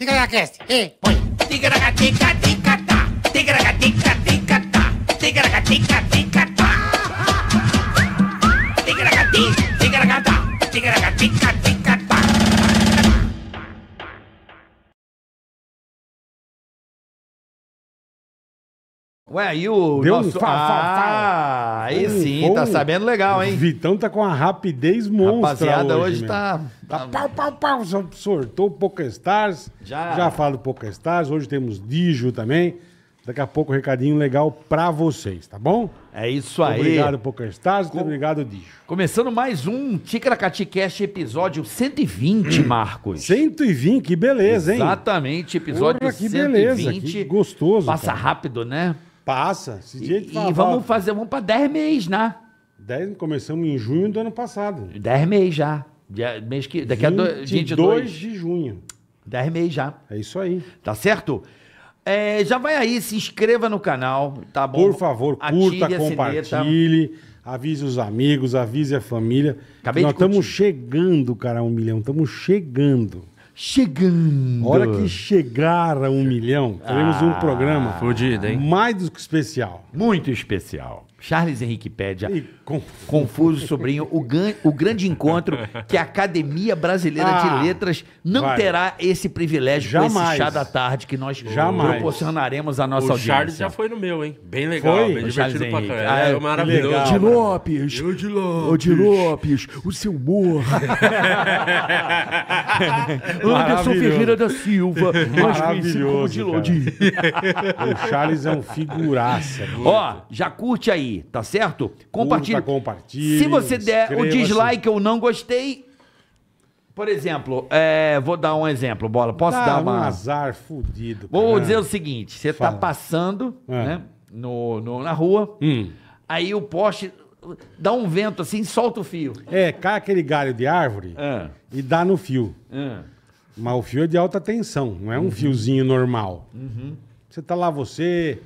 na Tica Ticaracast, e põe. Ticaracatica, ticatá. Ticaracatica, ticatá. Ticaracatica, ticatá. Ticaracatica, na tica Ué, e o. Deu nosso... um fa, fa, fa. Ah, aí sim, tá sabendo legal, hein? Vitão tá com uma rapidez monstra. Rapaziada, hoje, hoje tá. tá... Pau, pau, pau. Sortou Pokéstars. Já. Já falo Pokéstars. Hoje temos Dijo também. Daqui a pouco um recadinho legal pra vocês, tá bom? É isso aí. Obrigado, Pokerstars. Com... Obrigado, Dijo. Começando mais um Ticaracati Cast, episódio 120, hum. Marcos. 120, que beleza, hein? Exatamente, episódio Porra, que 120. Beleza, que gostoso. Passa cara. rápido, né? Passa. Esse dia e, fala, e vamos fazer, vamos para 10 meses, né? 10, começamos em junho do ano passado. 10 meses já. Dia, mês que, daqui 22 a do, 22 de junho. 10 meses já. É isso aí. Tá certo? É, já vai aí, se inscreva no canal, tá bom? Por favor, curta, Atire compartilhe, avise os amigos, avise a família. Acabei Nós estamos chegando, cara, um milhão, estamos chegando chegando. Olha hora que chegar a um milhão, teremos um ah. programa. Fodido, hein? Mais do que especial. Muito especial. Charles Henrique Pédia, confuso. confuso sobrinho, o, gan, o, grande encontro que a Academia Brasileira ah, de Letras não vai. terá esse privilégio Jamais. com esse chá da tarde que nós Jamais. proporcionaremos à nossa o audiência. O Charles já foi no meu, hein? Bem legal, foi? bem o divertido pra caralho. Ah, é, é maravilhoso. Legal, de Lopes, o de Lopes, o de Lopes, o seu humor. Anderson Ferreira da Silva, maravilhoso conhecido como de o Charles é um figuraça. Ó, oh, já curte aí aí, tá certo? Compartilhe. Curta, Se você der o dislike ou não gostei, por exemplo, é, vou dar um exemplo, bola. Posso Dá dar uma... um azar fudido. Vou dizer o seguinte: você tá Fala. tá passando é. né, no, no, na rua, hum. aí o poste dá um vento assim, solta o fio. É, cai aquele galho de árvore é. e dá no fio. É. Mas o fio é de alta tensão, não é um uhum. fiozinho normal. Uhum. Você tá lá, você,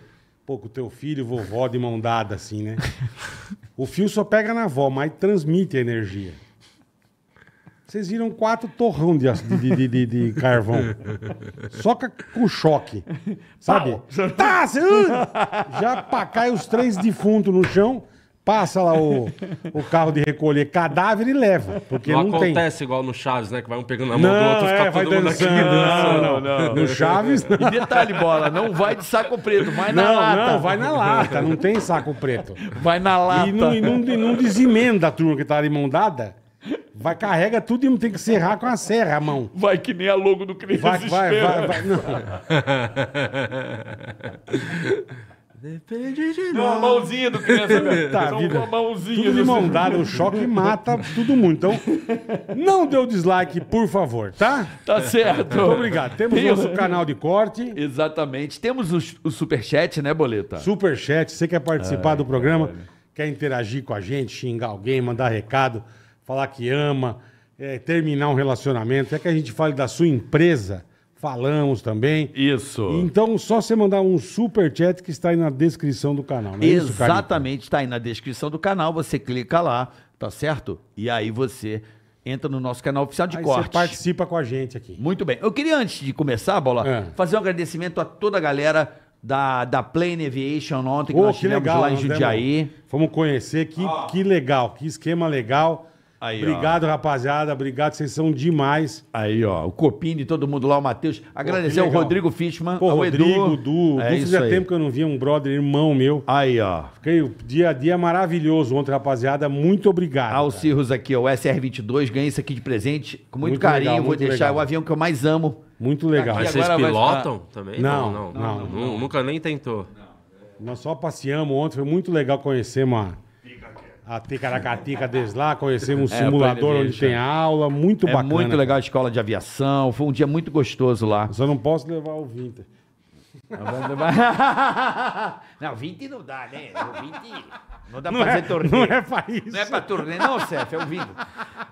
Pô, com teu filho, vovó de mão dada, assim, né? O fio só pega na avó, mas transmite a energia. Vocês viram quatro torrão de, de, de, de carvão. Só com choque. Sabe? Tá, já pra os três defuntos no chão passa lá o, o carro de recolher cadáver e leva. Porque não, não acontece tem. igual no Chaves, né? Que vai um pegando na mão não, do outro, fica é, todo mundo dançando. aqui. Não, não, não. No Chaves... E detalhe, Bola, não vai de saco preto, vai na não, lata. Não, vai na lata, não tem saco preto. Vai na lata. E não, e não, e não desemenda a turma que tá ali mão Vai, carrega tudo e tem que serrar com a serra a mão. Vai que nem a logo do Cristo vai, vai, vai, vai, Não. Depende de Deu uma mãozinha do criança, velho. Tá, vida. uma mãozinha. Tudo de do mão dada, o choque mata todo mundo. Então, não dê o dislike, por favor, tá? Tá certo. Muito obrigado. Temos Tem... nosso canal de corte. Exatamente. Temos o, o superchat, né, Boleta? Superchat. Você quer participar Ai, do programa, cara. quer interagir com a gente, xingar alguém, mandar recado, falar que ama, é, terminar um relacionamento, é que a gente fale da sua empresa Falamos também. Isso. Então, só você mandar um super chat que está aí na descrição do canal. É Exatamente, isso, está aí na descrição do canal. Você clica lá, tá certo? E aí você entra no nosso canal oficial de Aí corte. Você participa com a gente aqui. Muito bem. Eu queria, antes de começar, Bola, é. fazer um agradecimento a toda a galera da, da Plane Aviation ontem, que oh, nós que tivemos legal, lá em Jundiaí. fomos conhecer, que, oh. que legal, que esquema legal. Aí, Obrigado, ó. rapaziada. Obrigado, vocês são demais. Aí, ó, o Copini, todo mundo lá, o Matheus. Agradecer o ao Rodrigo Fishman, Pô, ao Rodrigo, Edu. Du, é fazia aí. tempo que eu não via um brother, irmão meu. Aí, ó. Fiquei o dia a dia é maravilhoso ontem, rapaziada. Muito obrigado. Ao Cirrus aqui, ó, o SR22, ganhei isso aqui de presente com muito, muito carinho. Legal, Vou muito deixar legal. o avião que eu mais amo. Muito legal. Mas vocês pilotam também? Não não não, não não, não, Nunca nem tentou. Nós só passeamos ontem, foi muito legal conhecer, mano a Ticaracatica desde lá, conhecemos um É, simulador onde tem aula, muito É bacana. muito legal a escola de aviação. Foi um dia muito gostoso lá. Só não posso levar o Vinter. Não, 20 não dá, né? 20 não dá pra é- fazer torneio. Não é pra isso. Não é pra torneio, não, Sérgio, é ouvido.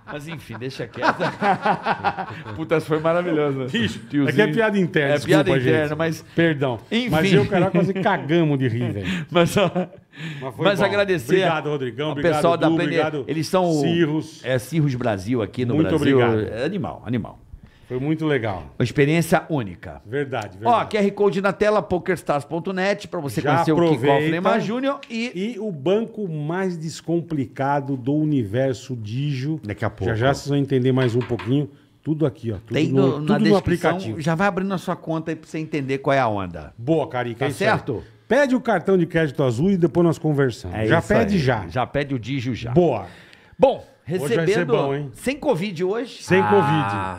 Mas enfim, deixa quieto. Puta, foi maravilhoso. tiozinho. Né? É que é piada interna, é desculpa, piada interna, gente. mas... Perdão. Enfim. Mas eu e o Carol quase cagamos de rir, velho. Mas, ó, mas, mas agradecer. Obrigado, Rodrigão. Obrigado. pessoal du, da Eles são. Cirros. É, Cirros Brasil aqui no Muito Brasil. Muito obrigado. É animal, animal. Foi muito legal. Uma experiência única. Verdade, verdade. Ó, QR Code na tela, pokerstars.net, para você Já conhecer o Kickoff Neymar Júnior e... E o banco mais descomplicado do universo Dijo. Daqui a pouco. Já já vocês vão entender mais um pouquinho. Tudo aqui, ó. Tudo Tem no, no, tudo na no descrição, aplicativo. Já vai abrindo a sua conta aí pra você entender qual é a onda. Boa, Carica. Tá é certo? Pede o cartão de crédito azul e depois nós conversamos. É já pede aí. já. Já pede o Dijo já. Boa. Bom, recebendo. Bom, sem Covid hoje. Sem ah.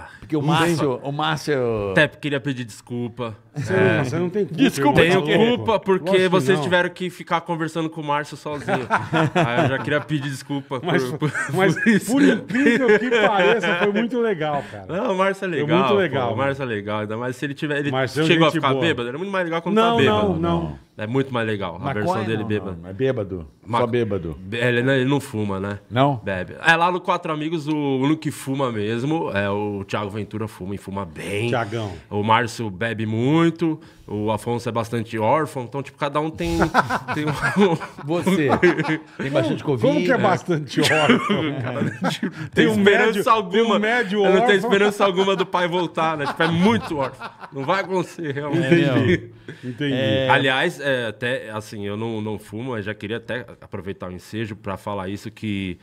Covid. Porque o não Márcio, tem. o Márcio. Até queria pedir desculpa. Você, é. não, você não tem culpa. Desculpa, Tenho culpa porque Lógico vocês tiveram que ficar conversando com o Márcio sozinho. Aí ah, eu já queria pedir desculpa mas, por, mas, por isso. Por incrível que pareça, foi muito legal, cara. Não, o Márcio é legal. Foi muito legal. Pô, o Márcio é legal, ainda mais se ele tiver. Ele Marcelo é chegou a ficar boa. bêbado. Era muito mais legal quando não, tá bêbado. Não, não, não. É muito mais legal a versão é? dele não, bêbado. Não, é bêbado. Só bêbado. É, ele, ele, não fuma, né? Não? Bebe. É lá no Quatro Amigos, o único que fuma mesmo é o Thiago Ventura. Ventura fuma e fuma bem. Tiagão. O Márcio bebe muito, o Afonso é bastante órfão. Então, tipo, cada um tem. tem um... Você tem bastante Covid. Como que é, é. bastante órfão? Tipo, tem, tem esperança médio, alguma. Tem um médio órfão. Não tem esperança alguma do pai voltar, né? Tipo, é muito órfão. Não vai acontecer, realmente. Entendi. Entendi. É... Aliás, é, até assim, eu não, não fumo, mas já queria até aproveitar o ensejo para falar isso que.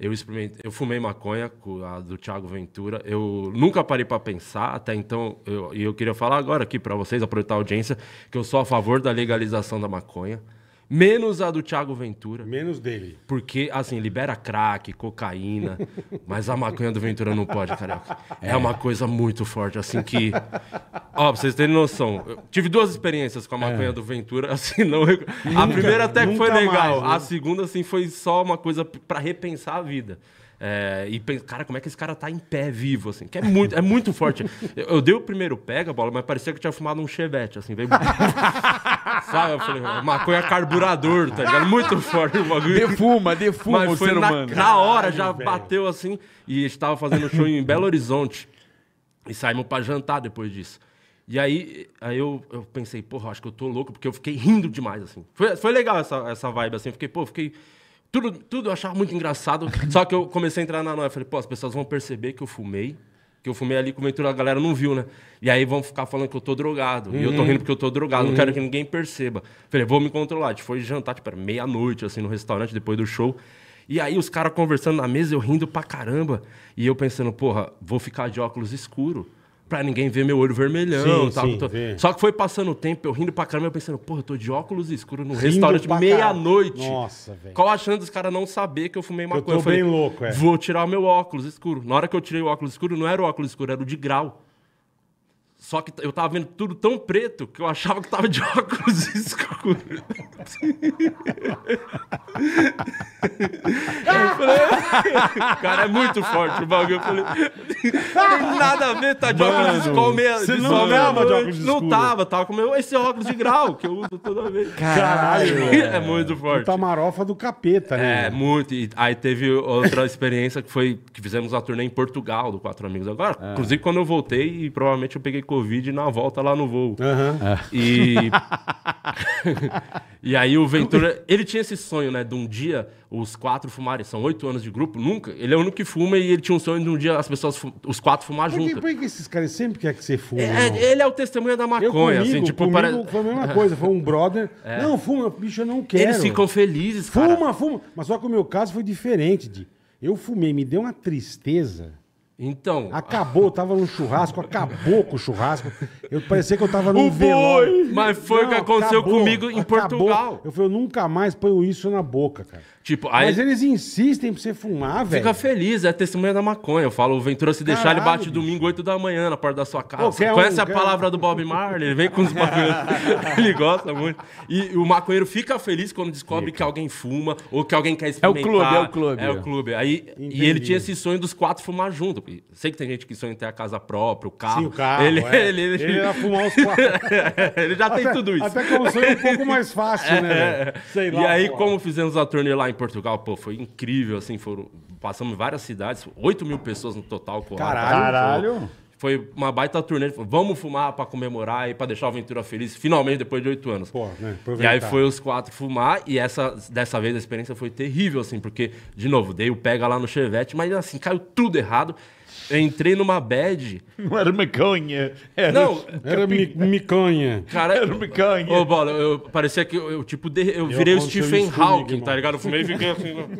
Eu experimentei, eu fumei maconha a do Thiago Ventura. Eu nunca parei para pensar até então. E eu, eu, queria falar agora aqui para vocês aproveitar a audiência que eu sou a favor da legalização da maconha. Menos a do Thiago Ventura. Menos dele. Porque, assim, libera crack, cocaína, mas a maconha do Ventura não pode, cara É, é uma coisa muito forte, assim que. Ó, pra vocês terem noção, eu tive duas experiências com a é. maconha é. do Ventura, assim, não. Nunca, a primeira até que foi legal, mais, né? a segunda, assim, foi só uma coisa para repensar a vida. É, e pensa, cara, como é que esse cara tá em pé vivo, assim? Que é muito, é muito forte. Eu, eu dei o primeiro pega, bola, mas parecia que tinha fumado um chevette, assim, veio. Sabe? Eu falei, ah, maconha carburador, tá ligado? Muito forte o bagulho. Defuma, defuma mas o foi ser na, humano. Na hora Ai, já velho. bateu assim, e a gente tava fazendo show em Belo Horizonte. E saímos pra jantar depois disso. E aí, aí eu, eu pensei, porra, acho que eu tô louco, porque eu fiquei rindo demais, assim. Foi, foi legal essa, essa vibe, assim. Eu fiquei, pô, fiquei tudo, tudo eu achava muito engraçado. Só que eu comecei a entrar na noia. Falei, pô, as pessoas vão perceber que eu fumei. Que eu fumei ali, com ventura a galera não viu, né? E aí vão ficar falando que eu tô drogado. Uhum. E eu tô uhum. rindo porque eu tô drogado, uhum. não quero uhum. que ninguém perceba. Falei, vou me controlar. A gente foi jantar, tipo, meia-noite, assim, no restaurante, depois do show. E aí os caras conversando na mesa, eu rindo pra caramba. E eu pensando, porra, vou ficar de óculos escuro pra ninguém ver meu olho vermelhão. Sim, tal, sim, Só que foi passando o tempo, eu rindo pra caramba, eu pensando, porra, eu tô de óculos escuros no rindo restaurante meia-noite. Nossa, velho. Qual a chance dos caras não saber que eu fumei maconha? Eu tô eu falei, bem louco, é. Vou tirar o meu óculos escuro. Na hora que eu tirei o óculos escuro, não era o óculos escuro, era o de grau. Só que eu tava vendo tudo tão preto que eu achava que tava de óculos escuros. falei, ah, cara, é muito forte o bagulho. Eu falei, tem nada a ver, tá de Mano, óculos escuros. Você não tava de óculos escuros? Não tava, tava com meu, esse óculos de grau que eu uso toda vez. Caralho. É, muito forte. Puta marofa do capeta, né? É, muito. E aí teve outra experiência que foi que fizemos uma turnê em Portugal do Quatro Amigos. Agora, é. inclusive quando eu voltei, e provavelmente eu peguei Covid Covid na volta lá no voo. Uhum. É. E... e aí o Ventura, ele tinha esse sonho, né? De um dia os quatro fumarem. São oito anos de grupo, nunca. Ele é o único que fuma e ele tinha um sonho de um dia as pessoas, fum... os quatro fumar juntos. Por, que, esses caras sempre querem que você fume? É, ele é o testemunha da maconha, eu comigo, assim. Tipo, para... foi a mesma coisa, foi um brother. É. Não, fuma, bicho, eu não quero. Eles ficam felizes, cara. Fuma, fuma. Mas só que o meu caso foi diferente, de... Eu fumei, me deu uma tristeza. Então. Acabou, tava num churrasco, acabou com o churrasco. Eu parecia que eu tava num foi! Mas foi o que aconteceu acabou, comigo em acabou. Portugal. Eu falei, eu nunca mais ponho isso na boca, cara. Tipo, aí... Mas eles insistem pra você fumar, velho. Fica feliz, é testemunha da maconha. Eu falo, o Ventura se deixar, Caralho, ele bate bicho. domingo 8 da manhã na porta da sua casa. Conhece um, a palavra do Bob Marley, ele vem com os bagulhos. ele gosta muito. E o maconheiro fica feliz quando descobre que alguém fuma ou que alguém quer experimentar. É o clube, é o clube. É o clube. Aí, e ele tinha esse sonho dos quatro fumar junto. Sei que tem gente que sonha em ter a casa própria, o carro. Sim, o carro. Ele, é. ele, ele, ele era fumar os quatro. ele já até, tem tudo isso. Até que é um sonho um pouco mais fácil, né? É. Sei lá, e aí, pô. como fizemos a turnê lá em Portugal, pô, foi incrível, assim, foram, passamos várias cidades, 8 mil pessoas no total. Corrado, Caralho! Foi uma baita turnê. Tipo, vamos fumar para comemorar e para deixar a aventura feliz, finalmente, depois de oito anos. Pô, né? E aí foi os quatro fumar e essa, dessa vez a experiência foi terrível, assim, porque, de novo, dei o pega lá no Chevette, mas, assim, caiu tudo errado. Eu entrei numa bad. Não era maconha. Era, não, era mi, miconha. Cara, era miconha. Ô, bola, eu parecia que eu, eu tipo, de, eu, eu virei o Stephen Hawking, comigo, tá ligado? Eu fumei e fiquei assim, não. Né?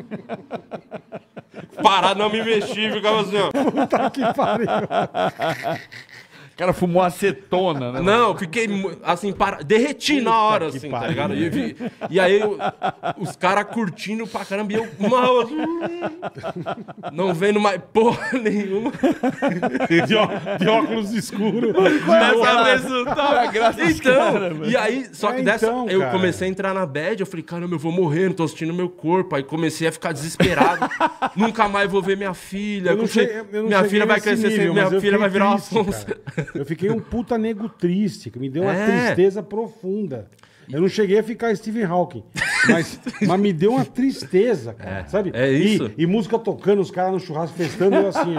Parar, não me mexi, ficava assim, ó. Puta que pariu cara fumou acetona, né? Não, fiquei assim, para... derreti na hora, assim, tá pariu. tá ligado? E, vi... e aí eu... os caras curtindo pra caramba e eu mal. Não vendo mais porra nenhuma. De, ó... de óculos escuros. Mas é tá? então, cara, e aí, só que é dessa, então, eu cara. comecei a entrar na bad, eu falei, caramba, eu vou morrer, não tô assistindo meu corpo. Aí comecei a ficar desesperado. Nunca mais vou ver minha filha. Eu não eu não minha filha vai crescer, nível, minha filha vai virar triste, uma fonça. Eu fiquei um puta nego triste, que me deu uma É. tristeza profunda. Eu não cheguei a ficar Stephen Hawking. Mas, mas me deu uma tristeza, cara. É, sabe? É isso. E, e música tocando, os caras no churrasco festando, eu assim.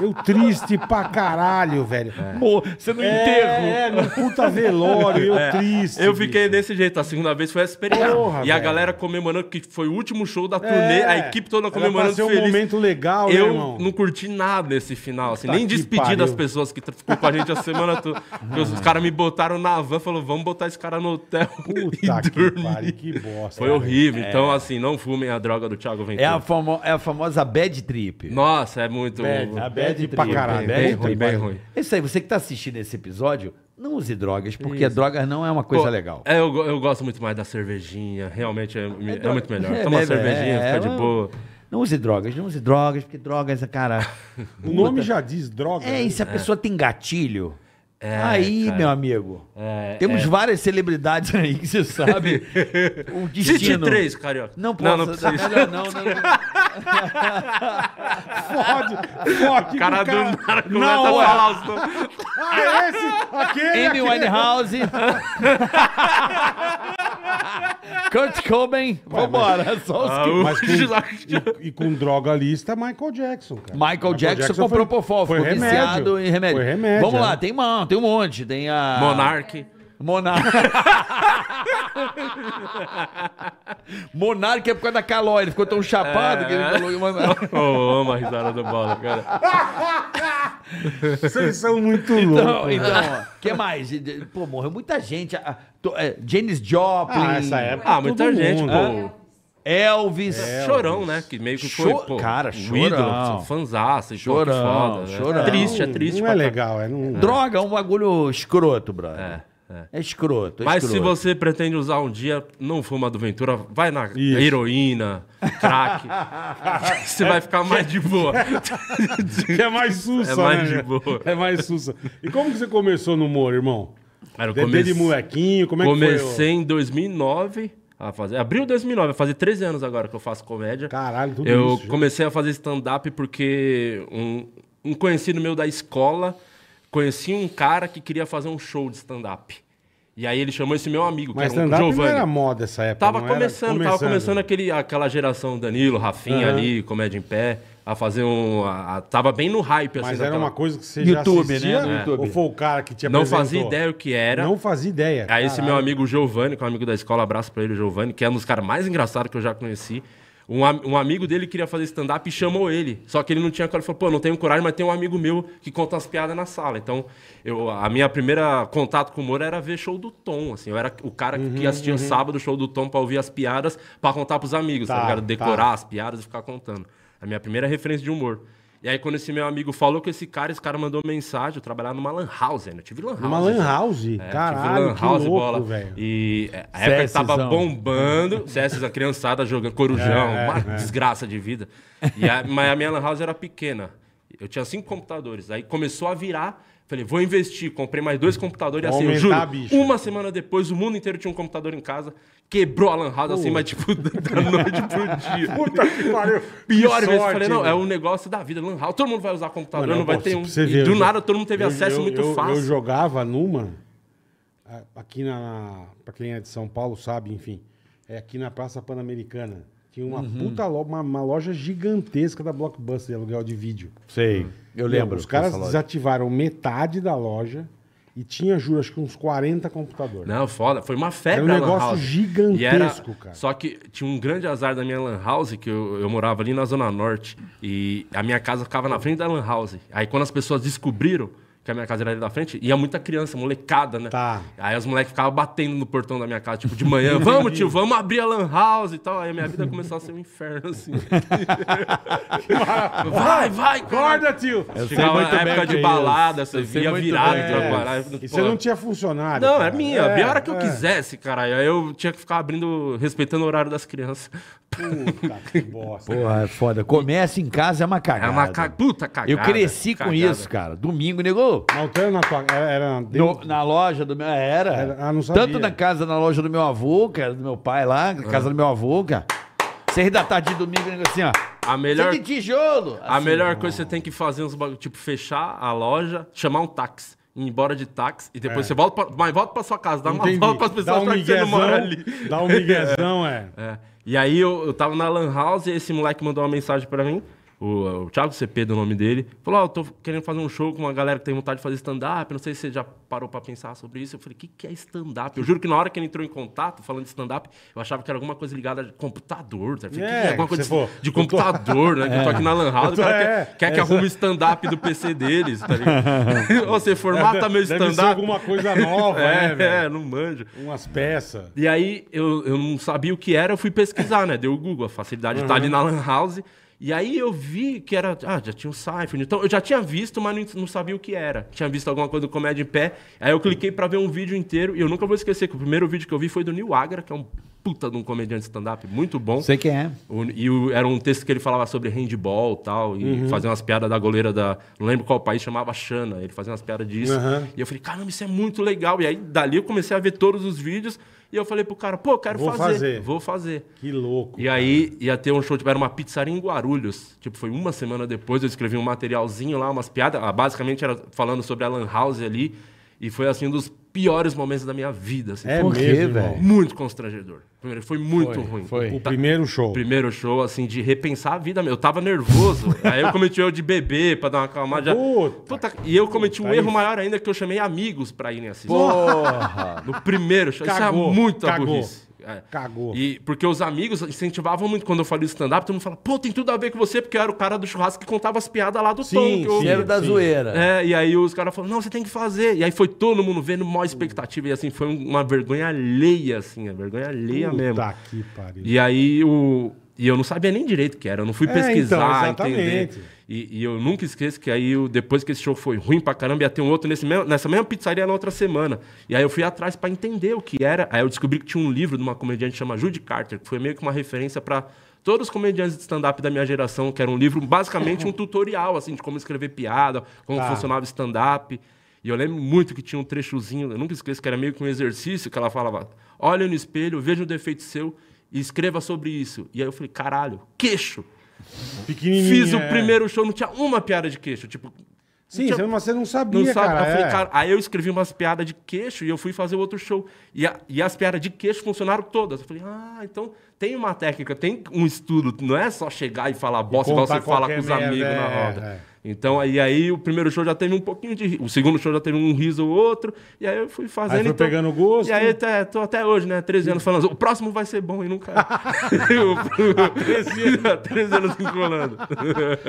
eu triste pra caralho, velho. É. Pô, você não é, enterro. É, no puta velório, eu é. triste. Eu fiquei bicho. desse jeito. A segunda vez foi essa experiência. Porra, e velho. a galera comemorando que foi o último show da turnê, é. a equipe toda comemorando Foi um momento legal, né, Eu né, irmão? não curti nada nesse final, assim. Tá nem despedi pariu. das pessoas que ficou com a gente a semana toda. Os caras me botaram na van e falaram, vamos botar esse caras no hotel. Puta que pariu, que bosta. Foi cara. horrível. Então, é. Então, assim, não fumem a droga do Thiago Ventura. É a, famo é a famosa bad trip. Nossa, é muito... Bad, a bad trip. Pra caralho. Bem, bem, ruim, bem ruim. É isso aí, você que tá assistindo esse episódio, não use drogas, porque Isso. drogas não é uma coisa Pô, legal. É, eu, eu gosto muito mais da cervejinha, realmente é, é, é muito melhor. É, Toma uma é, cervejinha, é, fica de boa. Não use drogas, não use drogas, porque drogas, cara. o nome já diz droga. É, e né? se a pessoa tem gatilho, aí, cara. meu amigo. É, Temos é. várias celebridades aí que você sabe. o destino. Cite três, carioca. Não posso. Não, não precisa. Não, não, não. Fode. Fode. O cara, do não começa a não os nomes. É esse, aquele, Amy Winehouse. Kurt Cobain. Vambora. Mas... É só os ah, que... Mas com, e, com droga lista, Michael Jackson, cara. Michael, Michael Jackson, Jackson comprou Pofol. Ficou remédio. viciado em remédio. Foi remédio. Vamos é. lá, tem, uma, tem um monte. Tem a... Monarch. Monarque. Monarque. Monarque é por causa da calói. Ele ficou tão chapado é... que ele é. falou Monarque. Oh, uma risada do bola, cara. Vocês são muito então, loucos. Então, então né? o que mais? Pô, morreu muita gente. Ah, é, James Joplin. Ah, essa época. Ah, muita gente, mundo. pô. É? Elvis. Elvis. Chorão, né? Que meio que foi. Pô, cara, chorão. Fanzaça, chorão. Foda, né? chorão. É triste, é triste. Não é legal. É, não... É. Droga é um bagulho escroto, brother. É. É. é escroto. É Mas escroto. se você pretende usar um dia, não fuma do Ventura, vai na Isso. heroína, crack. você vai ficar mais de boa. é mais sussa, É mais né? de boa. É mais sussa. E como que você começou no humor, irmão? Era, comece... de molequinho, como é Comecei que foi? Comecei em 2009 a fazer. Abril de 2009, vai fazer 13 anos agora que eu faço comédia. Caralho, tudo Eu isso, comecei a fazer stand-up porque um, um conhecido meu da escola conhecia um cara que queria fazer um show de stand-up. E aí ele chamou esse meu amigo, Mas que era um Giovanni. não era moda essa época. Tava começando, começando, tava começando aquele, aquela geração Danilo, Rafinha uhum. ali, comédia em pé a fazer um. A, a, tava bem no hype, assim. Mas era uma coisa que você YouTube, já né? assistia? Né? YouTube. Ou foi o cara que tinha Não fazia ideia o que era. Não fazia ideia. Aí caralho. esse meu amigo Giovanni, que é um amigo da escola, abraço pra ele, Giovanni, que é um dos caras mais engraçados que eu já conheci. Um, um amigo dele queria fazer stand-up e chamou ele. Só que ele não tinha coragem. Falou, pô, não tenho coragem, mas tem um amigo meu que conta as piadas na sala. Então, eu, a minha primeira contato com o Moro era ver show do Tom, assim. Eu era o cara uhum, que assistia uhum. sábado show do Tom pra ouvir as piadas, pra contar pros amigos, tá, tá ligado? Tá. Decorar tá. as piadas e ficar contando. A minha primeira referência de humor. E aí, quando esse meu amigo falou com esse cara, esse cara mandou mensagem. Eu trabalhava numa lan house né Eu tive lan house. Uma lan house? É, Caralho, lan house, louco, bola. E é, a época CSzão. tava bombando. CS, a criançada jogando corujão. É, é, é, desgraça de vida. E a, mas a minha lan house era pequena. Eu tinha cinco computadores. Aí começou a virar Falei, vou investir. Comprei mais dois computadores Vou e assim, eu juro. bicho. Uma semana depois, o mundo inteiro tinha um computador em casa. Quebrou a lan house, assim, mas tipo, da noite pro dia. Puta que pariu. Pior vez, falei, não, é um negócio da vida. Lan house, todo mundo vai usar computador, Mano, não vai ter um. e do nada, todo mundo teve acesso muito eu- fácil. Eu jogava numa, aqui na. Pra quem é de São Paulo sabe, enfim. É aqui na Praça Pan-Americana. Tinha uma uhum. puta loja, uma, uma loja gigantesca da Blockbuster de aluguel de vídeo. Sei. Hum. Eu lembro. Os caras desativaram metade da loja e tinha, juro, acho que uns 40 computadores. Não, foda. Foi uma febre Era um negócio gigantesco, era... cara. Só que tinha um grande azar da minha lan house, que eu, eu morava ali na Zona Norte. E a minha casa ficava na frente da lan house. Aí quando as pessoas descobriram, que a minha casa era ali da frente, ia muita criança, molecada, né? Tá. Aí os moleques ficavam batendo no portão da minha casa, tipo, de manhã, vamos, tio, vamos abrir a lan house e tal. Aí a minha vida começou a ser um inferno, assim. vai, vai, corda, tio! Eu Chegava na época de é balada, você via virado bem. É você não tinha funcionário. Não, é cara. é minha, é, a hora que eu quisesse, cara. Aí eu tinha que ficar abrindo, respeitando o horário das crianças. Puta que bosta. Porra, é foda. Começa em casa, é uma cagada. É uma ca... puta cagada. Eu cresci cagada. com isso, cara. Domingo, negou na tua. É, era no, na loja do meu. É, era. era ah, não sabia. Tanto na casa, na loja do meu avô, que era do meu pai lá, na ah. casa é. do meu avô, cara. É seis da tarde de domingo, né, assim, ó. A melhor. tijolo! Assim, a melhor coisa que você tem que fazer uns bagulho. Tipo, fechar a loja, chamar um táxi ir embora de táxi e depois é. você volta pra, mas volta pra sua casa, dá Entendi. uma volta pras pessoas pra um que você não mora ali. Dá um miguezão, é. é. é. E aí eu, eu tava na Lan House e esse moleque mandou uma mensagem pra mim o, o Thiago CP do nome dele, falou: Ó, oh, tô querendo fazer um show com uma galera que tem vontade de fazer stand-up. Não sei se você já parou para pensar sobre isso. Eu falei: O que, que é stand-up? Eu juro que na hora que ele entrou em contato, falando de stand-up, eu achava que era alguma coisa ligada a computador. Sabe? Falei, é, que é, é alguma coisa de, for... de, computador, né? É. Que eu tô aqui na Lan House, tô, é, quer, quer que arrume o stand-up do PC deles. Tá ligado? você formata meu stand-up. alguma coisa nova, é, né, É, não manjo. Umas peças. E aí eu, eu não sabia o que era, eu fui pesquisar, né? Deu o Google, a facilidade uhum. tá ali na Lan House. E aí eu vi que era. Ah, já tinha um Cypher. Então eu já tinha visto, mas não, sabia o que era. Tinha visto alguma coisa do Comédia em Pé. Aí eu cliquei para ver um vídeo inteiro. E eu nunca vou esquecer que o primeiro vídeo que eu vi foi do Neil Agra, que é um puta de um comediante stand-up muito bom. Sei quem é. O, e o, era um texto que ele falava sobre handball tal, e uhum. fazia umas piadas da goleira da. Não lembro qual país, chamava Xana. Ele fazia umas piadas disso. Uhum. E eu falei, caramba, isso é muito legal. E aí dali eu comecei a ver todos os vídeos. E eu falei pro cara, pô, quero vou fazer, fazer, Vou fazer. Que louco. E cara. aí ia ter um show, tipo, era uma pizzaria em Guarulhos. Tipo, foi uma semana depois, eu escrevi um materialzinho lá, umas piadas. Ah, basicamente era falando sobre a Lan House ali. E foi assim dos piores momentos da minha vida. Assim. É porque, mesmo, velho? Muito constrangedor. Primeiro, foi muito foi, ruim. Foi. Tá. O primeiro show. Primeiro show, assim, de repensar a vida. Eu tava nervoso. aí eu cometi o erro de beber pra dar uma acalmada. Puta, Puta, e eu cometi um erro isso. maior ainda, que eu chamei amigos pra irem assistir. Porra! No primeiro show. Cagou, isso é muito cagou. burrice. É. Cagou. E, porque os amigos incentivavam muito quando eu falei stand-up, todo mundo fala, pô, tem tudo a ver com você, porque eu era o cara do churrasco que contava as piadas lá do sim, tom. Que eu... sim, era da sim. zoeira. É, e aí os caras falaram, não, você tem que fazer. E aí foi todo mundo vendo, maior expectativa. E assim, foi uma vergonha alheia, assim, a vergonha alheia Puta mesmo. Que pariu. E aí o e eu não sabia nem direito o que era, eu não fui é, pesquisar, então, entender. E, e, eu nunca esqueço que aí, eu, depois que esse show foi ruim pra caramba, ia ter um outro nesse mesmo, nessa mesma pizzaria na outra semana. E aí eu fui atrás para entender o que era. Aí eu descobri que tinha um livro de uma comediante chamada Judy Carter, que foi meio que uma referência para todos os comediantes de stand-up da minha geração, que era um livro, basicamente um tutorial, assim, de como escrever piada, como tá. funcionava stand-up. E eu lembro muito que tinha um trechozinho, eu nunca esqueço, que era meio que um exercício, que ela falava, olha no espelho, veja o defeito seu e escreva sobre isso. E aí eu falei, caralho, queixo. Fiz o é. primeiro show, não tinha uma piada de queixo. Tipo, Sim, tinha... você não sabia, não sabe, cara, eu é. falei, cara. Aí eu escrevi umas piadas de queixo e eu fui fazer outro show. E, a, e as piadas de queixo funcionaram todas. Eu falei, ah, então tem uma técnica, tem um estudo. Não é só chegar e falar bosta igual você fala com os amigos é, na roda. É. Então, aí aí o primeiro show já teve um pouquinho de. O segundo show já teve um riso ou outro. E aí eu fui fazendo. Aí foi então, pegando gosto. E aí até, tô até hoje, né? 13 anos falando, o próximo vai ser bom e nunca. 13 é. anos. há 13 anos enrolando.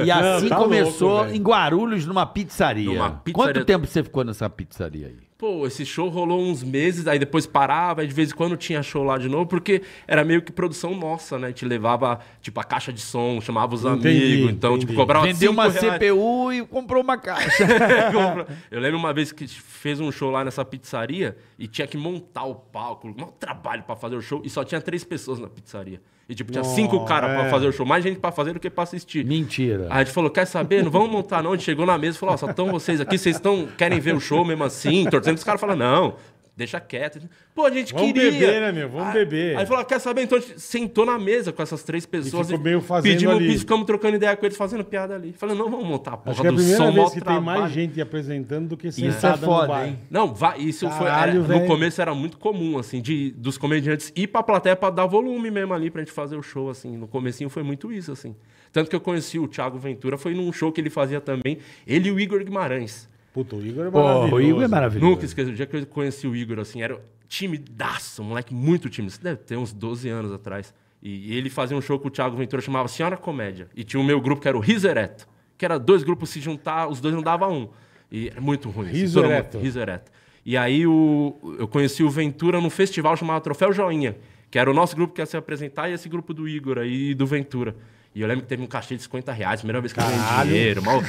E assim Não, tá começou louco, em Guarulhos, numa pizzaria. numa pizzaria. Quanto tempo você ficou nessa pizzaria aí? pô, esse show rolou uns meses, aí depois parava, e de vez em quando tinha show lá de novo, porque era meio que produção nossa, né? A gente levava, tipo, a caixa de som, chamava os entendi, amigos, então, tipo, entendi. tipo, cobrava Vendeu uma reais. CPU e comprou uma caixa. É, Eu lembro uma vez que fez um show lá nessa pizzaria e tinha que montar o palco, um trabalho para fazer o show, e só tinha três pessoas na pizzaria. E, tipo, tinha oh, cinco caras é. pra fazer o show. Mais gente pra fazer do que pra assistir. Mentira. Aí a gente falou, quer saber? Não vamos montar, não. A gente chegou na mesa e falou, oh, só estão vocês aqui, vocês estão, querem ver o show mesmo assim, torcendo. Os caras falaram, não, deixa quieto. Pô, a gente Vamos queria. Vamos beber, né, meu? Vamos aí, beber. Aí falou, ah, quer saber? Então a gente sentou na mesa com essas três pessoas. E ficou meio fazendo pedimos ali. ficamos trocando ideia com eles, fazendo piada ali. Falei, não, vamos montar a porra Acho que é a primeira som, vez que trabalho. tem mais gente apresentando do que sentada isso é foda, Hein? Não, vai, isso é, Caralho, foi... Era, no começo era muito comum, assim, de, dos comediantes ir pra plateia pra dar volume mesmo ali, pra gente fazer o show, assim. No comecinho foi muito isso, assim. Tanto que eu conheci o Thiago Ventura, foi num show que ele fazia também, ele e o Igor Guimarães. Puta, o Igor é maravilhoso. Pô, o Igor é maravilhoso. Nunca esqueci. O dia que eu conheci o Igor, assim, era timidaço, um moleque muito tímido. Isso deve ter uns 12 anos atrás. E ele fazia um show com o Thiago Ventura, chamava Senhora Comédia. E tinha o meu grupo, que era o Risereto. Que era dois grupos se juntar, os dois não davam um. E era é muito ruim. Risereto. Assim, Risereto. E aí o, eu conheci o Ventura num festival chamado Troféu Joinha. Que era o nosso grupo que ia se apresentar e esse grupo do Igor aí e do Ventura. E eu lembro que teve um cachê de 50 reais, primeira vez que eu ganhei dinheiro. Mal...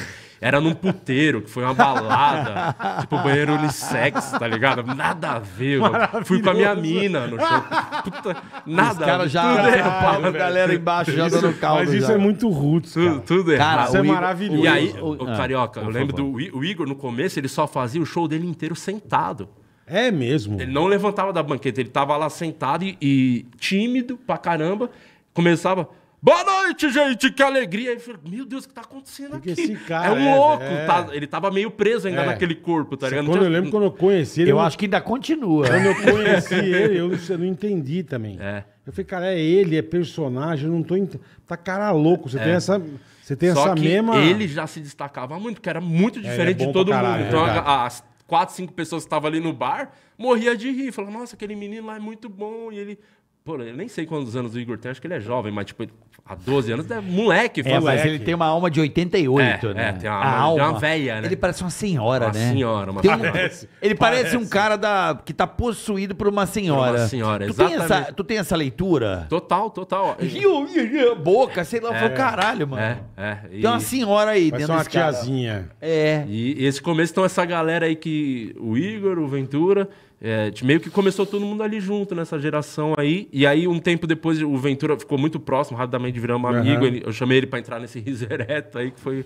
Era num puteiro, que foi uma balada. tipo, banheiro unissex, tá ligado? Nada a ver, Fui com a minha mina no show. Puta, nada. Os caras já. Tudo errado, a galera embaixo já isso, dando caldo. Mas isso já. é muito roots. Tudo, tudo errado. Cara, isso é maravilhoso. E aí, o, o ah, Carioca, eu lembro favor. do o Igor, no começo, ele só fazia o show dele inteiro sentado. É mesmo? Ele não levantava da banqueta, ele tava lá sentado e, e tímido pra caramba. Começava. Boa noite, gente, que alegria. Aí meu Deus, o que tá acontecendo que aqui? é um é, louco. É... Tá, ele tava meio preso ainda é. naquele corpo, tá ligado? Quando eu lembro quando eu conheci ele. Eu, acho que ainda continua. Quando eu conheci ele, eu, eu não entendi também. É. Eu falei, cara, é ele, é personagem, eu não tô. Ent... Tá cara louco, você é. tem essa. Você tem Só essa mesma. Ele já se destacava muito, que era muito é, diferente de todo caralho, mundo. Então, as quatro, cinco pessoas que estavam ali no bar morria de rir. Falava, nossa, aquele menino lá é muito bom. E ele Pô, eu nem sei quantos anos o Igor tem, acho que ele é jovem, mas tipo, há 12 anos é moleque. Fala, é, mas ele tem uma alma de 88, é, é, né? É, tem uma, a alma, alma. velha, né? Ele parece uma senhora, uma né? Uma senhora, uma um, parece, Ele parece, um cara da, que tá possuído por uma senhora. Por uma senhora, tu exatamente. Tem essa, tu tem essa leitura? Total, total. boca, sei lá, é, falou, caralho, mano. É, é. E... Tem uma senhora aí Vai dentro uma tiazinha. É. E, e esse começo, então, essa galera aí que... O Igor, o Ventura... É, meio que começou todo mundo ali junto nessa geração aí. E aí, um tempo depois, o Ventura ficou muito próximo, rapidamente viramos uhum. É amigo. Ele, eu chamei ele para entrar nesse riso ereto aí, que foi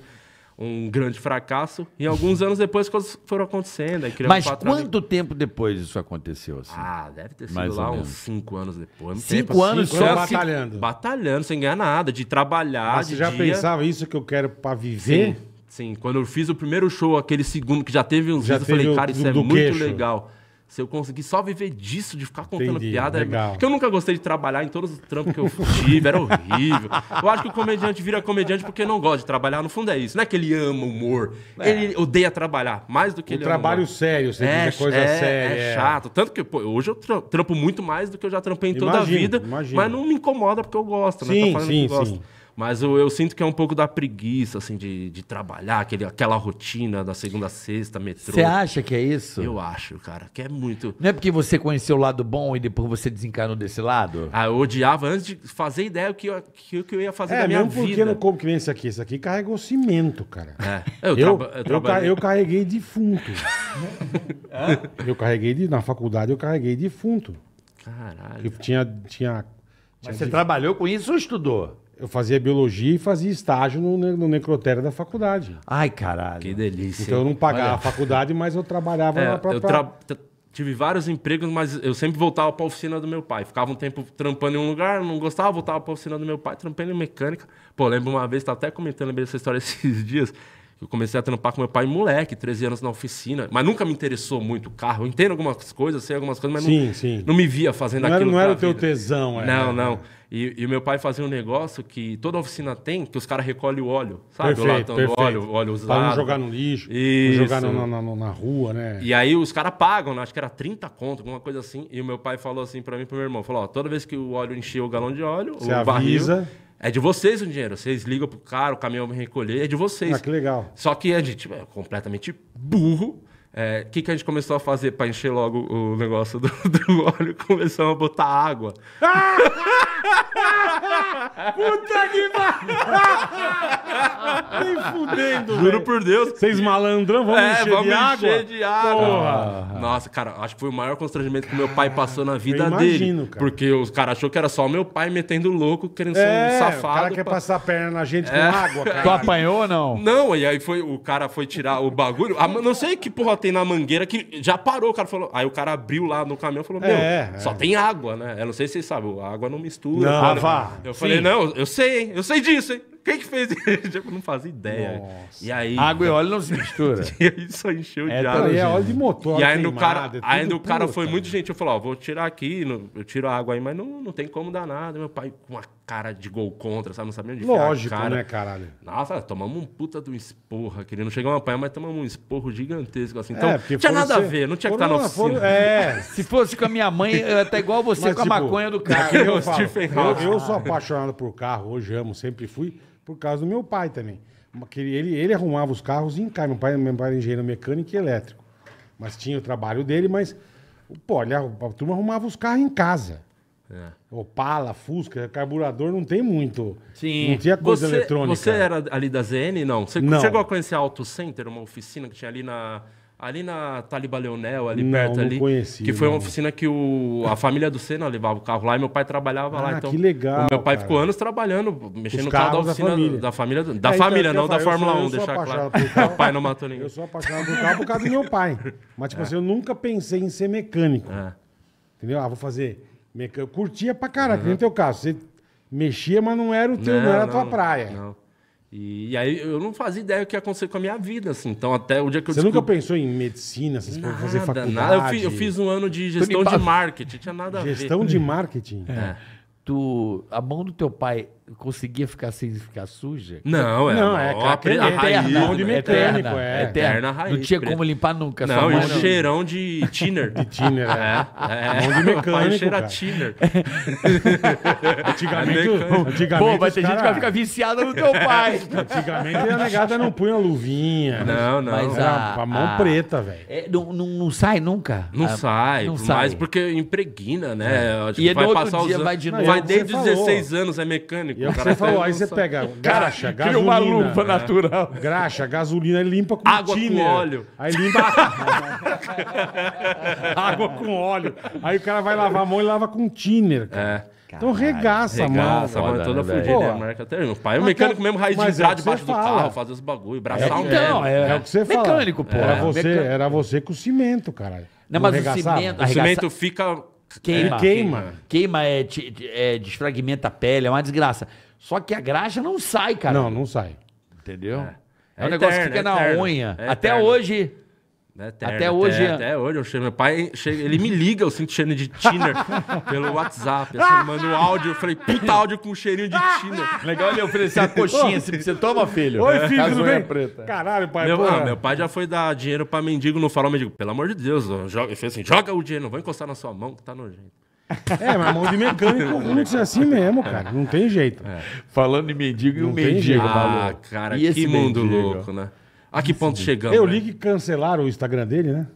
um grande fracasso. E alguns anos depois, coisas foram acontecendo. Aí Mas quanto tempo depois isso aconteceu? Assim? Ah, deve ter sido Mais lá uns cinco anos depois. Cinco assim. anos cinco só anos, batalhando? Batalhando, sem ganhar nada, de trabalhar, Mas de você já dia. pensava isso que eu quero para viver? Sim, sim, Quando eu fiz o primeiro show, aquele segundo que já teve uns já eu falei, cara, isso é muito legal. Se eu conseguir só viver disso, de ficar contando Entendi, piada. É legal. Porque eu nunca gostei de trabalhar em todos os trampos que eu tive, era horrível. Eu acho que o comediante vira comediante porque não gosta de trabalhar. No fundo é isso. Não é que ele ama o humor. É. Ele odeia trabalhar, mais do que o ele trabalho ama. trabalho sério, você é, diz, é coisa é, séria. É chato. Tanto que pô, hoje eu trampo muito mais do que eu já trampei em toda imagino, a vida. Imagino. Mas não me incomoda porque eu gosto, né? Sim, tá sim, sim. Mas eu, eu, sinto que é um pouco da preguiça, assim, de, de trabalhar, aquele, aquela rotina da segunda a sexta, metrô. Você acha que é isso? Eu acho, cara, que é muito. Não é porque você conheceu o lado bom e depois você desencarnou desse lado? Ah, eu odiava antes de fazer ideia o que eu, que, eu ia fazer é, da minha mesmo vida. porque não como que vem isso aqui. Esse aqui carregou cimento, cara. É. Eu, eu, traba, eu, trabalhei... eu, carreguei defunto. É? eu carreguei de, na faculdade, eu carreguei defunto. Caralho. Eu tinha, tinha, tinha Mas você de... trabalhou com isso ou estudou? Eu fazia biologia e fazia estágio no, no necrotério da faculdade. Ai, caralho. Que delícia. Então eu não pagava a faculdade, mas eu trabalhava é, na própria. eu tra- tive vários empregos, mas eu sempre voltava para a oficina do meu pai. Ficava um tempo trampando em um lugar, não gostava, voltava para a oficina do meu pai, trampando em mecânica. Pô, lembro uma vez, tava até comentando lembrei dessa história esses dias. Eu comecei a trampar com meu pai moleque, 13 anos na oficina. Mas nunca me interessou muito o carro. Eu entendo algumas coisas, sei algumas coisas, mas sim, não, sim. não me via fazendo não aquilo. Era, não era o teu tesão, é. Não, não. E, e o meu pai fazia um negócio que toda oficina tem, que os caras recolhem o óleo. Sabe? Perfeito, o latão perfeito. do óleo, óleo usado. Para não jogar no lixo, não jogar no, na, na, na, rua, né? E aí os caras pagam, né? acho que era 30 conto, alguma coisa assim. E o meu pai falou assim para mim, o meu irmão, falou, ó, toda vez que o óleo encheu o galão de óleo, Você o avisa. barril... É de vocês o dinheiro. Vocês ligam pro cara, o caminhão vem recolher, é de vocês. Ah, que legal. Só que a gente é completamente burro o é, que, que a gente começou a fazer para encher logo o negócio do, do óleo? Começamos a botar água. Puta que pariu! Nem fudendo, Juro por Deus. Vocês malandrão, vamos é, encher vamos de encher água? encher de água. Porra. Ah. Nossa, cara, acho que foi o maior constrangimento que meu pai passou na vida eu imagino, dele. Cara. Porque os caras achou que era só meu pai metendo louco, querendo é, ser um safado. É, o cara quer pra... passar a perna na gente com é. água, cara. Tu apanhou ou não? Não, e aí foi, o cara foi tirar o bagulho. Ah, não sei que porra tem tem na mangueira que já parou. O cara falou. Aí o cara abriu lá no caminhão e falou: é, Meu, é, só tem água, né? Eu não sei se vocês sabem, a água não mistura. Não, cara. vá. Eu Sim. falei: Não, eu sei, hein? Eu sei disso, hein? Quem que fez isso? Eu tipo, não fazia ideia. Nossa. E aí, Água e óleo não se mistura. isso aí encheu é, de água. É óleo de motor. E aí no cara, é aí no cara foi cara. muito né? gente. Eu falei, ó, vou tirar aqui, eu tiro a água aí, mas não, não tem como dar nada. Meu pai com uma cara de gol contra, sabe? Não sabia onde Lógico, a cara. né, caralho? Nossa, tomamos um puta do esporro querendo Não chegamos a apanhar, mas tomamos um esporro gigantesco assim. É, então, é, não tinha nada ser... a ver, não tinha que estar tá na oficina. Foram... É, se fosse com a minha mãe, eu até igual você mas, com tipo, a maconha do cara. Eu, eu, eu, eu sou apaixonado por carro, hoje amo, sempre fui por causa do meu pai também. Ele, ele arrumava os carros em casa. Meu pai, meu pai era engenheiro mecânico e elétrico. Mas tinha o trabalho dele, mas. Pô, olha, a turma arrumava os carros em casa. É. Opala, Fusca, carburador não tem muito. Sim. Não tinha coisa você, eletrônica. Você era ali da ZN? Não. Você não. chegou a conhecer a Auto Center, uma oficina que tinha ali na Ali na Taliba Leonel, ali não, perto não ali. Conheci, que foi uma oficina que o, a família do Senna levava o carro lá e meu pai trabalhava ah, lá. Então, que legal. meu pai cara. ficou anos trabalhando, mexendo no carro da oficina da família. Da família, é, da então, família então, não da Fórmula sou, 1, deixar claro. Meu pai não matou ninguém. Eu sou apaixonado por carro por causa do meu pai. Mas, tipo é. assim, eu nunca pensei em ser mecânico. É. Entendeu? Ah, vou fazer. Mecânico. Curtia pra caraca, uhum. no teu caso. Você mexia, mas não era o teu, não, não era a tua praia. Não. E, e, aí eu não fazia ideia do que ia acontecer com a minha vida, assim. Então, até o dia que eu Você descobri... nunca pensou em medicina, vocês nada, fazer faculdade? Nada. Eu fiz, eu fiz um ano de gestão de marketing, tinha nada a gestão ver. Gestão de marketing? É. é. Tu, a mão do teu pai conseguia ficar sem ficar suja? Não, é não, é a, pre... a raiz. Eterna, mecânico, é. Eterna, raiz. Não tinha como limpar nunca. Não, e o cheirão de tiner. De tiner, é. é. é. Mão de mecânico, cheira tiner. antigamente, antigamente... Pô, vai ter cara... gente que vai ficar viciada no teu pai. antigamente a negada não punha luvinha. Né? Não, não. Mas a, a, mão a... preta, velho. É, não, não, não, sai nunca? Não a... Ah, sai. Não sai. Mas porque impregna, né? É. Acho e que vai passar dia os... vai de novo. É vai desde 16 anos, é mecânico. E é o que você falou, aí você pega graxa, gasolina. Cria uma lupa é. natural. Graxa, gasolina, aí limpa com Água tiner, com óleo. Aí limpa... Água com óleo. Aí o cara vai lavar a mão e lava com tiner, cara. É. Então regaça, regaça mano. Regaça, mano. É toda a né? marca até O pai é mecânico mesmo, raiz de cá, é debaixo do carro, fazer os bagulho, braçar é, um é, Então, é, é, o que você fala. Mecânico, pô. Era, você, era você com o cimento, caralho. Não, mas o cimento... O cimento fica Queima. É, queima. Queima, é, é, desfragmenta a pele, é uma desgraça. Só que a graxa não sai, cara. Não, não sai. Entendeu? É, é um eterno, negócio é que fica na é unha. Até hoje. Né? até hoje. Até hoje. Eu chego, meu pai, chego, ele me liga, eu sinto cheiro de tiner pelo WhatsApp. Assim, manda o áudio. Eu falei, puta áudio com cheirinho de tiner. Legal ele oferecer a coxinha. se assim, você toma, filho. Oi, filho, tudo é bem? Preta. Caralho, pai. Meu, não, ah, meu pai já foi dar dinheiro pra mendigo no farol. Mendigo, pelo amor de Deus. joga, ele fez assim, joga o dinheiro, não vou encostar na sua mão que tá nojento. É, mas mão de mecânico Roots é assim mesmo, cara. Não tem jeito. É. Falando de mendigo e um mendigo, Ah, maluco. cara, e que mundo mendigo? louco, né? A que ponto chegamos? Eu né? li que cancelaram o Instagram dele, né?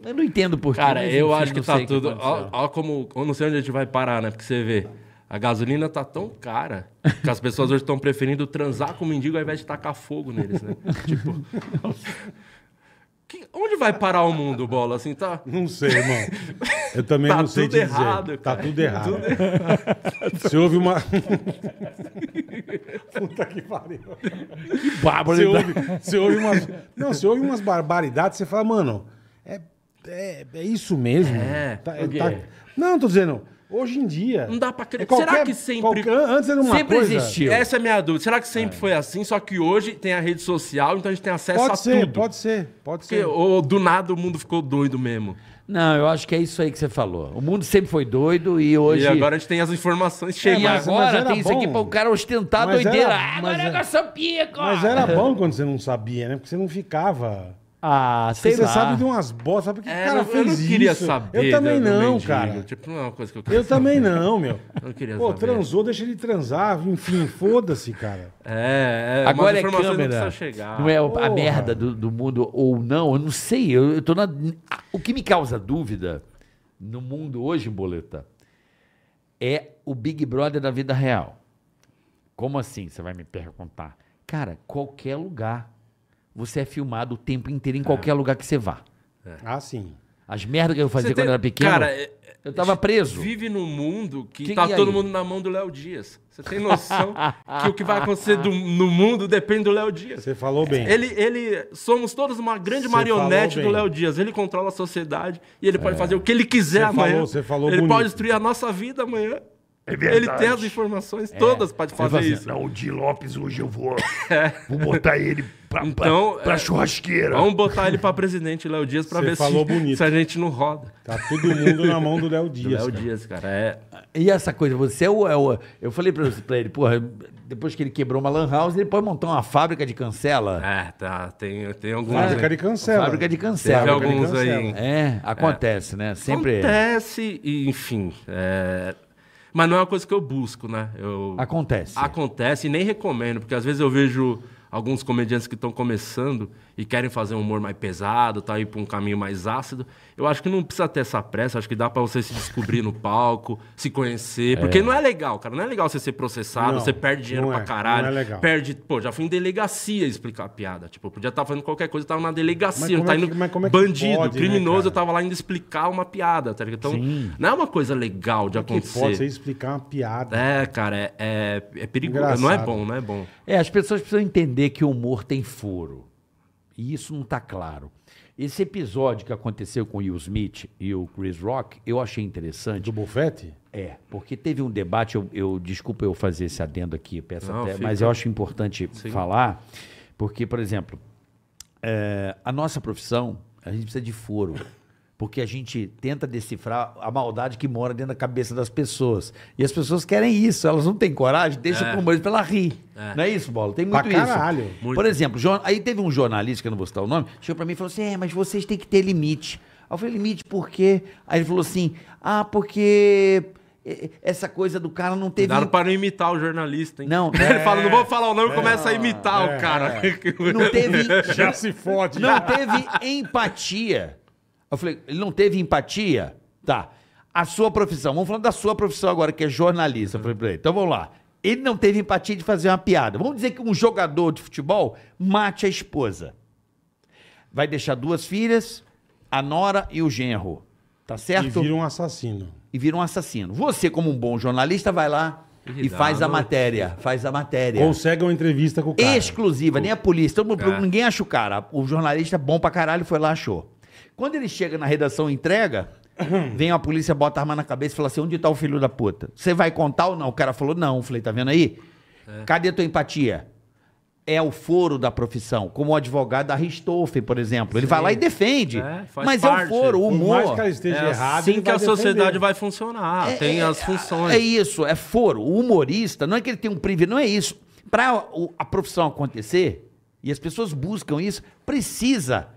Eu não entendo por Cara, eu enfim, acho que tá tudo. Olha como. Eu não sei onde a gente vai parar, né? Porque você vê. A gasolina tá tão cara que as pessoas hoje estão preferindo transar com o mendigo ao invés de tacar fogo neles, né? tipo. Que, onde vai parar o mundo, bola, assim, tá? Não sei, irmão. Eu também tá não sei te errado, dizer. Tá tudo errado. Tudo errado. Se houve uma. Puta que pariu. Que bárbaro. Se houve, se houve umas... Não, se ouve umas barbaridades, você fala, mano, é, é, é isso mesmo. É, tá, é, tá... Não, tô dizendo. Hoje em dia. Não dá pra crer. É Será que sempre. Qualquer, antes era uma sempre coisa. existiu. Essa é a minha dúvida. Será que sempre é. foi assim? Só que hoje tem a rede social, então a gente tem acesso pode a ser, tudo. Pode ser, pode Porque, ser. Ou do nada o mundo ficou doido mesmo. Não, eu acho que é isso aí que você falou. O mundo sempre foi doido e hoje. E agora a gente tem as informações é, chegando. e agora tem bom. isso aqui para o cara ostentar mas ah, é a doideira. Era, ah, agora eu é só pico! Mas era bom quando você não sabia, né? Porque você não ficava. Ah, sei você lá. sabe de umas bosta sabe é, o cara fez isso? Eu não queria isso? saber. Eu também não, cara. Tipo, não é uma coisa que eu quero. Eu saber. também não, meu. Eu queria Pô, saber. transou, deixa ele transar, enfim, foda-se, cara. É, é. é Agora é câmera. Não, chegar. não é Porra. a merda do, do, mundo ou não, eu não sei. Eu, eu tô na... O que me causa dúvida no mundo hoje, Boleta, é o Big Brother da vida real. Como assim, você vai me perguntar? Cara, qualquer lugar você é filmado o tempo inteiro em é. qualquer lugar que você vá. É. Ah, sim. As merdas que eu fazia tem- quando era pequeno, Cara, eu tava é, preso. vive num mundo que, Que- tá aí? todo mundo na mão do Léo Dias. Você tem noção que o que vai acontecer do- no mundo depende do Léo Dias. Você falou bem. Ele, ele, somos todos uma grande marionete do Léo Dias. Ele controla a sociedade e ele pode fazer o que ele quiser amanhã. falou- você falou ele bonito. pode destruir a nossa vida amanhã. É ele tem as informações é. todas é. para fazer assim, isso. Não, o Di Lopes hoje eu vou, é. vou botar ele para então, é, churrasqueira. Vamos botar ele para presidente Léo Dias para ver se, se, a gente não roda. Tá todo mundo na mão do Léo Dias. Léo Dias, cara. É. E essa coisa, você é o. o eu falei para ele, porra, depois que ele quebrou uma Lan House, ele pode montar uma fábrica de cancela. É, tá. Tem, tem alguns. Fábrica de cancela. Fábrica de cancela. Tem alguns aí. É, acontece, né? Sempre. Acontece, e, enfim. É mas não é uma coisa que eu busco, né? Eu... Acontece. Acontece e nem recomendo, porque às vezes eu vejo alguns comediantes que estão começando e querem fazer um humor mais pesado, tá aí para um caminho mais ácido. Eu acho que não precisa ter essa pressa, acho que dá para você se descobrir no palco, se conhecer, é. porque é. não é legal, cara, não é legal você ser processado, não, você perde dinheiro é, pra caralho, é perde, pô, já fui em delegacia explicar a piada, tipo, eu podia estar tá fazendo qualquer coisa, eu tava na delegacia, eu tava é indo é bandido, pode, né, criminoso, eu tava lá indo explicar uma piada, tá ligado? Então, Sim. não é uma coisa legal de acontecer. Que pode você explicar uma piada. É, cara, é, é, perigoso, Engraçado. não é bom, não é bom. É, as pessoas precisam entender que o humor tem furo. E isso não está claro. Esse episódio que aconteceu com o Will Smith e o Chris Rock, eu achei interessante. Do bufete É, porque teve um debate, eu, eu desculpa eu fazer esse adendo aqui, peço não, até, fica. mas eu acho importante Sim. falar, porque, por exemplo, é, a nossa profissão, a gente precisa de foro porque a gente tenta decifrar a maldade que mora dentro da cabeça das pessoas. E as pessoas querem isso, elas não têm coragem, deixa é. por mais pra ela rir. É. Não é isso, bolo Tem muito pra caralho. isso. Muito. Por exemplo, aí teve um jornalista, que eu não vou citar o nome, chegou para mim e falou assim: é, mas vocês têm que ter limite. Aí eu falei: limite por quê? Aí ele falou assim: ah, porque essa coisa do cara não teve. Cuidado para não imitar o jornalista, hein? Não. É, ele fala, não vou falar o nome, é, começa a imitar é, o cara. Não teve. Já se fode. Não teve empatia eu falei, ele não teve empatia? Tá. A sua profissão, vamos falar da sua profissão agora, que é jornalista. Eu falei então vamos lá. Ele não teve empatia de fazer uma piada. Vamos dizer que um jogador de futebol mate a esposa. Vai deixar duas filhas, a nora e o genro. Tá certo? E vira um assassino. E vira um assassino. Você, como um bom jornalista, vai lá e, e faz a matéria. Faz a matéria. Consegue uma entrevista com o cara. Exclusiva, nem a polícia. Todo mundo, é. Ninguém acha o cara. O jornalista é bom pra caralho foi lá achou. Quando ele chega na redação e entrega, vem a polícia, bota a arma na cabeça e fala assim: onde tá o filho da puta? Você vai contar ou não? O cara falou: não. Eu falei: tá vendo aí? É. Cadê a tua empatia? É o foro da profissão, como o advogado da Ristoffen, por exemplo. Ele vai lá e defende. É, mas parte. é o foro, o humor. Por mais que ela esteja é assim errada, assim que a defender. sociedade vai funcionar. É, tem é, as funções. É isso, é foro. O humorista, não é que ele tem um privilégio, não é isso. Para a profissão acontecer, e as pessoas buscam isso, precisa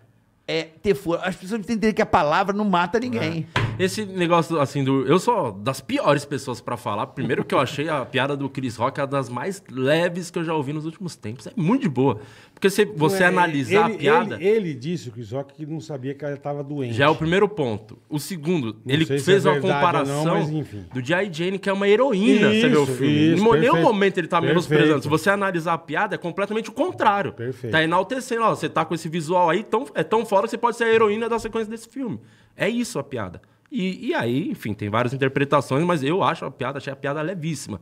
é, ter força. As pessoas têm que entender que a palavra não mata ninguém. É. Esse negócio, assim, do. Eu sou das piores pessoas para falar. Primeiro que eu achei a piada do Chris Rock é uma das mais leves que eu já ouvi nos últimos tempos. É muito de boa. Porque se você é, analisar ele, a piada. Ele, ele, disse, o Chris Rock, que não sabia que ela estava doente. Já é o primeiro ponto. O segundo, não ele fez é uma comparação não, do J.I. Jane, que é uma heroína, isso, você viu o filme. Isso, em nenhum momento ele tá menos menosprezando. Se você analisar a piada, é completamente o contrário. Perfeito. Tá enaltecendo, ó, você tá com esse visual aí, tão, é tão fora que você pode ser a heroína da sequência desse filme. É isso a piada. E, e aí, enfim, tem várias interpretações, mas eu acho a piada, achei a piada levíssima.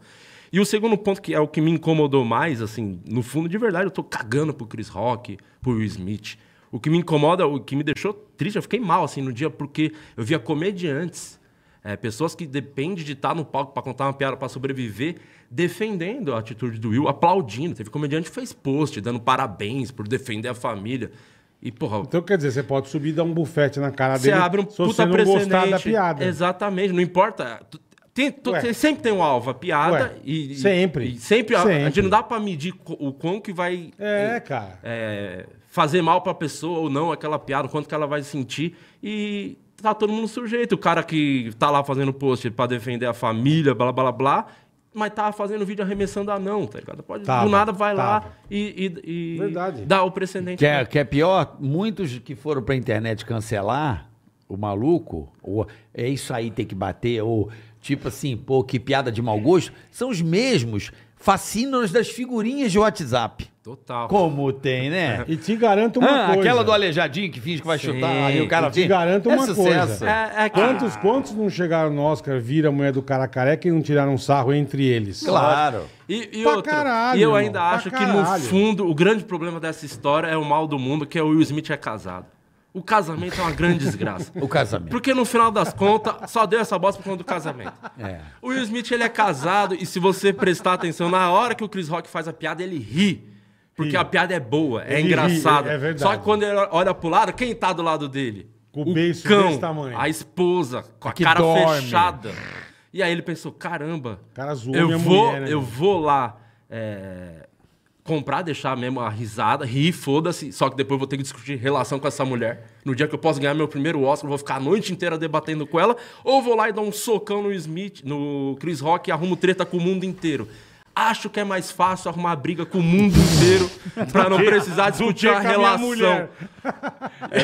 E o segundo ponto, que é o que me incomodou mais, assim, no fundo, de verdade, eu tô cagando pro Chris Rock, pro Will Smith. O que me incomoda, o que me deixou triste, eu fiquei mal, assim, no dia, porque eu via comediantes, é, pessoas que dependem de estar no palco para contar uma piada, para sobreviver, defendendo a atitude do Will, aplaudindo. Teve comediante que fez post, dando parabéns por defender a família. E, porra, Então quer dizer, você pode subir e dar um bufete na cara você abre um se puta você não gostar da piada. Exatamente, não importa. Tem, tu- sempre tem um alvo, a piada e, sempre. e sempre, a- A gente não dá pra medir o quão que vai é, é, cara. é, fazer mal pra pessoa ou não aquela piada, o quanto que ela vai sentir. E tá todo mundo sujeito. O cara que tá lá fazendo post pra defender a família, blá blá blá, mas tava tá fazendo vídeo arremessando anão, tá ligado? Pode, tava, do nada vai tava. lá e, e, e dá o precedente. Que é, que é pior, muitos que foram pra internet cancelar o maluco, ou é isso aí tem que bater, ou tipo assim, pô, que piada de mau gosto, são os mesmos fascínoras das figurinhas de WhatsApp. Total. Como tem, né? E te garanto uma ah, coisa. Aquela do Aleijadinho que finge que vai Sim. chutar, aí o cara finge. Te garanto é uma coisa. É, é Quantos não chegaram no Oscar, vira a mulher do cara careca e não tiraram um sarro entre eles? Claro. E, e, outro, caralho, e eu ainda irmão, acho que, no fundo, o grande problema dessa história é o mal do mundo, que é o Will Smith é casado. O casamento é uma grande desgraça. o casamento. Porque no final das contas, só deu essa bosta por conta do casamento. É. O Will Smith, ele é casado e se você prestar atenção, na hora que o Chris Rock faz a piada, ele ri. Porque a piada é boa, é, é engraçada. É, é verdade. Só que quando ele olha pro lado, quem tá do lado dele? Com o beiço desse tamanho. a esposa, com a Que cara dorme. fechada. E aí ele pensou, caramba, cara azul, eu minha vou, mulher, né, eu vou lá é, comprar, deixar mesmo a risada, rir, foda-se. Só que depois eu vou ter que discutir relação com essa mulher. No dia que eu posso ganhar meu primeiro Oscar, eu vou ficar a noite inteira debatendo com ela. Ou vou lá e dar um socão no Smith, no Chris Rock e arrumo treta com o mundo inteiro. Acho que é mais fácil arrumar briga com o mundo inteiro para não precisar discutir a relação. É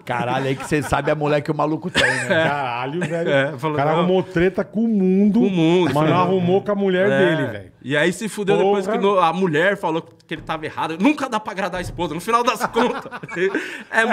Caralho, aí que você sabe a mulher que o maluco tem, né? É. Caralho, velho. É, falou, o cara não. arrumou treta com o mundo, com o mundo mas não arrumou com a mulher é. dele, velho. E aí se fudeu Porra. depois que no, a mulher falou que ele tava errado. Nunca dá pra agradar a esposa, no final das contas. é,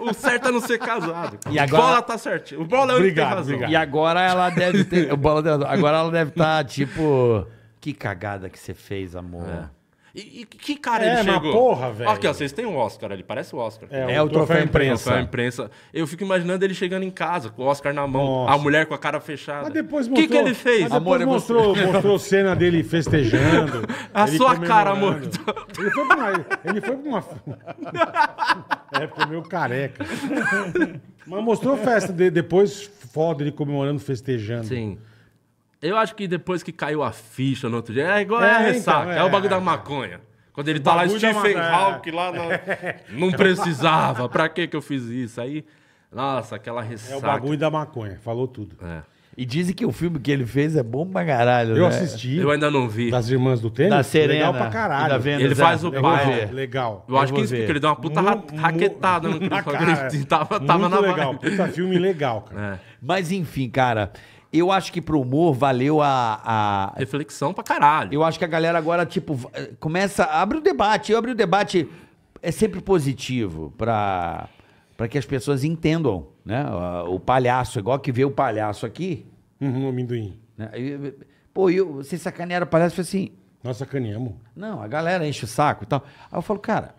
o certo é não ser casado. E agora... Bola tá certinho. O Bola é o obrigado, razão. E agora ela deve ter... Bola, agora ela deve estar, tá, tipo... Que cagada que você fez, amor. É. E, e que cara é, ele chegou? porra, velho. Aqui, ó, vocês têm um Oscar ali, parece o Oscar. É, é o, o troféu, troféu imprensa. Troféu imprensa. Eu fico imaginando ele chegando em casa, com o Oscar na mão, Nossa. a mulher com a cara fechada. Mas depois mostrou... O que, que ele fez? amor, é mostrou, você... mostrou cena dele festejando. a sua cara, amor. Ele foi pra uma... Ele foi pra uma... é, porque meio careca. Mas mostrou festa de, depois, foda ele comemorando, festejando. Sim. Eu acho que depois que caiu a ficha no outro dia, é igual é, é a então, ressaca, então, é, é, o é. bagulho da maconha. Quando ele o tá lá, Stephen é. Hawking lá, na... não precisava, pra que que eu fiz isso? Aí, nossa, aquela ressaca. É o bagulho da maconha, falou tudo. É. E dizem que o filme que ele fez é bom pra caralho. Eu né? assisti. Eu ainda não vi. Das Irmãs do Tênis? Da Serena. Legal pra caralho. Da tá Vênus, ele faz o pai. Legal. Eu, eu acho que ele deu uma puta mu, raquetada mu, no cara, Ele tava, tava muito na legal. Puta filme legal, cara. É. Mas enfim, cara. Eu acho que pro humor valeu a, a. Reflexão pra caralho. Eu acho que a galera agora, tipo, eh, começa. Abre o debate. Eu abri o debate. É sempre positivo pra, pra que as pessoas entendam, né? O palhaço, igual que vê o palhaço aqui. Uhum, amendoim. Né? Pô, eu, vocês sacanearam o palhaço e assim. Nós sacaneamos. Não, a galera enche o saco e tal. Aí eu falo, cara,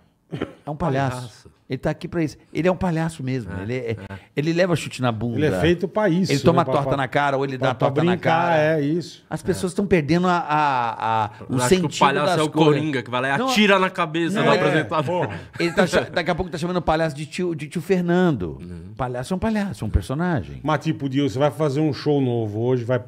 é um palhaço. palhaço. Ele tá aqui pra isso. Ele é um palhaço mesmo. É, ele, é, é. ele leva chute na bunda. Ele é feito pra isso. Ele toma né? torta pra, na cara ou ele pra, dá torta brincar, na cara. É isso. As pessoas estão é. perdendo a, a, a o acho sentido. Que o palhaço das é o Coringa que vai lá e Não, atira na cabeça do é. apresentador. Ele tá, daqui a pouco tá chamando o palhaço de tio, de tio Fernando. Uhum. Palhaço é um palhaço, é um personagem. Mas tipo, Dio, você vai fazer um show novo hoje, vai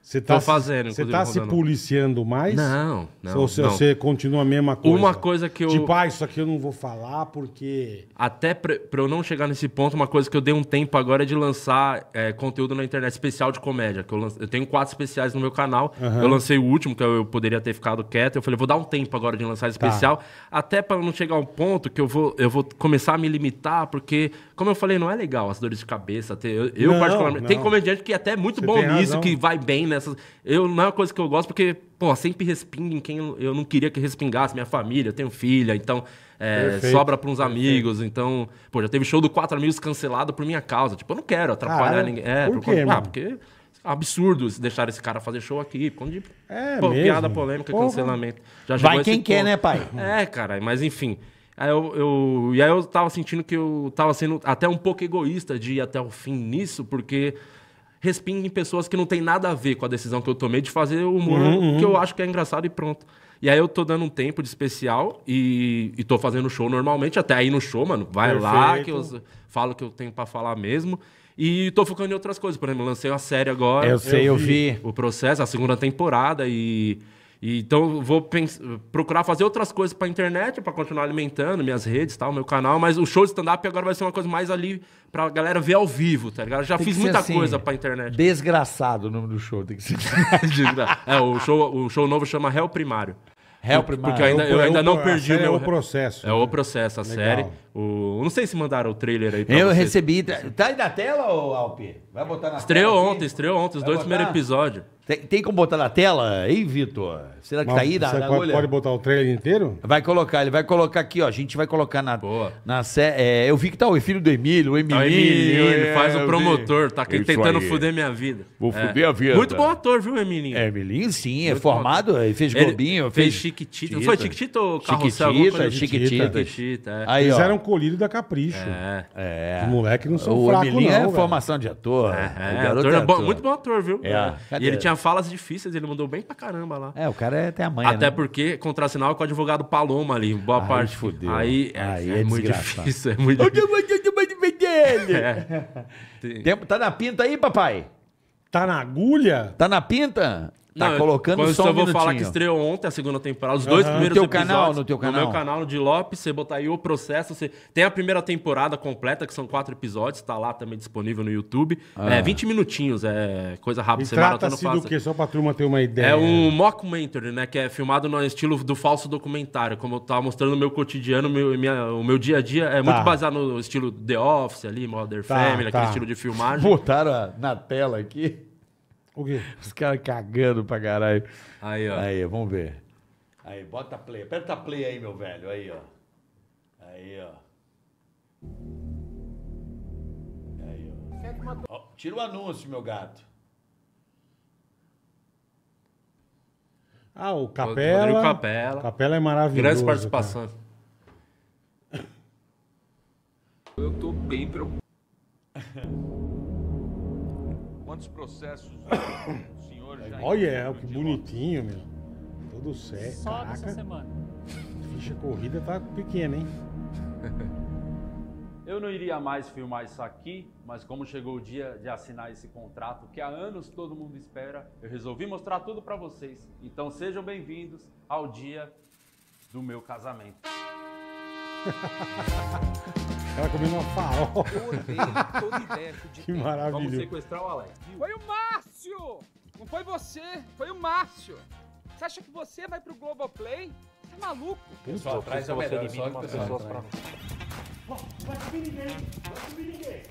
você tá, fazendo. Você tá se policiando mais? Não, não. Ou você, continua a mesma coisa? Uma coisa que eu. Tipo, ah, isso aqui eu não vou falar porque. Até pra, pra eu não chegar nesse ponto, uma coisa que eu dei um tempo agora é de lançar é, conteúdo na internet, especial de comédia. Que eu, lance... eu tenho quatro especiais no meu canal. Uhum. Eu lancei o último, que eu poderia ter ficado quieto. Eu falei, vou dar um tempo agora de lançar tá. especial. Tá. Até para não chegar a um ponto que eu vou, eu vou começar a me limitar, porque como eu falei, não é legal as dores de cabeça. Ter, eu, eu não, particularmente. Não. Tem comediante que é até é muito Você bom nisso, razão. que vai bem nessas. Eu, não é uma coisa que eu gosto, porque, pô, sempre respinga em quem eu não queria que respingasse. Minha família, eu tenho filha, então. É, sobra para uns amigos, Perfeito. então. Pô, já teve show do Quatro Amigos cancelado por minha causa. Tipo, eu não quero atrapalhar ah, ninguém. É, por, por quê, conta... Ah, porque é absurdo deixar esse cara fazer show aqui. Quando de... é, pô, piada polêmica, Porra. cancelamento. Já Vai quem quer, ponto. né, pai? É, cara, mas enfim. Aí eu, eu, e aí eu tava sentindo que eu tava sendo até um pouco egoísta de ir até o fim nisso, porque respinga em pessoas que não tem nada a ver com a decisão que eu tomei de fazer o humor uhum, uhum. que eu acho que é engraçado e pronto. E aí eu tô dando um tempo de especial e, e tô fazendo show normalmente, até aí no show, mano, vai Perfeito. lá que eu falo o que eu tenho para falar mesmo. E tô focando em outras coisas, por exemplo, lancei uma série agora. Eu sei, Eu vi. O processo, a segunda temporada e e, então vou procurar fazer outras coisas para internet, para continuar alimentando minhas redes, tal, meu canal, mas o show de stand up agora vai ser uma coisa mais ali pra galera ver ao vivo, tá ligado? Já tem fiz muita assim, coisa pra internet. Desgraçado o nome do show, tem que ser. é, o show, o show novo chama Réu Primário. Réu Primário. Porque eu ainda, eu ainda não perdi o meu. É o é é processo. É o né? processo, a Legal. série. O, não sei se mandaram o trailer aí pra Eu vocês. recebi. Tá, tá aí na tela, ô Alpi? Vai botar na estreou tela. Estreou ontem, estreou ontem, os Vai dois primeiros episódios. Tem, tem como botar na tela hein, Vitor? Será que tá Mas tá aí na, na pode, pode botar o trailer inteiro? Vai colocar, ele vai colocar aqui, ó. A gente vai colocar na. Boa. na é, eu vi que tá o filho do Emílio, o Emílio. Tá o Emílio, ele é, faz o promotor, tá aqui tentando aí. fuder minha vida. Vou é. fuder a vida. Muito bom ator, viu, Emílio? É, Emílio, sim, é Muito é formado, ele fez Globinho. Fez, fez Chiquitita. Não foi Chiquitita ou Carrossel? Chiquitita, assim? Chiquitita. Chiquitita é. aí, Eles ó. eram colhido da Capricho. É. é. Os não são o fracos, não. O Emílio é formação de ator. É, é o garoto é Muito bom ator, viu? E ele tinha falas difíceis, ele mandou bem pra caramba lá. É, o cara é, até a mãe. Até né? porque contrassinal com é o advogado Paloma ali, boa Ai, parte. Fudeu. Aí, é, Aí é, é muito difícil, é muito difícil. é. Tem... Tá na pinta aí, papai? Tá na agulha? Tá na pinta? Tá Não, colocando eu, só um vou falar que estreou ontem a segunda temporada, os dois primeiros no teu episódios. Canal, no teu canal? No meu canal, de Lopes, você botar aí o processo. Você... Tem a primeira temporada completa, que são quatro episódios, tá lá também disponível no YouTube. Ah. É 20 minutinhos, é coisa rápida. E você trata-se do quê? Só pra turma ter uma ideia. É um mockumentary, né? Que é filmado no estilo do falso documentário. Como eu tava mostrando o meu cotidiano, meu, minha, o meu dia a dia. É tá. muito baseado no estilo The Office ali, Mother tá, Family, tá. aquele estilo de filmagem. Botaram na tela aqui quê? Os caras cagando pra caralho. Aí, ó. Aí, vamos ver. Aí, bota play. Aperta play aí, meu velho. Aí, ó. Aí, ó. Aí, ó. ó tira o anúncio, meu gato. Ah, o Capela. Rodrigo Capela. Capela é maravilhoso. Grande participação. Cara. Eu tô bem preocupado. Quantos processos o senhor já Olha, é, que bonitinho, meu. Todo certo. Só Caraca. nessa semana. Ficha corrida tá pequena, hein? Eu não iria mais filmar isso aqui, mas como chegou o dia de assinar esse contrato que há anos todo mundo espera, eu resolvi mostrar tudo para vocês. Então sejam bem-vindos ao dia do meu casamento. Ela comendo uma farol. Eu odeio toda ideia de Que maravilha. Vamos sequestrar o Alex. Viu? Foi o Márcio! Não foi você, foi o Márcio. Você acha que você vai pro Globoplay? Você é maluco. Pessoal, traz a é melhor, só que pessoas pra mim. Não vai subir ninguém, não vai subir ninguém.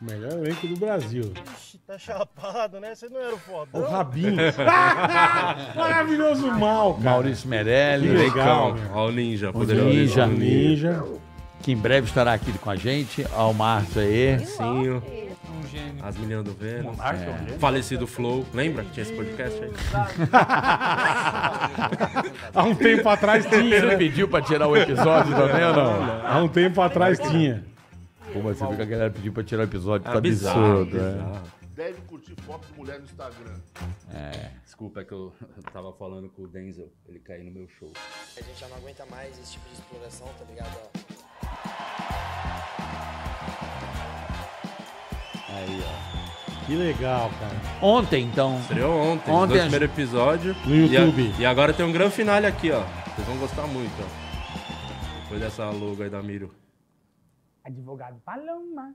Melhor elenco do Brasil tá chapado, né? Você não era o fodão. O Rabinho. Maravilhoso mal, cara. Maurício Merelli, Que legal. Olha o Ninja. O Ninja. O Ninja. Que em breve estará aqui com a gente. o Márcio aí. Sim. Um gênio. As meninas do Vênus. é. é. Falecido Flow. Lembra que tinha esse podcast aí? Há um tempo atrás tinha. Você pediu pra tirar o episódio também ou não? Há um tempo atrás tinha. Como você vê que a galera pediu pra tirar o episódio? Tá é absurdo. É. é deve curtir foto de mulher no Instagram. É, desculpa, é que eu, tava falando com o Denzel, ele caiu no meu show. A gente já não aguenta mais esse tipo de exploração, tá ligado? Aí, ó. Que legal, cara. Ontem, então. Estreou ontem, ontem no a... primeiro episódio. No YouTube. E, a... e agora tem um grande finale aqui, ó. Vocês vão gostar muito, ó. Depois dessa logo aí da Miro. Advogado Paloma.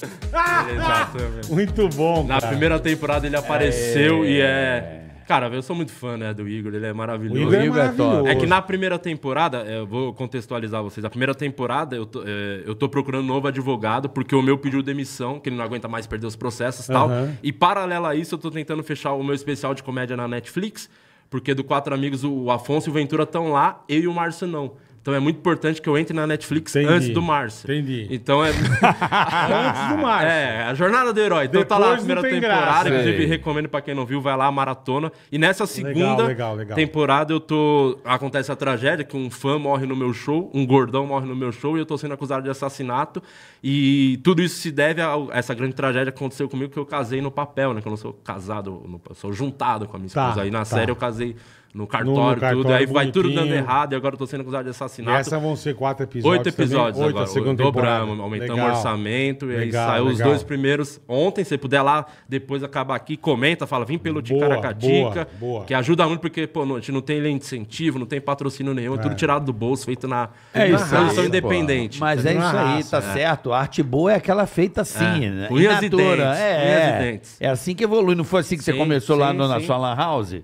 Exato, Muito bom, Na cara. primeira temporada ele apareceu é... e é... Cara, eu sou muito fã né, do Igor, ele é maravilhoso. O Igor, é, é top. é, que na primeira temporada, eu vou contextualizar vocês, a primeira temporada eu tô, é, eu tô procurando um novo advogado, porque o meu pediu demissão, que ele não aguenta mais perder os processos e uhum. tal. E paralelo a isso, eu tô tentando fechar o meu especial de comédia na Netflix, porque do Quatro Amigos, o Afonso e o Ventura estão lá, eu e o Márcio não. Então é muito importante que eu entre na Netflix Entendi. antes do março. Entendi. Então é. antes do março. É, a jornada do herói. Então Depois tá lá a primeira temporada. Inclusive, recomendo pra quem não viu, vai lá a maratona. E nessa segunda legal, legal, legal. temporada eu tô. Acontece a tragédia que um fã morre no meu show, um gordão morre no meu show e eu tô sendo acusado de assassinato. E tudo isso se deve a essa grande tragédia que aconteceu comigo, que eu casei no papel, né? Que eu não sou casado, eu sou juntado com a minha tá, esposa. Tá, Aí na tá. série eu casei no cartório, no, cartório tudo. Aí vai tudo dando errado e agora eu tô sendo acusado de assassinato. E essa vão ser quatro episódios. Oito episódios Oito, agora. Segunda Dobramos, aumentamos legal. o orçamento. E aí saiu legal. os dois primeiros ontem. Se puder lá, depois acabar aqui, comenta, fala, vim pelo Ticaracatica. Que ajuda muito, porque, pô, não, a gente não tem incentivo, não tem patrocínio nenhum, é, tudo é. tirado do bolso, feito na é isso produção independente. Mas é, é isso aí, tá é. certo. A arte boa é aquela feita é. assim, né? é. né? Unhas e dentes. É, é assim que evolui. Não foi assim que sim, você começou lá na sua lan house?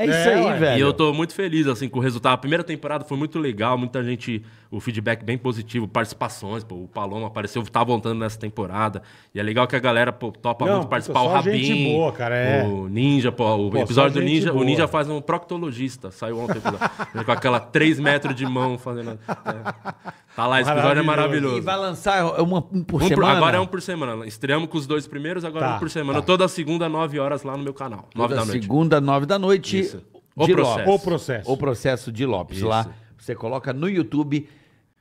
É isso né, aí, velho. E eu tô muito feliz, assim, com o resultado. A primeira temporada foi muito legal, muita gente o feedback bem positivo, participações, pô, o Paloma apareceu, tá voltando nessa temporada. E é legal que a galera pô, topa Não, muito participar. Puta, o Rabin, boa, cara, é. o Ninja, pô, o pô, episódio do Ninja, boa. o Ninja faz um proctologista, saiu ontem com aquela 3 metros de mão fazendo. É. Tá lá, esse episódio é maravilhoso. E vai lançar uma, um por um semana? Por, agora é um por semana. Estreamos com os dois primeiros, agora é tá, um por semana. Tá. Toda segunda, 9 horas lá no meu canal. 9 da noite. Segunda, 9 da noite. Isso. O processo. o processo. O processo. de Lopes. Isso. Lá você coloca no YouTube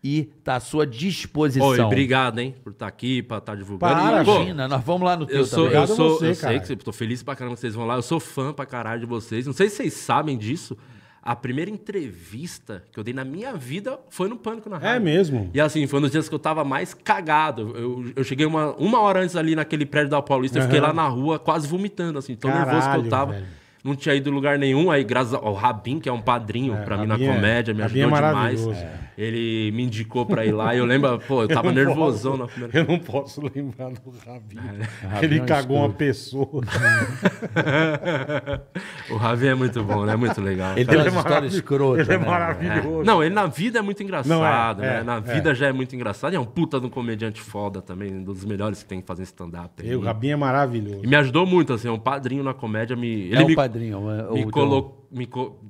e está à sua disposição. Oi, obrigado, hein, por estar tá aqui, tá para estar divulgando. Para, e, pô, nós vamos lá no teu eu sou, também. Eu sou, você, eu sei que estou feliz pra caramba que vocês vão lá. Eu sou fã pra caralho de vocês. Não sei se vocês sabem disso. A primeira entrevista que eu dei na minha vida foi no Pânico na é Rádio. É mesmo? E assim, foi nos dias que eu tava mais cagado. Eu, eu cheguei uma, uma hora antes ali naquele prédio da Paulista, uhum. eu fiquei lá na rua quase vomitando, assim, tão caralho, nervoso que eu tava. Velho não tinha ido lugar nenhum. Aí, graças ao Rabin, que é um padrinho é, para mim na é- comédia, me é ajudou é demais. É. Ele me indicou pra ir lá e eu lembro, pô, eu tava eu nervosão posso, na primeira. Eu não posso lembrar do Ravi. É, ele é cagou escuro. uma pessoa. o Ravi é muito bom, né? É muito legal. Ele tem uma história escrota. Ele é, é né? maravilhoso. Não, ele na vida é muito engraçado, não, é, né? na vida já é muito engraçado. E é um puta de um comediante foda também, um dos melhores que tem que fazer stand-up. O Rabinho é maravilhoso. E me ajudou muito, assim, um padrinho na comédia. Me, ele é um me, padrinho. Me, colocou me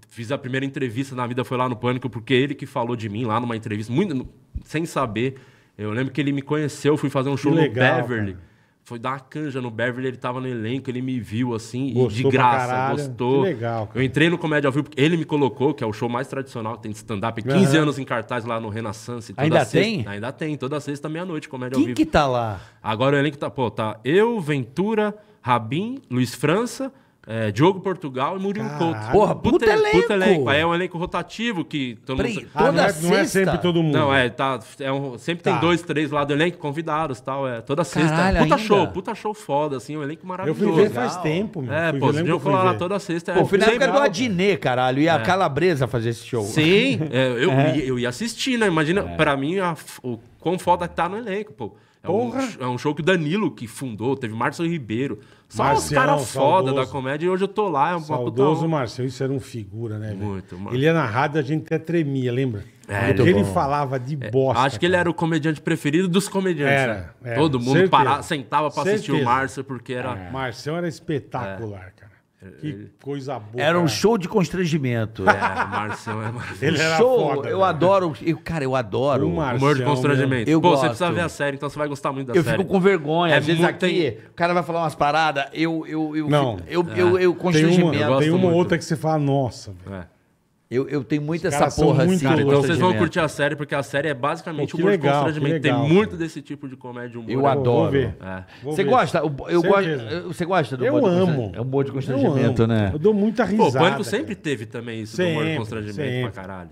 fiz a primeira entrevista na vida foi lá no Pânico, porque ele que falou de mim lá numa entrevista, muito sem saber. Eu lembro que ele me conheceu, fui fazer um show legal, no Beverly. Cara. Foi dar uma canja no Beverly, ele tava no elenco, ele me viu assim, gostou e de graça, gostou. Que legal, cara. Eu entrei no Comédia ao Vivo, ele me colocou, que é o show mais tradicional, tem stand-up, 15 é uhum. anos em cartaz lá no Renaissance. Ainda sexta, tem? Ainda tem, toda sexta, meia-noite, Comédia Quem ao Vivo. Quem que tá lá? Agora o elenco tá, pô, tá eu, Ventura, Rabin, Luiz França, é, Diogo Portugal e Murilo Caralho. Couto. Porra, puta, puta, elenco. puta elenco. É um elenco rotativo que todo mundo... Ah, não, é, sexta... não é sempre todo mundo. Não, é, tá, é um, sempre tá. tem dois, três lá do elenco convidados tal. É, toda sexta. Caralho, puta ainda? show, puta show foda, assim, um elenco maravilhoso. Eu fui ver faz tempo, meu. É, fui pô, Diogo fui lá toda sexta. Pô, é, fui na época do Adinê, né? caralho, e é. a Calabresa fazer esse show. Sim, é, eu, eu ia assistir, né? Imagina, é. pra mim, a, o quão foda tá no elenco, pô. Porra! É um, é um show que o Danilo que fundou, teve Márcio Ribeiro. Só os caras foda da comédia e hoje eu tô lá. É uma saudoso puta... Marcelo, isso era um figura, né? Muito, mano. Ele é narrado, a gente até tremia, lembra? É, Porque ele falava de é, bosta. É, acho que cara. ele era o comediante preferido dos comediantes. Era. Né? era Todo mundo parava, sentava pra certeza. assistir o Márcio porque era. É. Marcelo era espetacular, é. cara. Que coisa boa. Era um cara. show de constrangimento. É, Marcião é maravilhoso. Ele era show, foda, eu adoro. Eu, cara, eu adoro. O humor de constrangimento. Eu Pô, gosto. você precisa ver a série, então você vai gostar muito da eu série. Eu fico com vergonha. É Às vezes aqui, tem... o cara vai falar umas paradas, eu, eu, eu. Não. Eu, eu, é. eu, eu, constrangimento. Tem uma, eu tem uma outra que você fala, nossa. É. Eu, eu tenho muito essa porra muito assim. Cara, então vocês vão curtir a série, porque a série é basicamente um humor de constrangimento. Tem muito desse tipo de comédia humor. Eu adoro. É. Você gosta? Eu gosto, você gosta do eu amo. É humor de constrangimento, eu né? Eu dou muita risada. Pô, o Pânico sempre cara. teve também isso sempre, do humor de constrangimento sempre. pra caralho.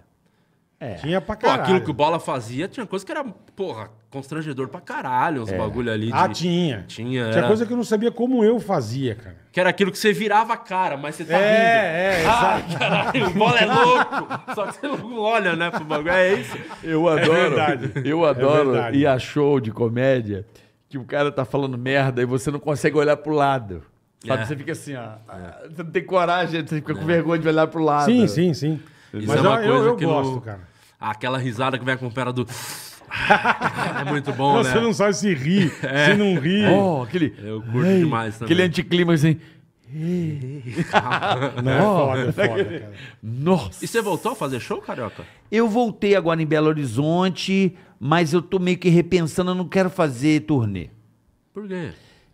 É. Tinha pra caralho. Pô, aquilo que o Bola fazia, tinha coisa que era, porra, constrangedor pra caralho os é. bagulho ali. Ah, de... Ah, tinha. Tinha. Tinha era... coisa que eu não sabia como eu fazia, cara. Que era aquilo que você virava a cara, mas você tá é, rindo. É, ah, é, ah, exato. caralho, o bola é louco. Só que você não olha, né, pro bagulho. É isso. Eu adoro. É verdade. Eu é adoro é ir a show de comédia que o cara tá falando merda e você não consegue olhar pro lado. Sabe? É. Você fica assim, ó. É. Você não tem coragem, você fica com é. vergonha de olhar pro lado. Sim, sim, sim. Isso mas é uma eu, coisa eu, eu que gosto, no... cara. Aquela risada que vem com o pera do. É muito bom, né? Você não sabe se ri, é. se não ri. Oh, aquele... Eu curto Ei, demais também. Aquele anticlima assim... não, é foda, é foda, cara. Nossa. E você voltou a fazer show, Carioca? Eu voltei agora em Belo Horizonte, mas eu tô meio que repensando, eu não quero fazer turnê. Por quê?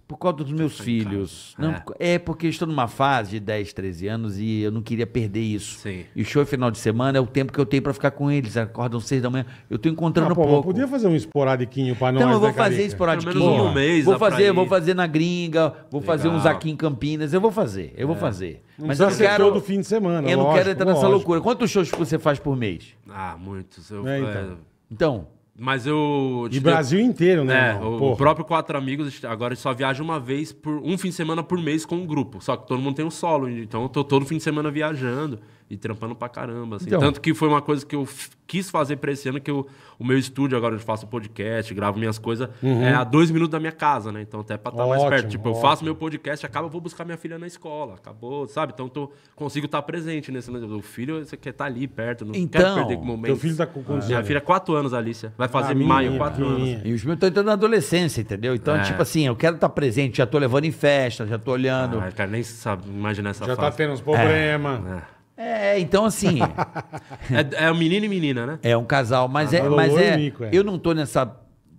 Por causa dos meus filhos. Não, é. é. porque eu estou numa fase de 10, 13 anos e eu não queria perder isso. Sim. E o show é final de semana, é o tempo que eu tenho para ficar com eles. Acordam 6 da manhã. Eu estou encontrando ah, pô, pouco. podia fazer um esporadiquinho para nós. Então eu vou né, fazer esporadiquinho. Um mês vou fazer, vou fazer na gringa, vou Legal. fazer uns aqui em Campinas. Eu vou fazer, eu vou é. fazer. Não Mas eu não quero todo fim de semana. Eu lógico, não quero entrar lógico. nessa loucura. Quantos shows você faz por mês? Ah, muitos. Eu, é, é então. então mas eu. De Brasil deu... inteiro, né? É, o, próprio Quatro Amigos, agora só viaja uma vez por um fim de semana por mês com um grupo. Só que todo mundo tem um solo, então eu tô todo fim de semana viajando e trampando pra caramba. Assim. Então, Tanto que foi uma coisa que eu quis fazer pra esse ano, que eu, o meu estúdio agora, onde faço podcast, gravo minhas coisas, uhum. é a dois minutos da minha casa, né? Então até pra estar tá mais perto. Tipo, ótimo. eu faço meu podcast, acaba, vou buscar minha filha na escola, acabou, sabe? Então tô, consigo estar tá presente nesse momento O filho, você quer estar tá ali perto, não então, quero perder momento. Meu filho tá com ah. Minha filha é quatro anos, Alicia. Vai ah, fazer ah, minha, maio, 4 anos. E os meus estão entrando na adolescência, entendeu? Então, é. tipo assim, eu quero estar tá presente, já tô levando em festa, já tô olhando. Ah, cara, nem sabe imaginar essa já tá fase. Já tá tendo uns problemas. É. É. É, então assim. é, é um menino e menina, né? É um casal, mas Ah, é. mas é, mico, é. Eu não tô nessa.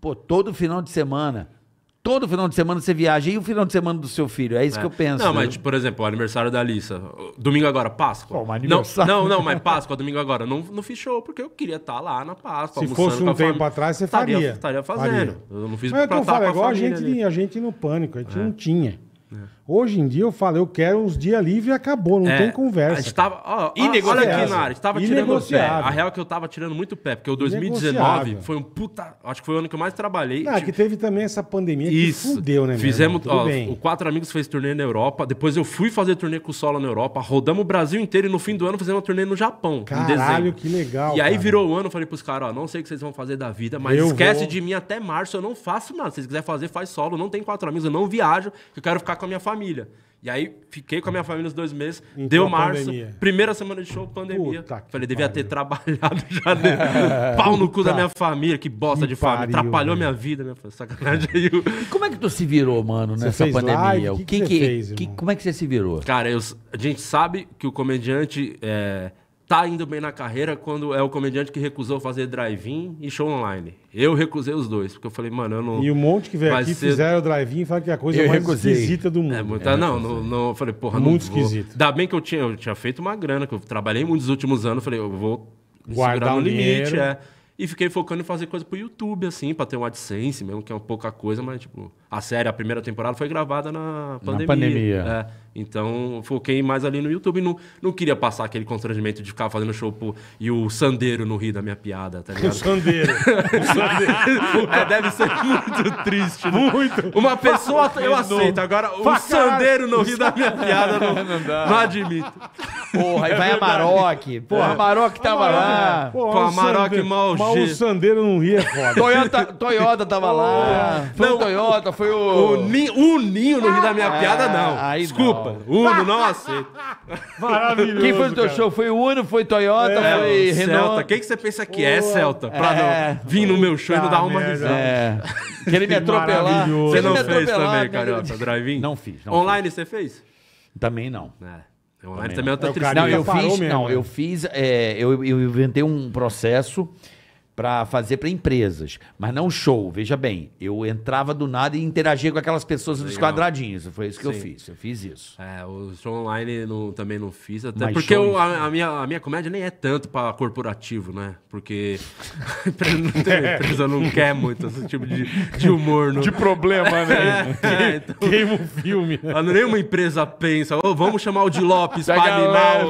Pô, todo final de semana. Todo final de semana você viaja. E o final de semana do seu filho? É isso é. que eu penso. Não, né? mas, por exemplo, o aniversário da Alissa. Domingo agora, Páscoa. Pô, mas não, não, não, mas Páscoa, domingo agora. Não, não fiz show, porque eu queria estar tá lá na Páscoa. Se fosse um tempo atrás, você faria. Estaria fazendo. Faria. Eu não fiz Mas é o que pra eu estar tá falo, com a é igual a gente, a gente no pânico, a gente é. não tinha. Hoje em dia eu falo, eu quero uns dias livres e acabou, não é, tem conversa. A gente tava, ó, olha aqui, Nara, a gente tava tirando pé. A real é que eu tava tirando muito pé, porque o 2019 foi um puta. Acho que foi o ano que eu mais trabalhei. Ah, que teve também essa pandemia Isso. que fudeu, né, Fizemos, ó, o Quatro Amigos fez turnê na Europa, depois eu fui fazer turnê com o Solo na Europa, rodamos o Brasil inteiro e no fim do ano fizemos uma turnê no Japão. Caralho, que legal. E aí cara. virou o ano, eu falei pros caras, ó, não sei o que vocês vão fazer da vida, mas eu esquece vou. de mim até março, eu não faço nada. Se vocês quiserem fazer, faz solo, não tem quatro amigos, eu não viajo, eu quero ficar com a minha família família. E aí fiquei com a minha família uns dois meses. deu março, pandemia. primeira semana de show, pandemia. Puta Falei, devia pariu. ter trabalhado já. É, Pau no cu da minha família, que bosta que de família. Atrapalhou a minha vida, sacanagem. E como é que tu se virou, mano, você nessa pandemia? Live? O que que, que, que fez, Como é que você se virou? Cara, eu, a gente sabe que o comediante é, tá indo bem na carreira quando é o comediante que recusou fazer drive-in e show online. Eu recusei os dois, porque eu falei, mano, eu não. E um monte que veio aqui ser... fizeram drive-in e falaram que é a coisa eu mais recusei. esquisita do é mundo. É, muito, é, não, não, não, eu falei, porra, muito não. Muito esquisito. Ainda bem que eu tinha, eu tinha feito uma grana, que eu trabalhei muito nos últimos anos, falei, eu vou guardar um limite, é. E fiquei focando em fazer coisa pro YouTube, assim, pra ter um AdSense mesmo, que é uma pouca coisa, mas, tipo, a série, a primeira temporada foi gravada na pandemia. Na pandemia. É. Então, foquei mais ali no YouTube. Não, não queria passar aquele constrangimento de ficar fazendo show pro, e o Sandeiro não rio da minha piada, tá ligado? O Sandeiro. o Sandeiro. é, deve ser muito triste. Né? Muito. Uma pessoa eu aceito. Agora, o Sandeiro não rio da minha piada, não, não, não admito. Porra, e é vai a Maroc. Porra, é. a Maroc tava lá. É. Porra, a Maroc mal Mal o Sandeiro não ria, foda. Toyota, Toyota tava lá. Foi não, o Toyota, foi o... O Ninho, o ninho não rir da minha ah, piada, não. Desculpa. Uno. Uno, Maravilhoso. Quem foi no teu show? Foi o Uno, foi Toyota, é, foi Renault? Celta. Quem que você pensa que é, Celta? Pra é. não vir no meu show e não dar uma merda. risada. É. Querer me atropelar. Você não fez também, né? Carioca, drive-in? Não fiz. Não Online fiz. você fez? Também não. É. Online também, também é outra é tristeza. Não, eu fiz, não, eu né? fiz, é, eu, eu inventei um processo para fazer para empresas, mas não show. Veja bem, eu entrava do nada e interagia com aquelas pessoas dos quadradinhos. Foi isso que Sim. eu fiz. Eu fiz isso. É, o show online não, também não fiz, até mas porque eu, a, a, minha, a minha comédia nem é tanto para corporativo, né? Porque a empresa não quer muito esse tipo de, de humor. Né? De problema, né? é, então, Queima o filme. Ah, nenhuma empresa pensa, oh, vamos chamar o de Lopes para animar.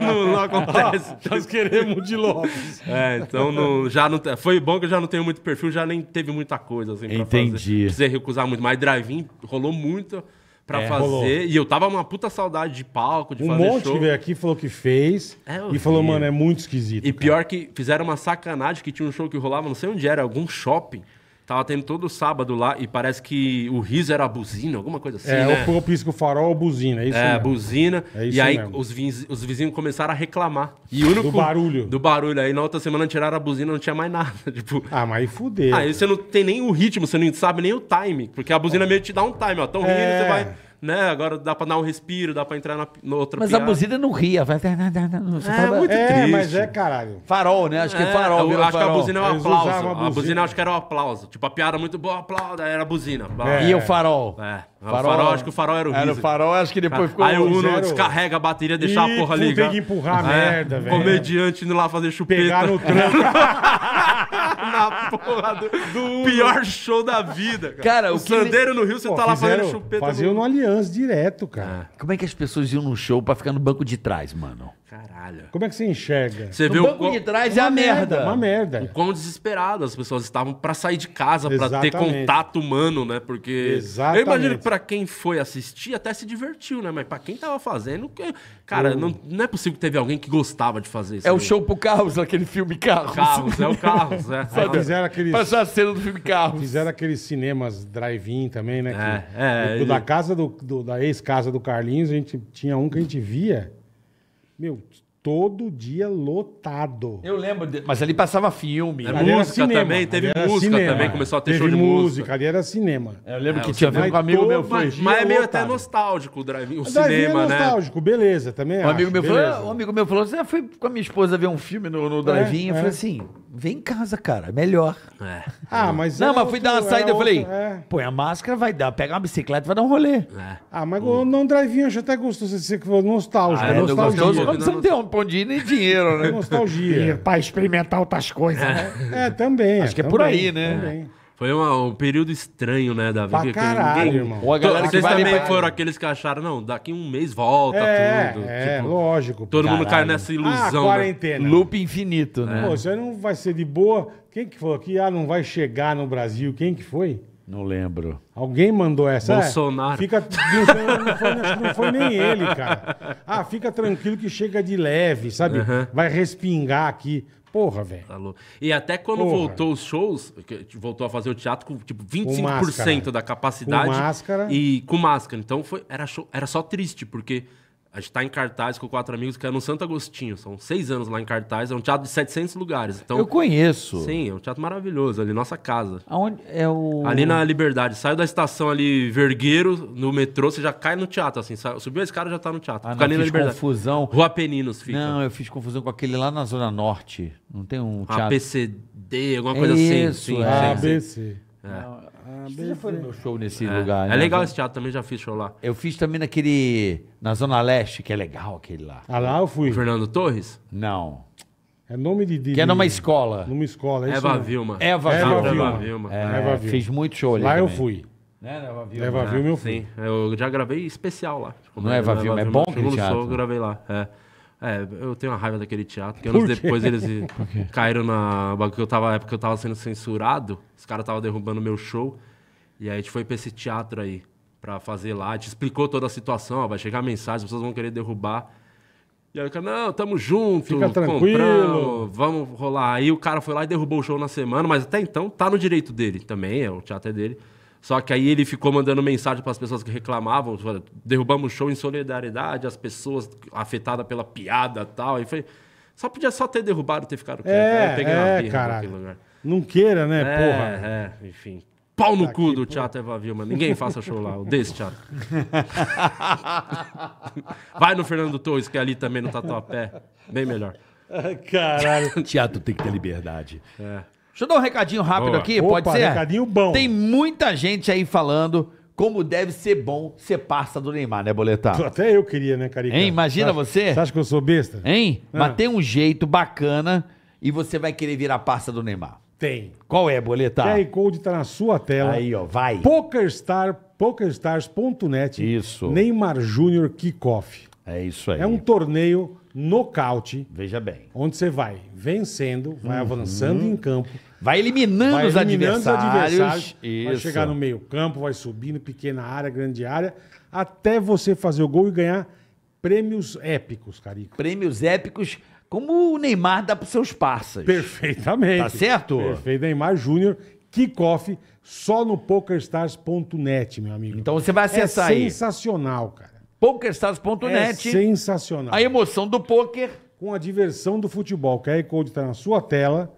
não, não acontece. nós queremos o de Lopes. É, então já não, foi bom que eu já não tenho muito perfil, já nem teve muita coisa assim, Entendi. Precisei recusar muito, mas drive-in rolou muito pra é, fazer. Rolou. E eu tava uma puta saudade de palco, de um fazer show. Um monte que veio aqui falou que fez é, e vi. falou, mano, é muito esquisito. E cara. pior que fizeram uma sacanagem que tinha um show que rolava, não sei onde era, algum shopping. Tava tendo todo sábado lá e parece que o riso era buzina, alguma coisa assim. É, né? ou pisco farol ou buzina, é isso É, mesmo. buzina. É isso e aí mesmo. os, viz, os vizinhos começaram a reclamar. E o único, do barulho. Do barulho. Aí na outra semana tiraram a buzina não tinha mais nada. tipo, ah, mas aí fudeu. Aí ah, você não tem nem o ritmo, você não sabe nem o time. Porque a buzina ah. meio que te dá um time, ó. Tão rindo, é. você vai né? Agora dá pra dar um respiro, dá pra entrar na, na outra Mas piada. a buzina não ria, vai. É, Você é, fala... muito é, triste. mas é caralho. Farol, né? Acho que é, é farol. Eu, acho farol. que a buzina é um aplauso. A buzina acho que era um aplauso. Tipo, a piada muito boa, aplauda, era a buzina. É. E o farol. É. Farol, farol, acho que o farol era o riso. Era o farol, acho que depois ficou Aí o Uno zero. descarrega a bateria, deixa a porra ligada. Tem que empurrar a é, merda, velho. Comediante indo lá fazer chupeta. Pegar no trampo. Na porra do, do pior show da vida, cara. cara o, candeiro Sandeiro no Rio, você Pô, tá lá fizeram, fazendo chupeta. Faziam no, Aliança direto, cara. Ah. Como é que as pessoas iam no show pra ficar no banco de trás, mano? Caralho. Como é que você enxerga? Você no banco o banco de trás é uma é a merda. merda. Uma merda. O quão desesperado as pessoas estavam pra sair de casa, Exatamente. pra ter contato humano, né? Porque. Exatamente. Eu imagino que para quem foi assistir até se divertiu, né? Mas para quem tava fazendo, cara, hum. não, não é possível que teve alguém que gostava de fazer isso. É o show pro Carros, aquele filme Carros. Carros, é o Carros, é. Sabe? Fizeram aqueles... Passar a cena do filme Carros. Fizeram aqueles cinemas drive-in também, né? É, que, é, é. da casa do, do da ex-casa do Carlinhos, a gente tinha um que a gente via. Meu, todo dia lotado. Eu lembro, de... mas ali passava filme. Era ali música também, teve música cinema, também, começou a ter teve show de música. música. Ali era cinema. É, eu lembro é, que tinha um amigo meu foi. Mas é meio lotado. até nostálgico o drive o, o cinema, é né? nostálgico, beleza, também um acho, amigo meu beleza. falou, ah", Um amigo meu falou você foi com a minha esposa ver um filme no, no é, drive-in, é, eu falei assim... Vem em casa, cara, é melhor. É. Ah, mas. Não, é mas fui outro, dar uma saída e falei: é. põe a máscara, vai dar, pega uma bicicleta e vai dar um rolê. É. Ah, mas hum. não drive-in, acho até gostoso você que falou nostálgico. Ah, é, é nostalgia. Gostoso, você não tem um pão de nem dinheiro, né? nostalgia. pra experimentar outras coisas, né? É, também. Acho que é por aí, né? Também. Foi uma, um período estranho, né, da vida. Pra caralho, ninguém... irmão. galera Vocês também vai... foram aqueles que acharam, não, daqui um mês volta é, tudo. É, tipo, lógico. Todo caralho. mundo cai nessa ilusão. Ah, quarentena. Né? Loop infinito, né? Pô, isso aí não vai ser de boa. Quem que falou que ah, não vai chegar no Brasil? Quem que foi? Não lembro. Alguém mandou essa? É, Bolsonaro. É, fica... não, foi, não foi nem ele, cara. Ah, fica tranquilo que chega de leve, sabe? Uhum. Vai respingar aqui. Porra, velho. Tá e até quando Porra. voltou os shows, voltou a fazer o teatro com tipo 25% com da capacidade. Com máscara. E com máscara. Então foi, era, show, era só triste, porque a gente tá em cartaz com quatro amigos, que é no Santo Agostinho. São seis anos lá em cartaz. É um teatro de 700 lugares. Então, Eu conheço. Sim, é um teatro maravilhoso, ali, nossa casa. Aonde é o... Ali na Liberdade. Saiu da estação ali, Vergueiro, no metrô, você já cai no teatro, assim. Subiu esse cara já tá no teatro. Ah, fica não, ali na Liberdade. confusão. Rua Peninos fica. Não, eu fiz confusão com aquele lá na Zona Norte. Não tem um teatro... ABCD, alguma coisa é assim. isso, Sim, é. ABC. É. Você já foi no meu show nesse é. lugar. É né? legal esse teatro também, já fiz show lá. Eu fiz também naquele. Na Zona Leste, que é legal aquele lá. Ah, lá eu fui. O Fernando Torres? Não. É nome de, de. que é numa escola. Numa escola, é Eva isso. Vilma. Eva, Eva Vilma. Vilma. Eva Vilma. É, Eva Vilma. Fiz muito show ali. Lá também. eu fui. Né, Eva Vilma? Eva é, Vilma eu fui. Sim, eu já gravei especial lá. Tipo, não é né, Eva, Vilma, é bom que já teatro. show eu gravei lá. É. É, eu tenho uma raiva daquele teatro, porque anos depois eles caíram na. Porque eu tava, época eu tava sendo censurado, os caras estavam derrubando meu show. E aí a gente foi pra esse teatro aí, pra fazer lá. A gente explicou toda a situação, ó, vai chegar mensagem, as pessoas vão querer derrubar. E aí o cara, não, tamo junto, Fica tranquilo. vamos rolar. Aí o cara foi lá e derrubou o show na semana, mas até então tá no direito dele também, é, o teatro é dele. Só que aí ele ficou mandando mensagem para as pessoas que reclamavam, derrubamos o show em solidariedade, as pessoas afetadas pela piada e tal. e foi, só podia só ter derrubado, ter ficado quieto. É, eu peguei é, cara naquele lugar. Não queira, né, é, porra? É, enfim pau no tá cu do Teatro Eva Vilma. Ninguém faça show lá, o desse teatro. Vai no Fernando Torres, que é ali também no Tatuapé. Bem melhor. Caralho. teatro tem que ter liberdade. É. Deixa eu dar um recadinho rápido Boa. aqui, Opa, pode ser? recadinho bom. Tem muita gente aí falando como deve ser bom ser parça do Neymar, né, Boletar? Até eu queria, né, Carica? Hein, imagina você? Você acha que eu sou besta? Hein? Mas ah. tem um jeito bacana e você vai querer virar parça do Neymar. Tem. Qual é, Boleta? QR Code tá na sua tela. Aí, ó, vai. PokerStar, PokerStars.net. Isso. Neymar Júnior Kickoff. É isso aí. É um torneio nocaute. Veja bem. Onde você vai vencendo, vai uhum. avançando em campo. Vai eliminando, vai eliminando os adversários. Os adversários vai chegar no meio campo, vai subindo, pequena área, grande área, até você fazer o gol e ganhar prêmios épicos, Carico. Prêmios épicos como o Neymar dá para seus parceiros. Perfeitamente. Tá certo? Perfeito. Neymar Júnior, kickoff só no pokerstars.net, meu amigo. Então você vai é acessar é aí. sensacional, cara. pokerstars.net. É sensacional. A emoção do poker com a diversão do futebol. Que a Code está na sua tela.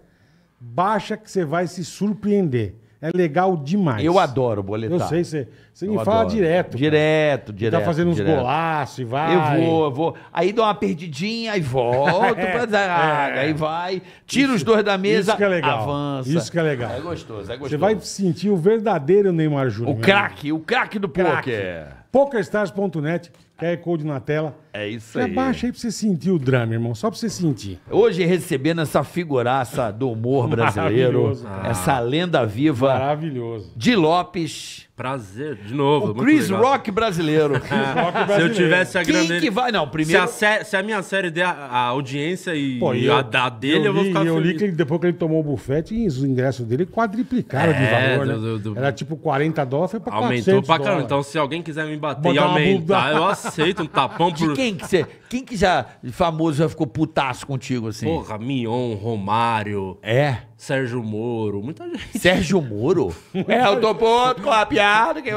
Baixa que você vai se surpreender. É legal demais. Eu adoro boletar. Eu sei, você, você me fala adoro. direto. Direto, cara. direto. Tá fazendo direto. uns golaços e vai. Eu vou, eu vou. Aí dá uma perdidinha e volto é, pra ah, É. Aí vai, tira isso, os dois da mesa, isso que é legal. avança. Isso que é legal. É gostoso, é gostoso. Você vai sentir o verdadeiro Neymar Júnior. O né? craque, o craque do poker. Pokerstars.net, QR Code na tela. É isso Já aí. Abaixa aí pra você sentir o drama, irmão. Só pra você sentir. Hoje recebendo essa figuraça do humor brasileiro. Maravilhoso. Essa lenda viva. Maravilhoso. De Lopes. Prazer, de novo. O Chris Rock brasileiro. Chris Rock brasileiro. Se eu tivesse a Quem que vai? Não, primeiro... Se a, Se a minha série der a, a audiência e, Pô, eu, a da dele, eu, li, eu, vou ficar eu feliz. Eu li que depois que ele tomou o bufete, os ingressos dele quadriplicaram é, de valor, do, né? do, do... Era tipo 40 dólares, foi pra Aumentou pra caramba. Então, se alguém quiser me bater Botar e aumentar, eu aceito um tapão por quem que você. Quem que já famoso já ficou putaço contigo, assim? Porra, Mion, Romário. É. Sérgio Moro, muita gente. Sérgio Moro? é, eu tô puto com a piada. Que...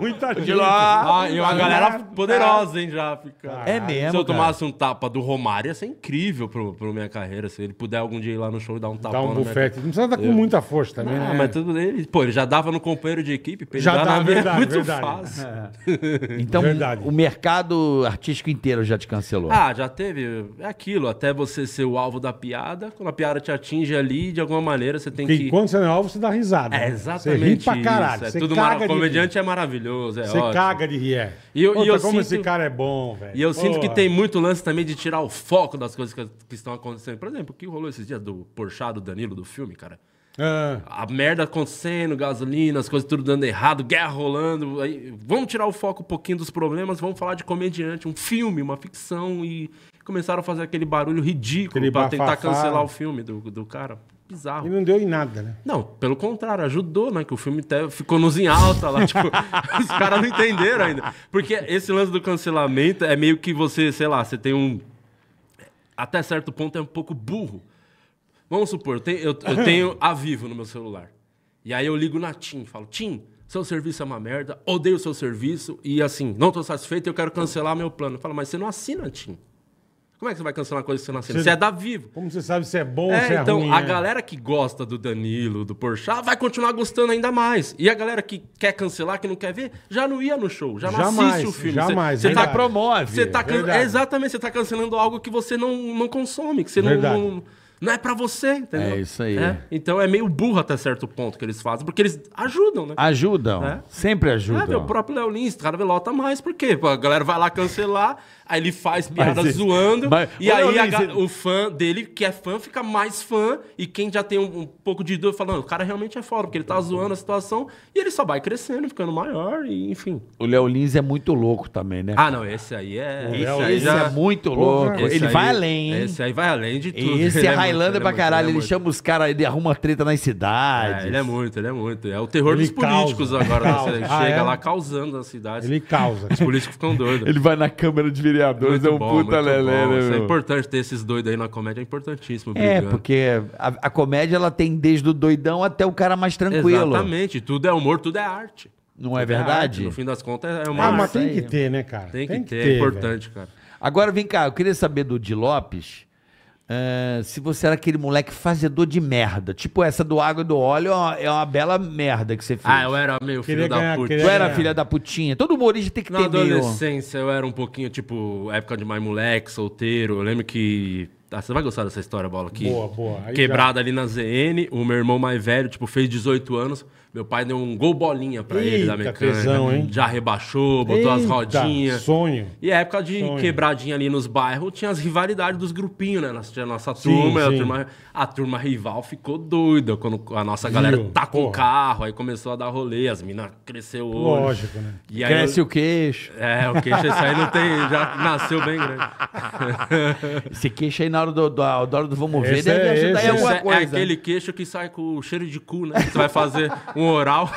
muita gente. De lá, ah, e uma galera poderosa, hein, já. ficar. É mesmo, Se eu tomasse cara. um tapa do Romário, ia ser incrível pro, pro minha carreira. Se ele puder algum dia ir lá no show e dar um tapa. Dá um bufete. Não precisa dar tá com muita força também, não, né? mas tudo ele... Pô, ele já dava no companheiro de equipe. Ele já dava, é verdade, muito verdade. fácil. É. Então, verdade. o mercado artístico inteiro já te cancelou. Ah, já teve. É aquilo. Até você ser o alvo da piada. Quando a piada te atinge ali de alguma maneira você tem Porque que. Quando você não é alvo, você dá risada. É exatamente. Você ri pra caralho. Isso. É tudo caga mar... Comediante rir. é maravilhoso. É você ótimo. caga de rir. É. E eu, Outra, e eu como sinto... esse cara é bom, velho. E eu sinto que tem muito lance também de tirar o foco das coisas que, que estão acontecendo. Por exemplo, o que rolou esses dias do Porchado Danilo do filme, cara? Ah. A merda acontecendo, gasolina, as coisas tudo dando errado, guerra rolando. Aí, vamos tirar o foco um pouquinho dos problemas, vamos falar de comediante, um filme, uma ficção. E começaram a fazer aquele barulho ridículo para tentar cancelar o filme do, do cara bizarro. E não deu em nada, né? Não, pelo contrário, ajudou, né? Que o filme até ficou nos em alta lá, tipo, os caras não entenderam ainda. Porque esse lance do cancelamento é meio que você, sei lá, você tem um. Até certo ponto é um pouco burro. Vamos supor, eu, eu tenho a Vivo no meu celular. E aí eu ligo na TIM, falo, TIM, seu serviço é uma merda, odeio o seu serviço, e assim, não estou satisfeito, eu quero cancelar meu plano. Fala, mas você não assina, TIM. Como é que você vai cancelar uma coisa que você não assina? Você, você é da Vivo. Como você sabe se é bom é, se é então, ruim? Então, a é. galera que gosta do Danilo, do Porchat, vai continuar gostando ainda mais. E a galera que quer cancelar, que não quer ver, já não ia no show, já não jamais, assiste o filme. Jamais, Você, você tá, promove. Você tá can... é, exatamente, você tá cancelando algo que você não, não consome, que você não, não... não é para você, entendeu? É isso aí. É. Então é meio burro até certo ponto que eles fazem, porque eles ajudam, né? Ajudam, é. sempre ajudam. É, o próprio Léo Lins, cara, velota mais, por quê? A galera vai lá cancelar, aí ele faz piada mas, zoando, mas, e aí a, o fã dele, que é fã, fica mais fã, e quem já tem um, um pouco de dor falando, o cara realmente é foda, porque ele tá zoando a situação, e ele só vai crescendo, ficando maior, e enfim. O Léo Lins é muito louco também, né? Ah, não, esse aí é... Esse, aí já... é muito louco. Esse ele aí, vai além. Hein? Esse aí vai além de tudo. Esse é, é Highlander é pra é caralho, ele, ele chama os caras, ele arruma treta nas é, cidades. É, ele é muito, ele é muito. É o terror ele dos políticos agora. Ele ah, chega é? lá causando a cidade. Ele causa. Os políticos ficam doidos. Ele vai na câmera de Vereadores muito é um bom, puta lelé, né, é importante ter esses doidos aí na comédia, é importantíssimo. Brigando. É, porque a, a, comédia ela tem desde o doidão até o cara mais tranquilo. Exatamente, tudo é humor, tudo é arte. Não é, é verdade? no fim das contas é uma Ah, mas tem que ter, né, cara? Tem, tem que, que, ter, é importante, cara. Agora vem cá, eu queria saber do Di Lopes. Ah, se você era aquele moleque fazedor de merda. Tipo, essa do água e do óleo é uma, é bela merda que você fez. Ah, eu era meio filho queria da ganhar, putinha. Tu era filha da putinha. Todo humorista tem que Na ter meio... Na adolescência eu era um pouquinho, tipo, época de mais moleque, solteiro. Eu lembro que... Ah, você vai gostar dessa história, Bola, aqui. Boa, boa. Aí Quebrada já... ali na ZN, o meu irmão mais velho, tipo, fez 18 anos. Meu pai deu um gol bolinha pra Eita, ele da mecânica. Pesão, né? hein? Já rebaixou, botou Eita, as rodinhas. Sonho. E a época de sonho. quebradinha ali nos bairros, tinha as rivalidades dos grupinhos, né? Nossa, tinha a nossa turma, sim. A turma, a turma rival ficou doida quando a nossa galera Viu? tá com o carro, aí começou a dar rolê, as minas cresceu hoje. Lógico, né? E aí, Cresce eu... o queixo. É, o queixo esse aí não tem, já nasceu bem grande. esse queixo aí na hora do, do, do vamos ver esse deve é, ajudar esse, em alguma é, coisa. É aquele queixo que sai com o cheiro de cu, né? Você vai fazer um oral.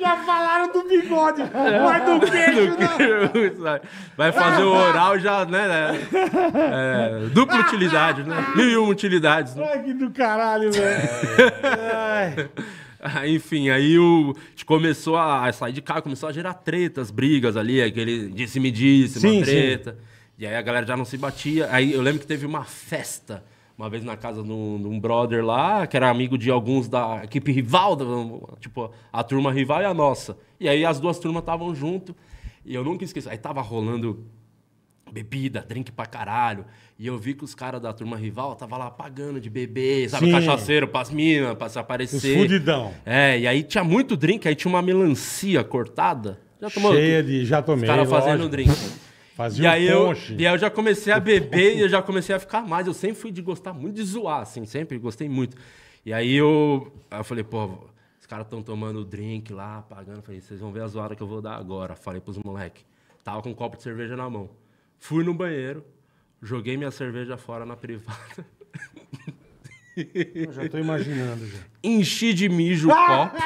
Já falaram do bigode, mas do queijo, do não. Vai fazer o oral já, né, né? É, dupla utilidade, né? Mil e uma utilidades. Né? Ai, que do caralho, velho. É. Enfim, aí o, começou a, sair de casa, começou a gerar tretas, brigas ali, aquele disse-me-disse, uma treta. Sim. E aí a galera já não se batia. Aí eu lembro que teve uma festa uma vez na casa de um, brother lá, que era amigo de alguns da equipe rival, tipo, a turma rival e a nossa. E aí as duas turmas estavam junto. E eu nunca esqueci Aí tava rolando bebida, drink pra caralho. E eu vi que os caras da turma rival tava lá pagando de bebê sabe? Sim. Cachaceiro pras minas, pra se aparecer. Os fudidão. É, e aí tinha muito drink, aí tinha uma melancia cortada. Já tomou? Cheia de, já tomei. Os caras fazendo drink. Fazia e aí eu, e aí eu já comecei a beber e eu já comecei a ficar mais. Eu sempre fui de gostar muito de zoar, assim, sempre gostei muito. E aí eu, eu falei, pô, os caras estão tomando drink lá, pagando. falei, vocês vão ver a zoada que eu vou dar agora. Falei pros moleque Tava com um copo de cerveja na mão. Fui no banheiro, joguei minha cerveja fora na privada. Eu já tô imaginando já. Enchi de mijo o copo.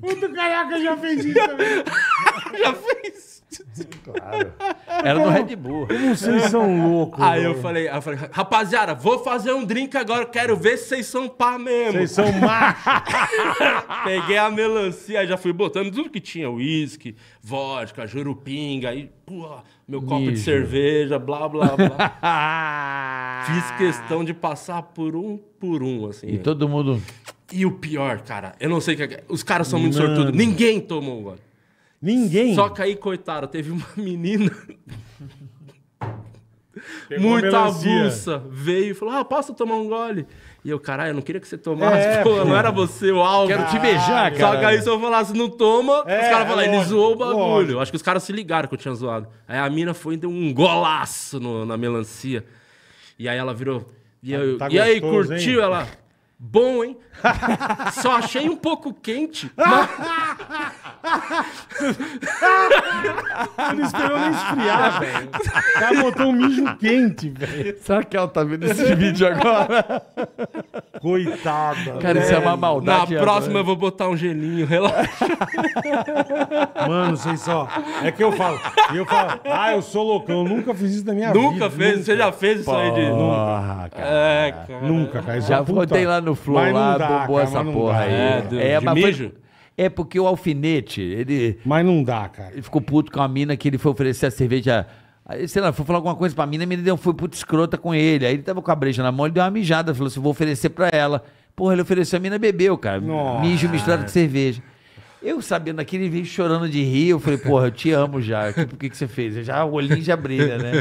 Puta caraca, já fez isso também. Né? já fez Claro. Era do Red Bull. Vocês são loucos. Aí eu falei, eu falei, rapaziada, vou fazer um drink agora, quero ver se vocês são pá mesmo. Vocês são macho. Peguei a melancia, já fui botando tudo que tinha, uísque, vodka, jurupinga, aí, pô, meu copo Mijo. de cerveja, blá, blá, blá. Fiz questão de passar por um por um, assim. E né? todo mundo... E o pior, cara, eu não sei o que... É é, os caras são muito Mano. sortudos. Ninguém tomou, mano. Ninguém. Só que aí, coitado, teve uma menina. muita avulsa. Veio e falou: Ah, posso tomar um gole? E eu, caralho, eu não queria que você tomasse, é, pô, pô, não era você o alvo. Quero te beijar, cara. Só que aí se eu falasse, não toma, é, os caras falaram, ele zoou o bagulho. Lógico. Acho que os caras se ligaram que eu tinha zoado. Aí a mina foi e deu um golaço no, na melancia. E aí ela virou. E, tá, eu, tá e gostoso, aí, curtiu hein? ela? Bom, hein? Só achei um pouco quente. Mas... Ele esperou nem esfriar, tá velho. O cara botou um mijo quente, velho. Será que ela tá vendo esse vídeo agora? Coitada. Cara, véio. isso é uma maldade. Na próxima eu vou botar um gelinho, relaxa. Mano, vocês só. É que eu falo. Eu falo, ah, eu sou loucão. Eu nunca fiz isso na minha nunca vida. Fez, nunca fez? Você já fez isso Porra, aí de. Nunca. Cara. É, cara. Nunca, cara. É já botei lá no no Flow mas lá, dá, bombou cara, essa porra dá. aí. É, é do, é, mas mijo? Foi... É porque o alfinete, ele. Mas não dá, cara. Ele ficou puto com a mina que ele foi oferecer a cerveja. sei lá, foi falar alguma coisa pra mina, a mina deu, foi puto escrota com ele. Aí ele tava com a breja na mão, ele deu uma mijada, falou assim: vou oferecer pra ela. Porra, ele ofereceu, a mina bebeu, cara. Nossa. Mijo misturado com cerveja. Eu sabendo ele veio chorando de rir, eu falei, porra, eu te amo já. Por tipo, que, que você fez? Eu já, o olhinho já brilha, né?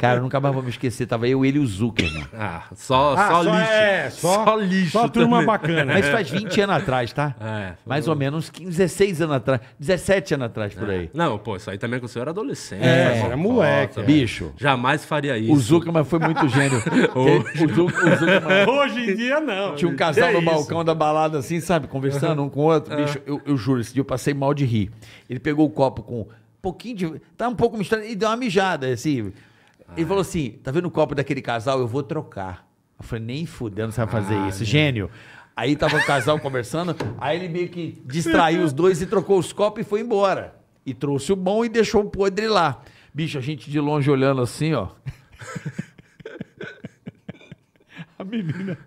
Cara, eu nunca mais vou me esquecer. Tava eu, ele e o Zuckerman. Ah, só, ah, só, só, lixo. É, só, só lixo. Só turma também. bacana. Mas né? faz 20 anos atrás, tá? É, mais ou menos 15, 16 anos atrás. 17 anos atrás, por é. aí. Não, pô, isso aí também o senhor era adolescente. É, era moleque. Foto, é. bicho. Jamais faria isso. O mas foi muito gênio. Hoje. O Zuckerman, o Hoje em dia, não. Tinha um casal no balcão da balada, assim, sabe? Conversando um com o outro. Bicho, eu eu juro, esse dia eu passei mal de rir. Ele pegou o copo com um pouquinho de. Tá um pouco misturado e deu uma mijada, assim. Ai. Ele falou assim: tá vendo o copo daquele casal? Eu vou trocar. Eu falei, nem fudendo você vai fazer Ai, ah, isso. Gênio. Aí tava o casal conversando, aí ele meio que distraiu os dois e trocou os copos e foi embora. E trouxe o bom e deixou o podre lá. Bicho, a gente de longe olhando assim, ó. a menina.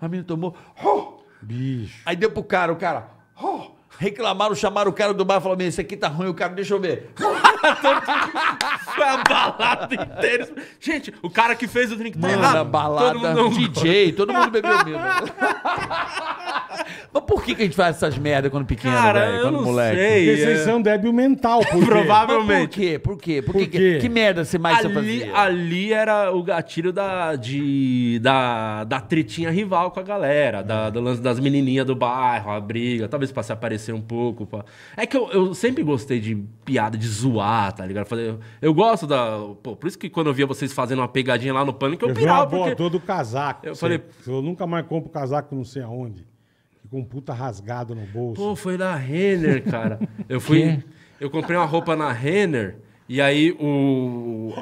A menina tomou. Oh! Bicho. Aí deu pro cara, o cara. Oh! reclamaram, chamaram o cara do bar e falaram: Esse aqui tá ruim, o cara, deixa eu ver. Foi a balada inteira. Gente, o cara que fez o drink tá Mano, errado. balada, todo mundo... É DJ, todo mundo bebeu mesmo. Mas por que, que a gente faz essas merdas quando pequeno, Cara, velho? Quando eu não moleque? Sei, Porque vocês é... são débil mental, por Provavelmente. Por quê? Por quê? Por, por quê? Que, merda você mais ali, fazia? Ali era o gatilho da, de, da, da tretinha rival com a galera, da, do lance das menininhas do bairro, a briga, talvez pra se aparecer crescer um pouco. É que eu, eu sempre gostei de piada, de zoar, tá ligado? Eu, falei, eu, eu gosto da. Pô, por isso que quando eu via vocês fazendo uma pegadinha lá no pânico, eu, eu pirava. Eu porque... do casaco. Eu falei. Eu nunca mais compro casaco não sei aonde. Com um puta rasgado no bolso. Pô, foi da Renner, cara. eu fui. eu comprei uma roupa na Renner. E aí o,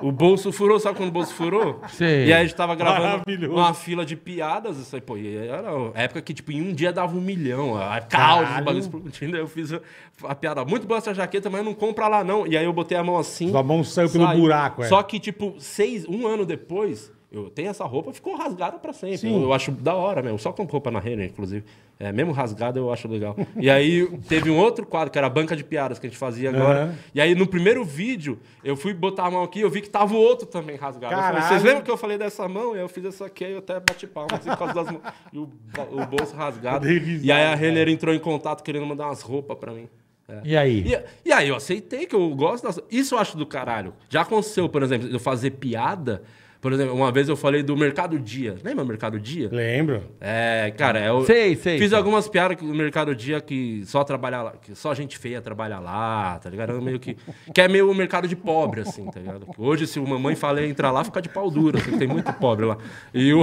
o bolso furou, sabe quando o bolso furou? Sim. E aí a gente tava gravando uma fila de piadas, isso aí, pô, e era a época que, tipo, em um dia dava um milhão, a caos, bagulho eu fiz a, a, piada, muito boa essa jaqueta, mas não compra lá não. E aí eu botei a mão assim... Sua mão saiu pelo saiu. buraco, é. Só que, tipo, seis, um ano depois, eu tenho essa roupa, ficou rasgada para sempre. Eu, eu, acho da hora mesmo. Só com roupa na Renner, inclusive. É, mesmo rasgada, eu acho legal. E aí teve um outro quadro, que era a banca de piadas que a gente fazia agora. Uhum. E aí no primeiro vídeo, eu fui botar a mão aqui, eu vi que tava o outro também rasgado. Falei, Vocês lembram que eu falei dessa mão? E eu fiz essa aqui, aí eu até bati palmas assim, por causa das mãos. E o, o bolso rasgado. Revisar, e aí a Renner entrou em contato querendo mandar umas roupas para mim. É. E aí? E, e, aí eu aceitei que eu gosto das... Isso eu acho do caralho. Já aconteceu, por exemplo, eu fazer piada por exemplo, uma vez eu falei do Mercado Dia. Lembra o Mercado Dia? Lembro. É, cara, eu sei, sei, fiz sei. algumas piadas do Mercado Dia que só trabalhar lá, que só gente feia trabalha lá, tá ligado? Eu meio que, que é meio o mercado de pobre, assim, tá ligado? Hoje, se uma mãe falar entrar lá, fica de pau dura, assim, tem muito pobre lá. E o.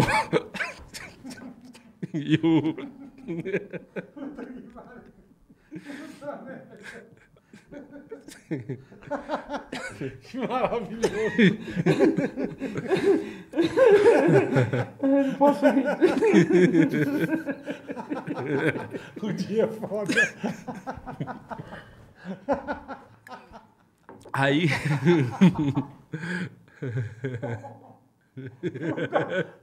e o. Que maravilhoso! não posso rir. o dia é foda. Aí.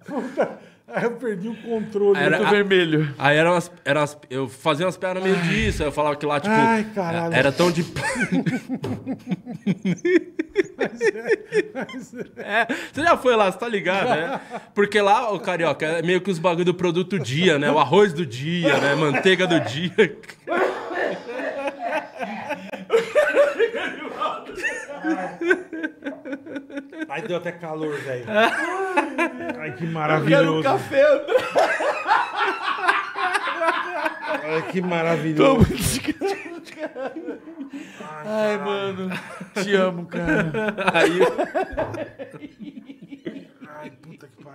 Puta, puta. Aí eu perdi o controle era, do vermelho. Aí era umas, era umas, eu fazia umas pernas meio disso, aí eu falava que lá, tipo. Ai, caralho. Era tão de. mas é, mas é. é, você já foi lá, você tá ligado, né? Porque lá, o carioca, é meio que os bagulho do produto dia, né? O arroz do dia, né? Manteiga do dia. Ai, deu até calor, velho. Ai, que maravilhoso. Eu quero um café, André. Ai, que maravilhoso. Ai, Ai mano. Te amo, cara. Aí.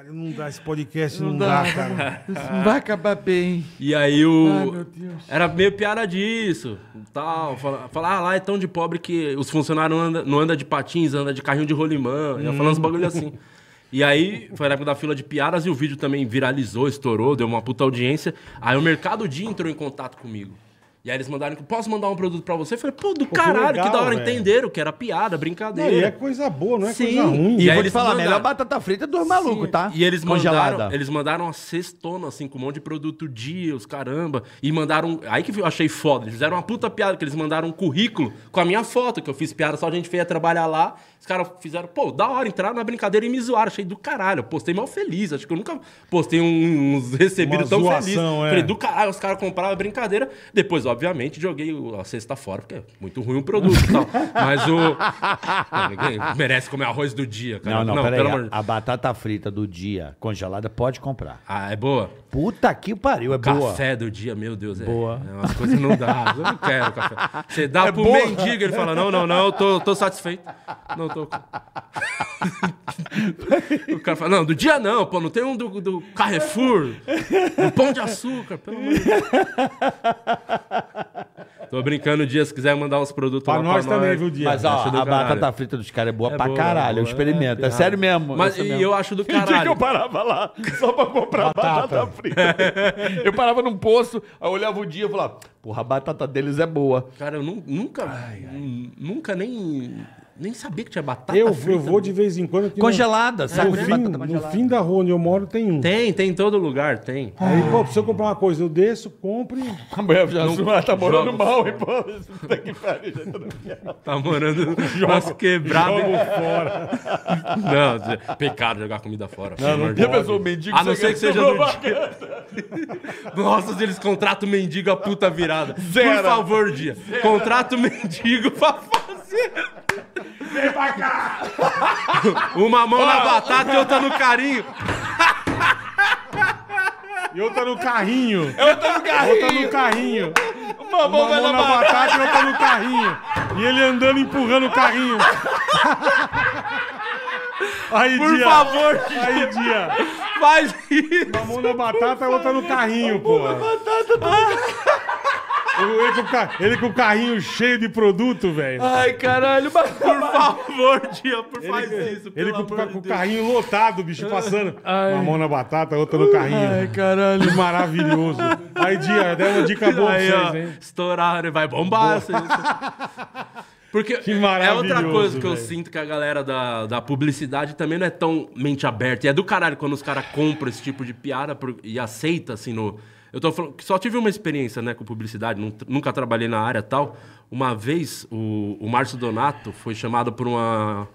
pariu, não dá, esse podcast não, não dá, dá, cara. Isso não vai acabar bem. E aí o. Ai, Era meio piada disso. Tal. Falar, ah, lá é tão de pobre que os funcionários não andam anda de patins, andam de carrinho de rolimã. Hum. falando uns hum. bagulho assim. E aí, foi na época da fila de piadas e o vídeo também viralizou, estourou, deu uma puta audiência. Aí o Mercado Dia entrou em contato comigo. E aí eles mandaram, que posso mandar um produto para você? Eu falei, pô, do pô, caralho, que, legal, que, da hora. Véio. Entenderam que era piada, brincadeira. Não, é coisa boa, não é Sim. coisa ruim. E, aí eles falaram, melhor batata frita é do maluco, tá? E eles Congelada. mandaram, eles mandaram uma cestona, assim, com um monte de produto dia, os caramba. E mandaram, aí que eu achei foda. Eles fizeram uma puta piada, que eles mandaram um currículo com a minha foto, que eu fiz piada, só a gente veio trabalhar lá. Os caras fizeram, pô, da hora, entrar na brincadeira e me zoaram. Achei do caralho. Eu postei mal feliz. Acho que eu nunca postei uns recebidos tão felizes. É. Falei, do caralho, os caras compraram a brincadeira. Depois, obviamente, joguei a cesta fora, porque é muito ruim o produto e tal. Mas o. ninguém merece comer arroz do dia, cara. Não, não, não peraí. Amor... A batata frita do dia congelada pode comprar. Ah, é boa? Puta que pariu, é café boa. Café do dia, meu Deus. É, boa. É, as coisas não dá. Eu não quero café. Você dá é pro boa. mendigo, ele fala, não, não, não, eu tô, tô satisfeito. Não tô... o cara fala, não, do dia não, pô, não tem um do, do Carrefour, do Pão de Açúcar, pelo amor de Deus. Tô brincando, Dia, se quiser mandar uns produtos pra lá nós pra também, viu, Dia? Mas, ó, a batata frita dos caras é boa é pra boa, caralho. boa, eu experimento. É, é sério mesmo. Mas e mesmo. eu acho do caralho. dia que eu parava lá só pra comprar batata, batata frita. eu parava num poço, aí olhava o Dia e falava, porra, a batata deles é boa. Cara, eu nunca, ai, ai. nunca nem nem sabia que tinha batata eu, frita. Eu vou de vez em quando. Congelada, saco de fim, batata congelada. No fim da rua onde eu moro tem um. Tem, tem em todo lugar, tem. Aí, pô, se eu comprar uma coisa, eu desço, compre. A mulher já não, zoa, tá morando mal, hein, pô. Tá que é pariu, já Tá morando nós quebrado. Jogo fora. não, é pecado jogar comida fora. Não, não tem pessoa mendiga. A não ser que seja do dia. Nossa, eles contratam mendigo a puta virada. Zero. Por favor, dia. Zero. Contrata o mendigo pra Vem pra cá! Uma mão na batata e outra no carinho. E outra no carrinho. Outra no carrinho. Outra no carrinho. Uma mão, Uma mão na, batata, batata e outra no carrinho. E ele andando empurrando o carrinho. Aí, Por dia. favor, Aí, dia. Faz isso. Uma mão na batata e outra no carrinho, pô. Uma mão na batata. Ele com, ca... ele com o carrinho cheio de produto, velho. Ai, caralho, mas por favor, Dia, por ele, faz isso. Ele com, com o carrinho lotado, bicho, passando. Ai. Uma mão na batata, outra no carrinho. Ai, caralho. Que maravilhoso. Aí, Dia, dá uma dica boa Aí, pra vocês, ó, hein? Estouraram, vai bombar. Assim, assim, porque é outra coisa que véio. eu sinto que a galera da, da publicidade também não é tão mente aberta. E é do caralho quando os caras compram esse tipo de piada por, e aceita, assim, no eu tô falando que só tive uma experiência né, com publicidade, nunca trabalhei na área tal. Uma vez, o, o Márcio Donato foi chamado por uma,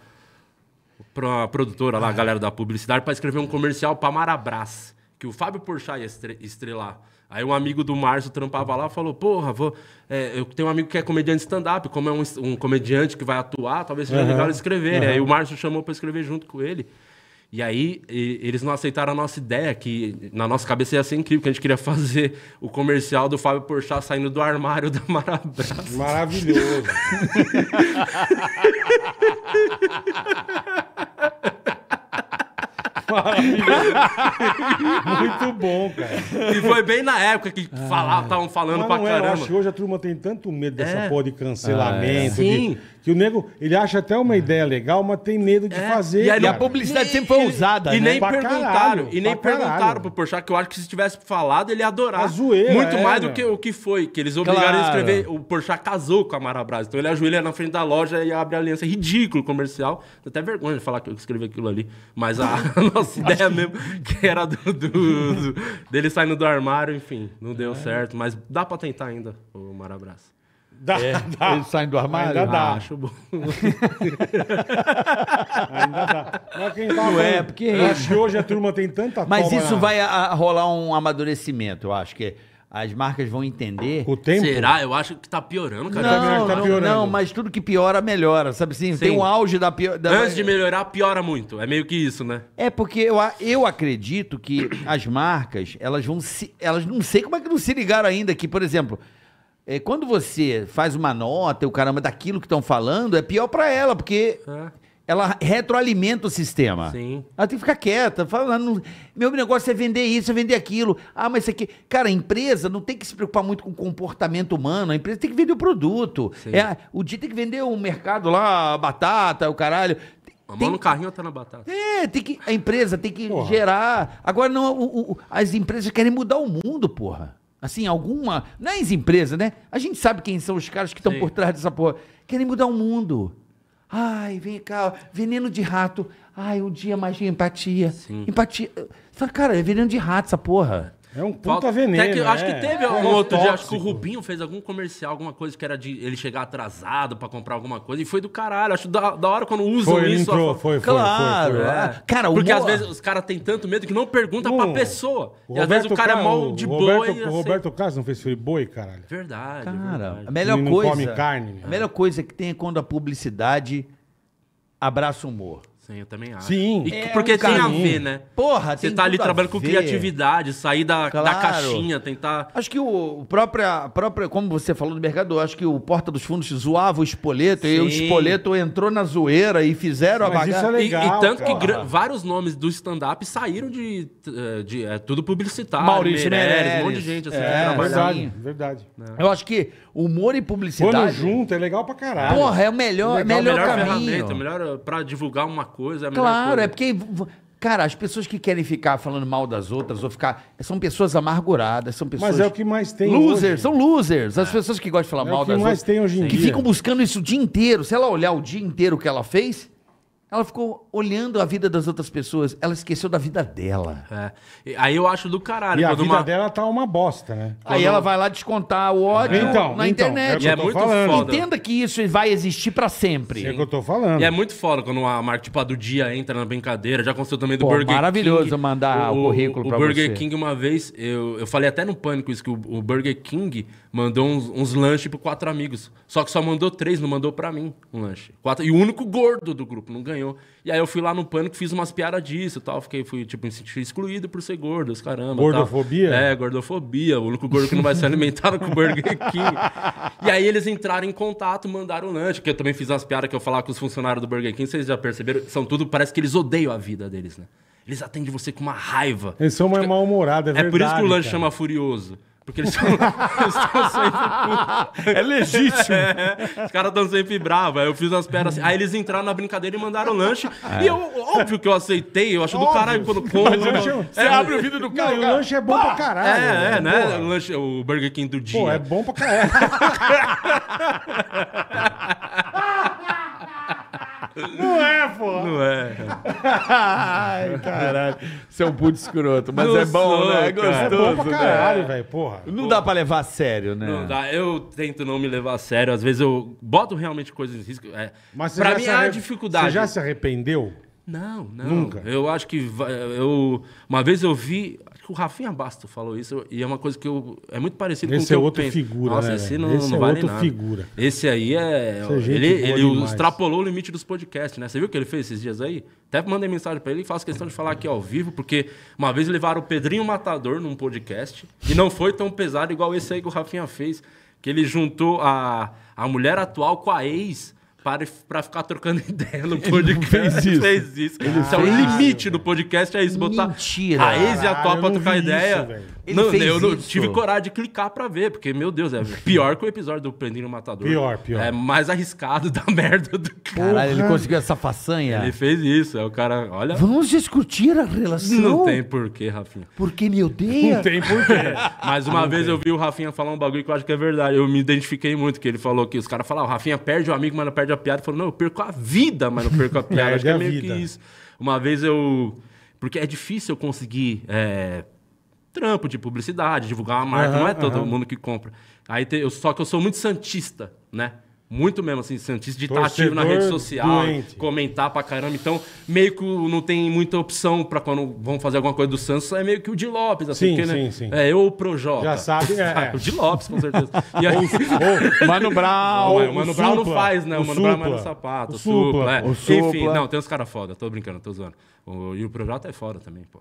por uma produtora lá, a galera da publicidade, para escrever um comercial para Marabras, que o Fábio Porchat ia estrelar. Aí um amigo do Márcio trampava lá e falou: Porra, vou, é, eu tenho um amigo que é comediante stand-up, como é um, um, comediante que vai atuar, talvez seja uhum. legal escrever. Uhum. Aí o Márcio chamou para escrever junto com ele. E aí e, eles não aceitaram a nossa ideia, que na nossa cabeça ia ser incrível, que a gente queria fazer o comercial do Fábio Porchat saindo do armário da Marabras. Maravilhoso. Muito bom, cara. E foi bem na época que ah. falavam, estavam falando pra não é, caramba. eu acho que hoje a turma tem tanto medo dessa é. porra de cancelamento. Ah, é. Sim. De, que o nego, ele acha até uma é. ideia legal, mas tem medo de é. fazer. E, aí, a publicidade sempre foi usada, e, né? Nem pra perguntaram, caralho, e nem perguntaram caralho. pro Porchat, que eu acho que se tivesse falado, ele ia adorar. A zoeira, Muito é, mais do que o que foi, que eles obrigaram claro. a escrever. O Porchat casou com a Mara Braz, então ele ajoelha na frente da loja e abre a aliança. Ridículo comercial. Dá até vergonha de falar que eu escrevi aquilo ali. Mas a... nossa ideia mesmo, que era do, do, do, dele saindo do armário, enfim, não deu é. certo, mas dá pra tentar ainda o Marabras. Dá, é. dá. Ele saindo do armário? Ainda dá. Ah, acho bom. ainda dá. Mas quem tá não é, porque... Eu acho que hoje a turma tem tanta Mas isso vai a, a rolar um amadurecimento, eu acho que é as marcas vão entender. O tempo? Será? Eu acho que tá piorando, cara. Não, tá piorando. não, mas tudo que piora, melhora. Sabe assim? Sim. Tem um auge da, pior, da... Antes de melhorar, piora muito. É meio que isso, né? É, porque eu, eu acredito que as marcas, elas vão se. Elas não sei como é que não se ligaram ainda que, por exemplo. É, quando você faz uma nota, o caramba, daquilo que estão falando, é pior para ela, porque. É ela retroalimenta o sistema. Sim. Ela tem que ficar quieta. Fala, ah, meu negócio é vender isso, é vender aquilo. Ah, mas isso aqui. Cara, a empresa não tem que se preocupar muito com o comportamento humano. A empresa tem que vender o produto. É, o dia tem que vender o mercado lá, a batata, o caralho. A mão no carrinho tá na batata. É, tem que, a empresa tem que porra. gerar. Agora, não, o, o, as empresas querem mudar o mundo, porra. Assim, alguma. Não é as empresas, né? A gente sabe quem são os caras que estão por trás dessa porra. Querem mudar o mundo. Ai, vem cá, veneno de rato. Ai, um dia magia, empatia. Sim. Empatia. Cara, é veneno de rato essa porra. É um puta veneno. Até que, Acho que é. teve é. um outro dia, acho que o Rubinho fez algum comercial, alguma coisa que era de ele chegar atrasado pra comprar alguma coisa, e foi do caralho. Acho da, da hora quando usam foi, isso. Entrou, a... foi, foi, claro, foi, foi, É. Cara, Porque às vezes os caras têm tanto medo que não pergunta hum, pra pessoa. E às vezes o cara é mal de boi. O Roberto assim. Carlos não fez boi, caralho. Verdade. Cara, verdade. a melhor coisa. Come carne, né? a melhor coisa que tem é quando a publicidade abraça o humor. Sim, eu também acho. Sim. E, é porque um tem a ver, né? Porra, Você tá ali trabalhando com criatividade, sair da, claro. da caixinha, tentar... Acho que o, próprio, própria, própria, como você falou do mercado, acho que o Porta dos Fundos zoava o Espoleto, Sim. e o Espoleto entrou na zoeira e fizeram Mas a isso É legal, e, e tanto porra. que vários nomes do stand-up saíram de... de, de é, tudo publicitário. Maurício Meirelles, um monte de gente assim. É, verdade, verdade. É. Eu acho que humor e publicidade... Quando junto, é legal pra caralho. Porra, é o melhor, é legal, melhor, melhor caminho. ferramenta, melhor pra divulgar uma coisa, é a Claro, é coisa. é porque. Cara, as pessoas que querem ficar falando mal das outras ou ficar. São pessoas amarguradas, são pessoas. Mas é o que mais tem. Losers, hoje. são losers. As é. pessoas que gostam de falar é mal das outras. É o que mais outras, tem hoje em que dia. Que ficam buscando isso o dia inteiro. Se ela olhar o dia inteiro o que ela fez, ela ficou olhando a vida das outras pessoas, ela esqueceu da vida dela. É. Aí eu acho do caralho. E a vida uma... dela tá uma bosta, né? Aí ela vai lá descontar o ódio então, na então, internet. É, é muito falando. foda. Entenda que isso vai existir para sempre. É o que eu tô falando. E é muito foda quando a marca tipo a do dia entra na brincadeira. Já aconteceu também do Pô, Burger maravilhoso King. Maravilhoso mandar o, o currículo o, pra o Burger King uma vez, eu, eu falei até no Pânico isso, que o, o Burger King mandou uns, uns lanches pro quatro amigos. Só que só mandou três, não mandou para mim um lanche. Quatro, e o único gordo do grupo, não ganhou ganhou. E aí eu fui lá no pânico, fiz umas piadas disso e tal. Fiquei, fui, tipo, me senti excluído por ser gordo, os caramba. Gordofobia? Tal. É, gordofobia. O único gordo que não vai ser alimentado com o Burger King. E aí eles entraram em contato, mandaram lanche, porque eu também fiz umas piadas que eu falava com os funcionários do Burger King, vocês já perceberam? São tudo, parece que eles odeiam a vida deles, né? Eles atendem você com uma raiva. Eles são mais mal-humorados, é verdade. É por isso que o lanche cara. chama Furioso. Porque eles estão sempre. É legítimo. É, os caras estão sempre bravos. Aí eu fiz as pernas assim. Aí eles entraram na brincadeira e mandaram lanche. É. E eu, óbvio que eu aceitei. Eu acho óbvio. do caralho quando come. Você é, abre o vidro do carro. Não, cara. o lanche é bom pra caralho. É, é, né? né? O, lanche, o Burger King do dia. Pô, é bom pra caralho. Não é, pô. Não é. Ai, caralho. Você é um puto escroto. Mas é bom, né? É gostoso. É bom pra né? caralho, né? velho. Porra. Não dá pra levar a sério, né? Não dá. Eu tento não me levar a sério. Às vezes eu boto realmente coisas em risco. É. Mas pra mim é a dificuldade. Você já se arrependeu? Não, não. Nunca. Eu acho que eu uma vez eu vi que o Rafinha Basto falou isso e é uma coisa que eu é muito parecido esse com o Esse é outra figura, Nossa, né, esse não, esse não é vale outra nada. figura. Esse aí é, esse é ele, ele extrapolou o limite dos podcasts, né? Você viu o que ele fez esses dias aí? Até mandei mensagem para ele e faço questão de falar aqui ao vivo, porque uma vez levaram o Pedrinho Matador num podcast e não foi tão pesado igual esse aí que o Rafinha fez, que ele juntou a a mulher atual com a ex para pra ficar trocando ideia no podcast. Ele fez isso. fez isso. Ele isso é o limite do podcast, é isso. Botar Mentira. a ex e a topa trocar ideia. Ele não, fez eu não isso. tive coragem de clicar pra ver, porque, meu Deus, é pior que o episódio do Prendendo o Matador. Pior, pior. É mais arriscado da merda do que. Caralho, ele conseguiu essa façanha. Ele fez isso. É o cara, olha. Vamos discutir a relação. Não tem porquê, Rafinha. Porque me odeia? Não tem porquê. Mas uma não vez tem. eu vi o Rafinha falar um bagulho que eu acho que é verdade. Eu me identifiquei muito, que ele falou que os caras falaram, ah, o Rafinha perde o amigo, mas não perde a piada. Ele falou, não, eu perco a vida, mas não perco a piada. acho que é meio vida. que isso. Uma vez eu. Porque é difícil eu conseguir. É trampo de publicidade, divulgar uma marca, uhum, não é todo uhum. mundo que compra. Aí te, eu, só que eu sou muito santista, né? Muito mesmo, assim, Santista, de estar ativo na rede social, doente. comentar pra caramba. Então, meio que não tem muita opção pra quando vão fazer alguma coisa do Santos, é meio que o de Lopes, assim, sim, porque, né, sim, né? Sim. É eu ou o Projota. Já sabe, é. o de Lopes, com certeza. E aí... Mano Brown. o Mano Brown não é, faz, né? O, Mano Brown é mais sapato, o supla, supla, é. o supla. Enfim, não, tem uns caras foda, tô brincando, tô zoando. O, e o Projota é foda também, pô.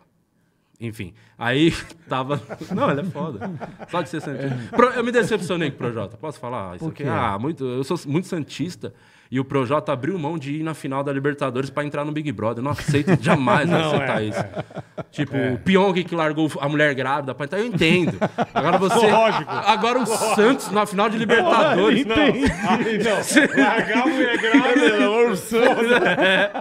Enfim, aí tava. Não, ele é foda. Só de ser santista. Eu me decepcionei com o Projota, posso falar? Isso aqui? Ah, muito, eu sou muito santista. E o Projota abriu mão de ir na final da Libertadores para entrar no Big Brother. Eu não aceito jamais não, aceitar é, isso. É. Tipo, é. o Pyong que largou a mulher grávida para entrar, eu entendo. Agora você. Lógico. Agora o Lógico. Santos na final de Libertadores. Não, não. Largar a mulher grávida, o Santos. É.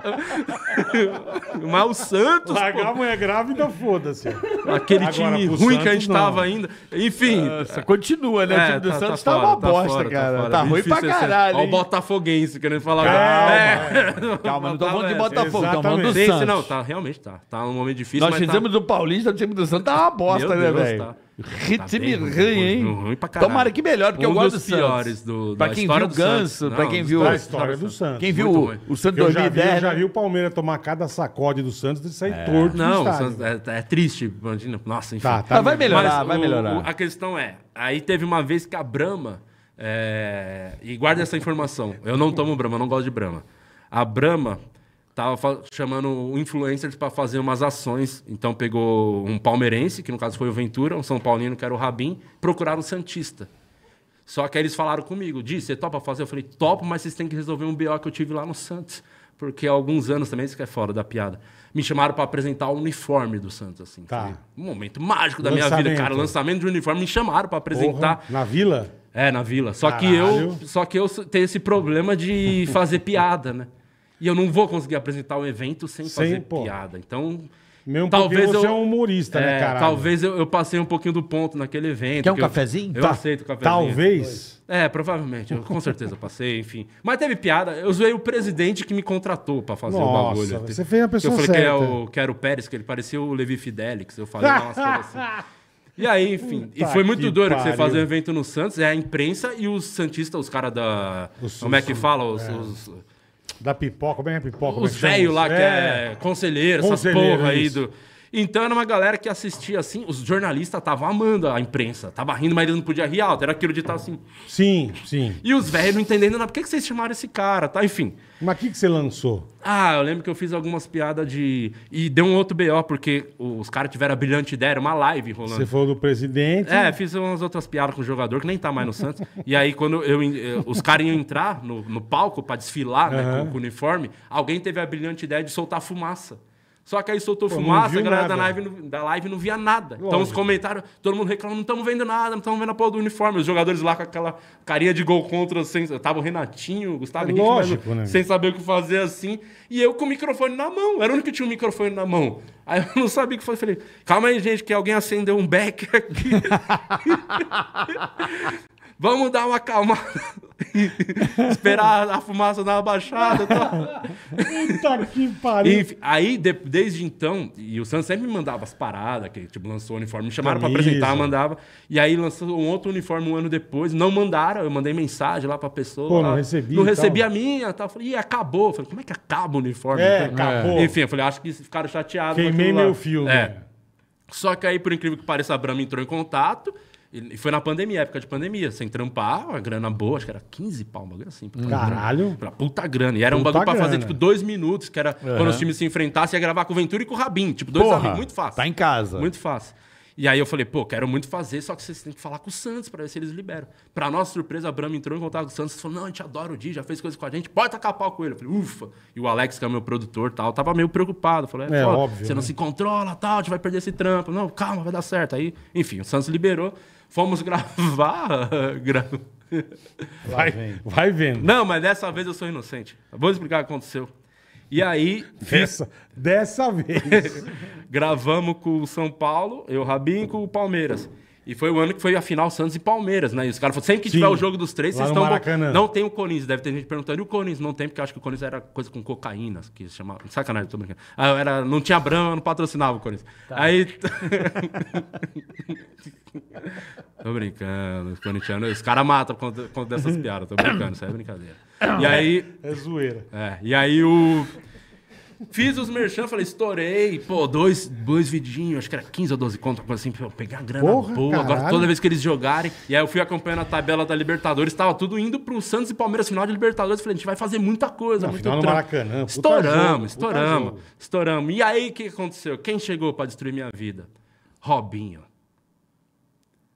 Mas o Santos. Largar pô. a mulher grávida, foda-se. Aquele Agora, time ruim Santos, que a gente não. tava ainda. Enfim. Nossa, continua, né? É, o time do tá, tá Santos tá, tá uma bosta, tá fora, cara. Tá, ruim pra caralho. Olha o Botafoguense isso, querendo falar. Calma, é. é. calma não tô falando de tá Botafogo, estamos falando do Santos. Não, tá, realmente tá. Tá um momento difícil. Nós tá. fizemos tá... do Paulista, o time do Santos tá uma bosta, Meu né, velho? Tá. tá ruim, hein? Ruim pra Tomara que melhore, porque um eu gosto dos do piores do, do pra quem viu o Ganso, pra quem viu. A história do Santos. Quem viu o, o Santos 2010. Eu já né? vi o Palmeiras tomar cada sacode do Santos e sair é. torto. Não, é, é, triste, Nossa, enfim. tá, tá vai melhorar, vai melhorar. a questão é: aí teve uma vez que a Brahma é, e guarda essa informação. Eu não tomo Brahma, não gosto de Brahma. A Brahma tava chamando influencers para fazer umas ações. Então pegou um palmeirense, que no caso foi o Ventura, um São Paulino que era o Rabin, procuraram um Santista. Só que aí eles falaram comigo, disse, você topa fazer? Eu falei, topo, mas vocês têm que resolver um BO que eu tive lá no Santos. Porque há alguns anos também, isso que é fora da piada, me chamaram para apresentar o uniforme do Santos, assim. Tá. um momento mágico da minha vida, cara. Lançamento de uniforme, me chamaram para apresentar. Porra, na vila? É, na vila. Só Caralho. que eu só que eu tenho esse problema de fazer piada, né? E eu não vou conseguir apresentar o um evento sem, sem fazer pô. piada. Então. Mesmo talvez você eu, é um humorista, né, é, né, cara? Talvez eu, eu, passei um pouquinho do ponto naquele evento. Quer um cafezinho? Eu, eu tá. aceito o cafezinho. Talvez. É, provavelmente. Eu, com certeza passei, enfim. Mas teve piada. Eu zoei o presidente que me contratou pra fazer Nossa, o bagulho. Você fez a pessoa Eu falei é certa. que, era o, que era o Pérez, que ele parecia o Levi Fidelix. Eu falei umas coisas assim. E aí, enfim. Puta e foi muito doido você fazer um evento no Santos. É a imprensa e os Santistas, os caras da. Os, como é que fala? Os, é. os, da pipoca, como é, é pipoca? Os velhos lá, é. que é, é conselheiro, conselheiro essas porra isso. aí do. Então era uma galera que assistia assim, os jornalistas estavam amando a imprensa, tava rindo, mas ele não podia rir alto, era aquilo de estar tá assim. Sim, sim. E os velhos não entendendo nada, por que, que vocês chamaram esse cara, tá? Enfim. Mas o que, que você lançou? Ah, eu lembro que eu fiz algumas piadas de. E deu um outro BO, porque os caras tiveram a brilhante ideia, era uma live rolando. Você falou do presidente. É, fiz umas outras piadas com o jogador, que nem tá mais no Santos. e aí, quando eu, eh, os caras iam entrar no, no palco para desfilar né, com, com o uniforme, alguém teve a brilhante ideia de soltar fumaça. Só que aí soltou Pô, fumaça, a galera da live, não, da live não via nada. Lógico. Então os comentários, todo mundo reclamando, não estamos vendo nada, não estamos vendo a porra do uniforme. Os jogadores lá com aquela carinha de gol contra, sem, tava o Renatinho, o Gustavo é Henrique, lógico, mas, né? sem saber o que fazer assim. E eu com o microfone na mão, era o único que tinha o um microfone na mão. Aí eu não sabia o que fazer. Falei, calma aí, gente, que alguém acendeu um beck aqui. vamos dar uma calma. Esperar a fumaça dar uma baixada. Puta tá? que pariu. Enfim, aí, de, desde então, e o Santos sempre me mandava as paradas, que tipo, lançou o uniforme, me chamaram para apresentar, mandava. E aí lançou um outro uniforme um ano depois, não mandaram, eu mandei mensagem lá pra pessoa. Pô, lá, não recebi. Não então. recebi tal. a minha, tal. falei, e acabou. falei, como é que acaba o uniforme? É, então, acabou. Enfim, eu falei, acho que ficaram chateados. Queimei meu fio. É. Só que aí, por incrível que pareça, a Brahma entrou em contato. E foi na pandemia, época de pandemia, sem trampar, uma grana boa, acho que era 15 pau, um bagulho assim. Caralho. Pra puta grana. E era puta um bagulho grana. pra fazer, tipo, dois minutos, que era uhum. quando os times se enfrentassem, ia gravar com o Ventura e com o Rabin. Tipo, dois Porra, amigos, muito fácil. Tá em casa. Muito fácil. E aí eu falei, pô, quero muito fazer, só que vocês têm que falar com o Santos pra ver se eles liberam. Pra nossa surpresa, a Brama entrou em contato com o Santos e falou: não, a gente adora o dia já fez coisa com a gente, pode tacar pau com ele. Eu falei, ufa. E o Alex, que é meu produtor tal, tava meio preocupado. Falei, é, é óbvio. Você né? não se controla tal, a gente vai perder esse trampo. Não, calma, vai dar certo. Aí, enfim, o Santos liberou. Fomos gravar. Vai, vai, vai vendo. Não, mas dessa vez eu sou inocente. Vou explicar o que aconteceu. E aí. Dessa, é, dessa vez. gravamos com o São Paulo, eu, Rabinho, com o Palmeiras. E foi o ano que foi a final Santos e Palmeiras, né? E os caras falaram, sempre que Sim, tiver o jogo dos três, vocês estão. Não tem o Corinthians. Deve ter gente perguntando, e o Corinthians? Não tem, porque eu acho que o Corinthians era coisa com cocaína, que se chamava. Sacanagem, tô brincando. Ah, era... Não tinha Brahma, não patrocinava o Corinthians. Tá. Aí. tô brincando, os corintianos. Os caras matam quando, dessas piadas, tô brincando, isso aí é brincadeira. E aí. É zoeira. É, e aí o. Fiz os merchan, falei, estourei. Pô, dois, dois vidinhos, acho que era 15 ou 12 contas, assim, pra eu pegar grana Porra, boa. Caralho. Agora, toda vez que eles jogarem. E aí eu fui acompanhando a tabela da Libertadores, tava tudo indo pro Santos e Palmeiras, final de Libertadores. Falei, a gente vai fazer muita coisa, Não, muito final Estouramos, jogo, estouramos, estouramos. E aí, o que aconteceu? Quem chegou para destruir minha vida? Robinho.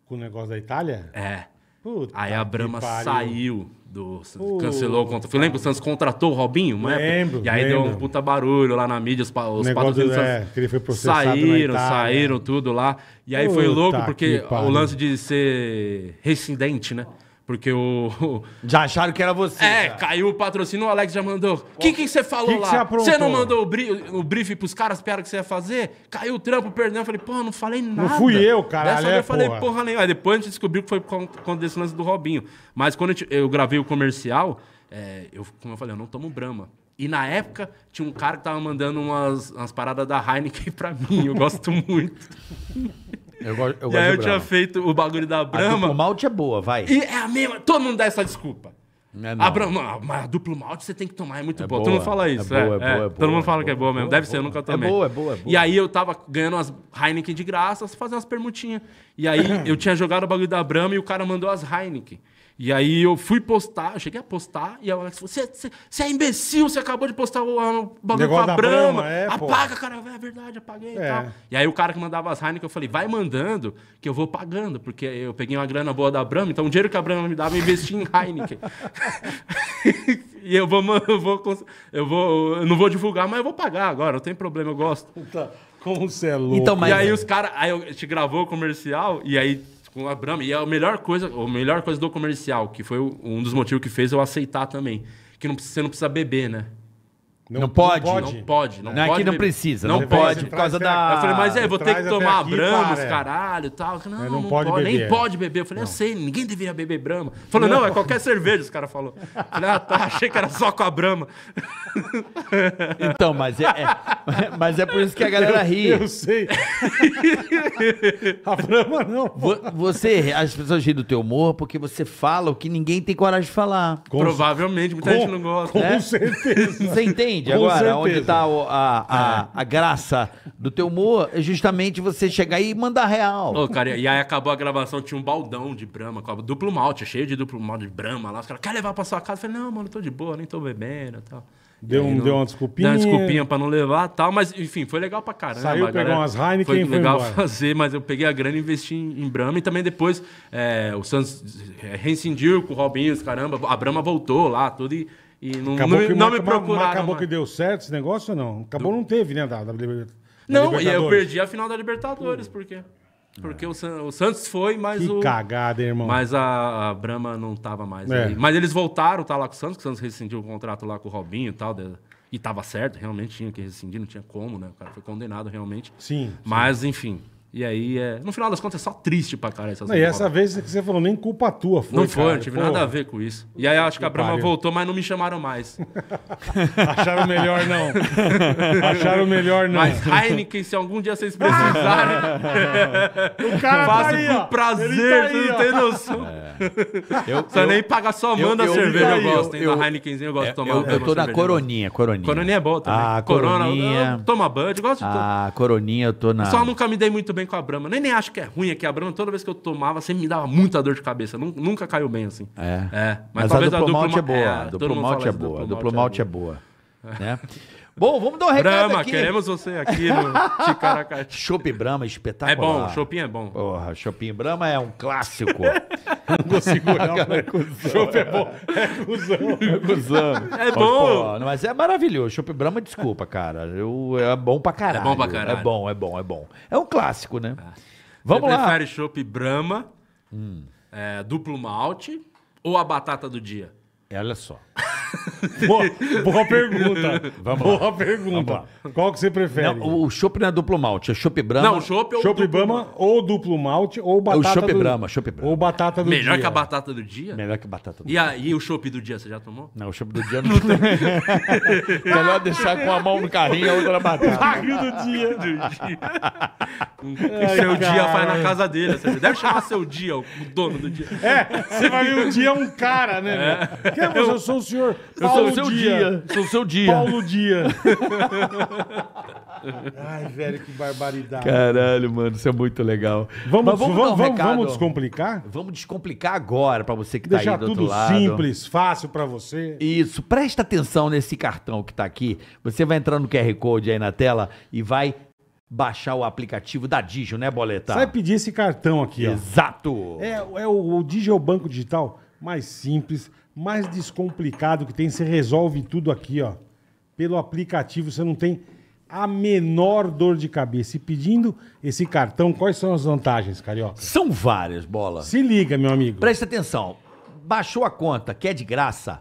Com o negócio da Itália? É. Puta aí a Brahma saiu do. Cancelou o contrato. Lembra que o Santos contratou o Robinho? Uma lembro. Época? E aí lembro. deu um puta barulho lá na mídia. Os, os patrocínios é, que ele foi processado saíram, saíram tudo lá. E aí Puta foi louco, porque o lance de ser rescindente, né? Porque o. Já acharam que era você. É, caiu o patrocínio, o Alex já mandou. O que, que você falou que que lá? Você, não mandou o, bri o briefing pros caras, piada que você ia fazer? Caiu o trampo, perdeu. Eu falei, porra, não falei nada. Não fui eu, cara. Dessa é, eu falei, porra, porra nenhuma. Aí depois a gente descobriu que foi por conta desse lance do Robinho. Mas quando eu gravei o comercial, é, eu, como eu falei, eu não tomo brama. E na época, tinha um cara que tava mandando umas, umas paradas da Heineken pra mim. Eu gosto muito. Eu gosto, eu gosto e aí eu tinha feito o bagulho da Brahma. A duplo malte é boa, vai. E é a mesma. Todo mundo dá essa desculpa. é não. A Brahma, ah, mas a duplo malte você tem que tomar, é muito é boa. Todo mundo fala é isso. É, é, boa, é, é boa, é, boa, Todo mundo fala que é boa mesmo. Deve ser, eu nunca tomei. É boa, é boa, é boa. E aí eu tava ganhando umas Heineken de graça, fazendo umas permutinhas. E aí eu tinha jogado o bagulho da Brahma e o cara mandou as Heineken. E aí eu fui postar, eu cheguei a postar, e ela Alex falou: você é imbecil, você acabou de postar o, o bagulho com a Brama. É, apaga, pô. cara, é verdade, apaguei é. e tal. E aí o cara que mandava as Heineken, eu falei, vai mandando, que eu vou pagando, porque eu peguei uma grana boa da Brama, então o dinheiro que a Brama me dava, eu investi em Heineken. e eu vou, eu vou, eu vou, eu não vou divulgar, mas eu vou pagar agora, não tem problema, eu gosto. Tá. Como você é então, louco. Então, mas... E aí os caras, aí a gente gravou o comercial, e aí com a Brahma. E a melhor coisa, a melhor coisa do comercial, que foi um dos motivos que fez eu aceitar também. Que não, você não precisa beber, né? Não, não, pode. não, pode. Não pode. Não, não pode. É que não precisa. Não, pode. Por causa da. Eu falei, mas é, vou ter que tomar é aqui, Brahma, para, caralho e tal. Não, não, pode, pode beber. Nem pode beber. Eu falei, eu sei, ninguém deveria beber Brahma. Falou, não, é qualquer cerveja, os caras falaram. Falei, ah, tá, achei que era só com a Brahma. então, mas é, é, mas é por isso que a galera ri. Eu, eu sei. a Brahma não. Você, as pessoas riem do teu humor porque você fala o que ninguém tem coragem de falar. Com Provavelmente, muita com, gente não gosta. Com é? certeza. Você entende? entende. Com Agora, certeza. onde está a, a, é. a, graça do teu humor é justamente você chegar e mandar real. Ô, cara, e aí acabou a gravação, tinha um baldão de brama, com duplo malte, cheio de duplo malte de brama lá. Os caras, quer levar pra sua casa? Eu falei, não, mano, tô de boa, nem tô bebendo e tal. Deu, um, não, deu uma desculpinha. Deu uma desculpinha pra não levar e tal, mas enfim, foi legal pra caramba. Saiu, pegou galera, umas Heineken foi e foi legal embora. fazer, mas eu peguei a grana e investi em, em Brahma. E também depois é, o Santos é, rescindiu com o Robinho, caramba, a Brahma voltou lá, tudo e e não, não, que, não me procuraram. acabou mais. Né? que deu certo esse negócio ou não? Acabou, não teve, né? Da, da, da não, e eu perdi a final da Libertadores, por quê? Porque é. o, San, o, Santos foi, mas que o. cagada, irmão. Mas a, a Brahma não tava mais é. Mas eles voltaram, tá lá com o Santos, que o Santos rescindiu o contrato lá com o Robinho e tal. De, e tava certo, realmente tinha que rescindir, não tinha como, né? O cara foi condenado realmente. Sim. Mas, sim. enfim. E aí, é... no final das contas, é só triste pra cara essas Não, E essa vez que você falou, nem culpa tua foi, Não foi, não tive Pô. nada a ver com isso. E aí, acho que a Brahma voltou, mas não me chamaram mais. Acharam melhor não. Acharam melhor não. Mas Heineken, se algum dia vocês precisarem, o cara faço tá aí, com prazer, tá aí, não tem noção. É. Eu, Só eu, nem pagar só manda eu- eu- cerveja, eu, eu- gosto, hein? eu- da Heinekenzinha eu gosto de é, tomar. eu, eu tô na coroninha, coroninha. Coroninha é boa também. Ah, Coroninha. eu- Toma Bud, gosto de Ah, coroninha, eu tô na. Só nunca me dei muito bem com a Brahma. Nem, nem acho que é ruim, aqui a Brahma, toda vez que eu tomava, sempre me dava muita dor de cabeça. Nunca, caiu bem, assim. É. é. Mas, mas a duplo malte é boa. É, é duplo malte é boa. Duplo malte é boa. Né? É. Bom, vamos dar um recado Brahma, aqui. queremos você aqui no Ticaracati. Chopp Brahma, é espetacular. É bom, Chopinho é bom. Porra, Chopinho Brahma é um clássico. não vou segurar, cara. É Chopp é bom. É cuzão. É cuzão. É bom. Pô, mas é maravilhoso. Chopp Brahma, desculpa, cara. Eu, é bom pra caralho. É bom pra caralho. É bom, é bom, é bom. É um clássico, né? Ah. Vamos Você lá. prefere Chopp Brahma, hum. é, duplo malte ou a batata do dia? Olha só boa, boa, pergunta. Vamos boa lá. pergunta. Vamos Qual que você prefere? Não, o chopp não é duplo malte, é chopp brama. Não, chopp é ou chopp brama ou duplo malte ou batata é o chopp brama, chopp brama. Ou batata do Melhor dia. Melhor que a batata do dia? Melhor que a batata do e dia. E o chopp do dia, você já tomou? Não, o chopp do dia não tem. Melhor deixar com a mão no carrinho e a outra na batata. Carrinho do dia. do dia. Ai, seu cara. dia faz na casa dele. Você deve chamar seu dia, o dono do dia. É, você vai ver o dia é um cara, né? É. é eu sou senhor Paulo eu sou o seu dia. dia. Sou o seu dia. Paulo Dia. Ai, velho, que barbaridade. Caralho, mano, isso é muito legal. Vamos, vamos, vamos, um vamos, vamos descomplicar? Vamos descomplicar agora para você que tá Deixar tá aí do outro lado. Deixar tudo simples, fácil para você. Isso, presta atenção nesse cartão que tá aqui. Você vai entrar no QR Code aí na tela e vai baixar o aplicativo da Digio, né, Boleta? Você vai pedir esse cartão aqui, ó. Exato. É, é o, o Digio é Banco Digital mais simples, mais descomplicado que tem. Você resolve tudo aqui, ó. Pelo aplicativo, você não tem a menor dor de cabeça. E pedindo esse cartão, quais são as vantagens, Carioca? São várias, bola. Se liga, meu amigo. Presta atenção. Baixou a conta, que é de graça.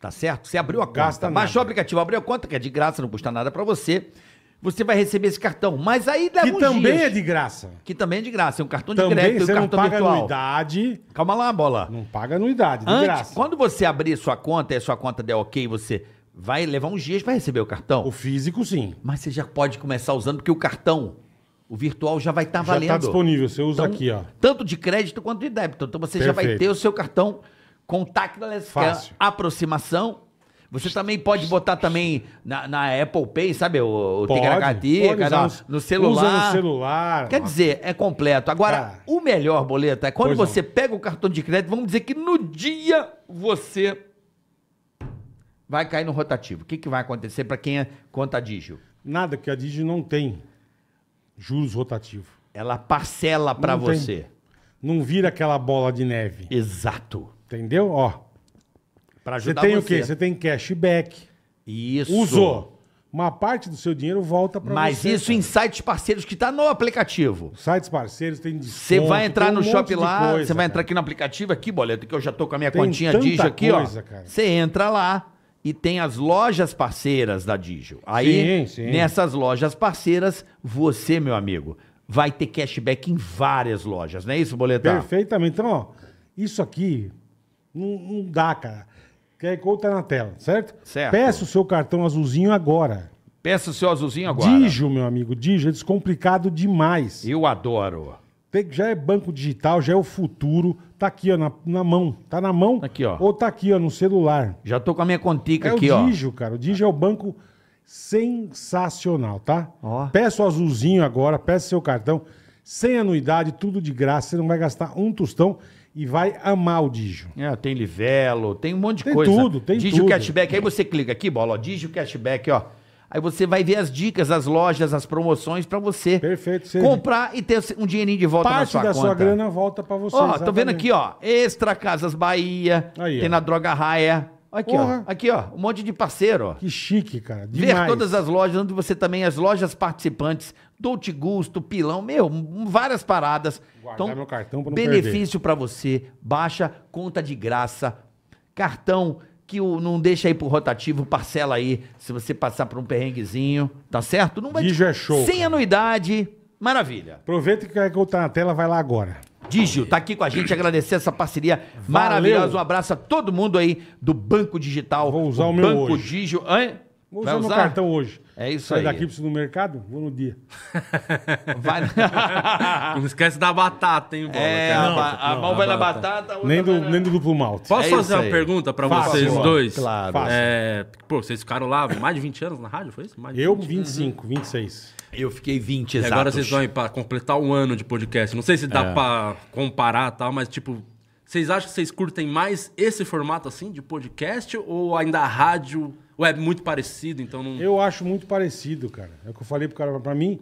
Tá certo? Você abriu a conta. Gasta Baixou nada. o aplicativo, abriu a conta, que é de graça, não custa nada para você você vai receber esse cartão. Mas aí leva Que também dias. é de graça. Que também é de graça. É um cartão também de crédito, você um cartão não paga virtual. anuidade. Calma lá, bola. Não paga anuidade, de Antes, graça. Quando você abrir sua conta e a sua conta der ok, você vai levar uns dias para receber o cartão. O físico, sim. Mas você já pode começar usando, porque o cartão, o virtual já vai estar tá, tá valendo. Já está disponível, você usa então, aqui, ó. Tanto de crédito quanto de débito. Então você Perfeito. já vai ter o seu cartão contactless, Fácil. que é aproximação você também pode botar também na, na Apple Pay, sabe? O, o no, celular. Usa no celular. Quer dizer, é completo. Agora, cara, o melhor boleto é quando você não. pega o cartão de crédito, vamos dizer que no dia você vai cair no rotativo. O que, que vai acontecer para quem é conta Digio? Nada, que a Digio não tem juros rotativos. Ela parcela para você. Não vira aquela bola de neve. Exato. Entendeu? Ó, para ajudar você. tem o quê? Você tem cashback. Isso. Usou. Uma parte do seu dinheiro volta para você. Mas isso cara. em sites parceiros que está no aplicativo. Sites parceiros tem desconto. Você vai entrar um no shopping lá, você vai entrar aqui no aplicativo, aqui, boleto, que eu já tô com a minha tem continha Digio aqui, coisa, ó. Cara. Você entra lá e tem as lojas parceiras da Digio. Aí, sim, sim. nessas lojas parceiras, você, meu amigo, vai ter cashback em várias lojas, não é isso, boleto? Perfeitamente. Então, ó, isso aqui não, não dá, cara. QR Code tá na tela, certo? Certo. Peça o seu cartão azulzinho agora. Peça o seu azulzinho agora. Dijo meu amigo, Dijo, é descomplicado demais. Eu adoro. Tem, já é banco digital, já é o futuro. Tá aqui, ó, na, na mão. Tá na mão. Aqui, ó. Ou tá aqui, ó, no celular. Já tô com a minha contica é aqui, ó. É o Digio, cara. O Dijo é o banco sensacional, tá? Ó. Peça o azulzinho agora, peça seu cartão. Sem anuidade, tudo de graça. Você não vai gastar um tostão e vai amar o Digio. É, tem livelo, tem um monte de tem coisa. Tem tudo, tem Digio tudo. Cashback. Aí você clica aqui, bola, ó, Digio Cashback, ó. Aí você vai ver as dicas, as lojas, as promoções para você Perfeito, comprar e ter um dinheirinho de volta Parte na sua conta. Parte da sua grana volta para você. Ó, tô vendo aqui, ó, Extra Casas Bahia, Aí, tem ó. na Droga Raia, Aqui, ó. Aqui, ó. Um monte de parceiro, ó. Que chique, cara. Demais. Ver todas as lojas, onde você também, as lojas participantes, Dolce Gusto, Pilão, meu, várias paradas. Guardar então, meu cartão pra não benefício para você. Baixa conta de graça. Cartão que o, não deixa aí pro rotativo, parcela aí, se você passar por um perrenguezinho, tá certo? Não vai. Dijo é show. Sem cara. anuidade. Maravilha. Aproveita que o QR tá na tela, vai lá agora. Digio tá aqui com a gente, agradecer essa parceria Valeu. maravilhosa. Um abraço a todo mundo aí do Banco Digital. Vou usar o, o meu Banco hoje. Digio. Hein? Vou usar, usar meu cartão hoje. É isso Sai aí. daqui, para o mercado? Vou no dia. Vai... não esquece da batata, hein, Bola? É, cara. não, a, a não, mão vai na batata. nem, do, vai na... nem do duplo malte. Posso é fazer uma aí. pergunta pra vocês dois? Claro. É, pô, vocês ficaram lá mais de 20 anos na rádio, foi isso? Mais de eu, 20, 25, né? 26. Eu fiquei 20 exatos. E agora vocês vão ir para completar um ano de podcast. Não sei se dá é. para comparar tal, tá? mas tipo, vocês acham que vocês curtem mais esse formato assim de podcast ou ainda a rádio? Ou é muito parecido, então não... Eu acho muito parecido, cara. É o que eu falei pro cara, para mim,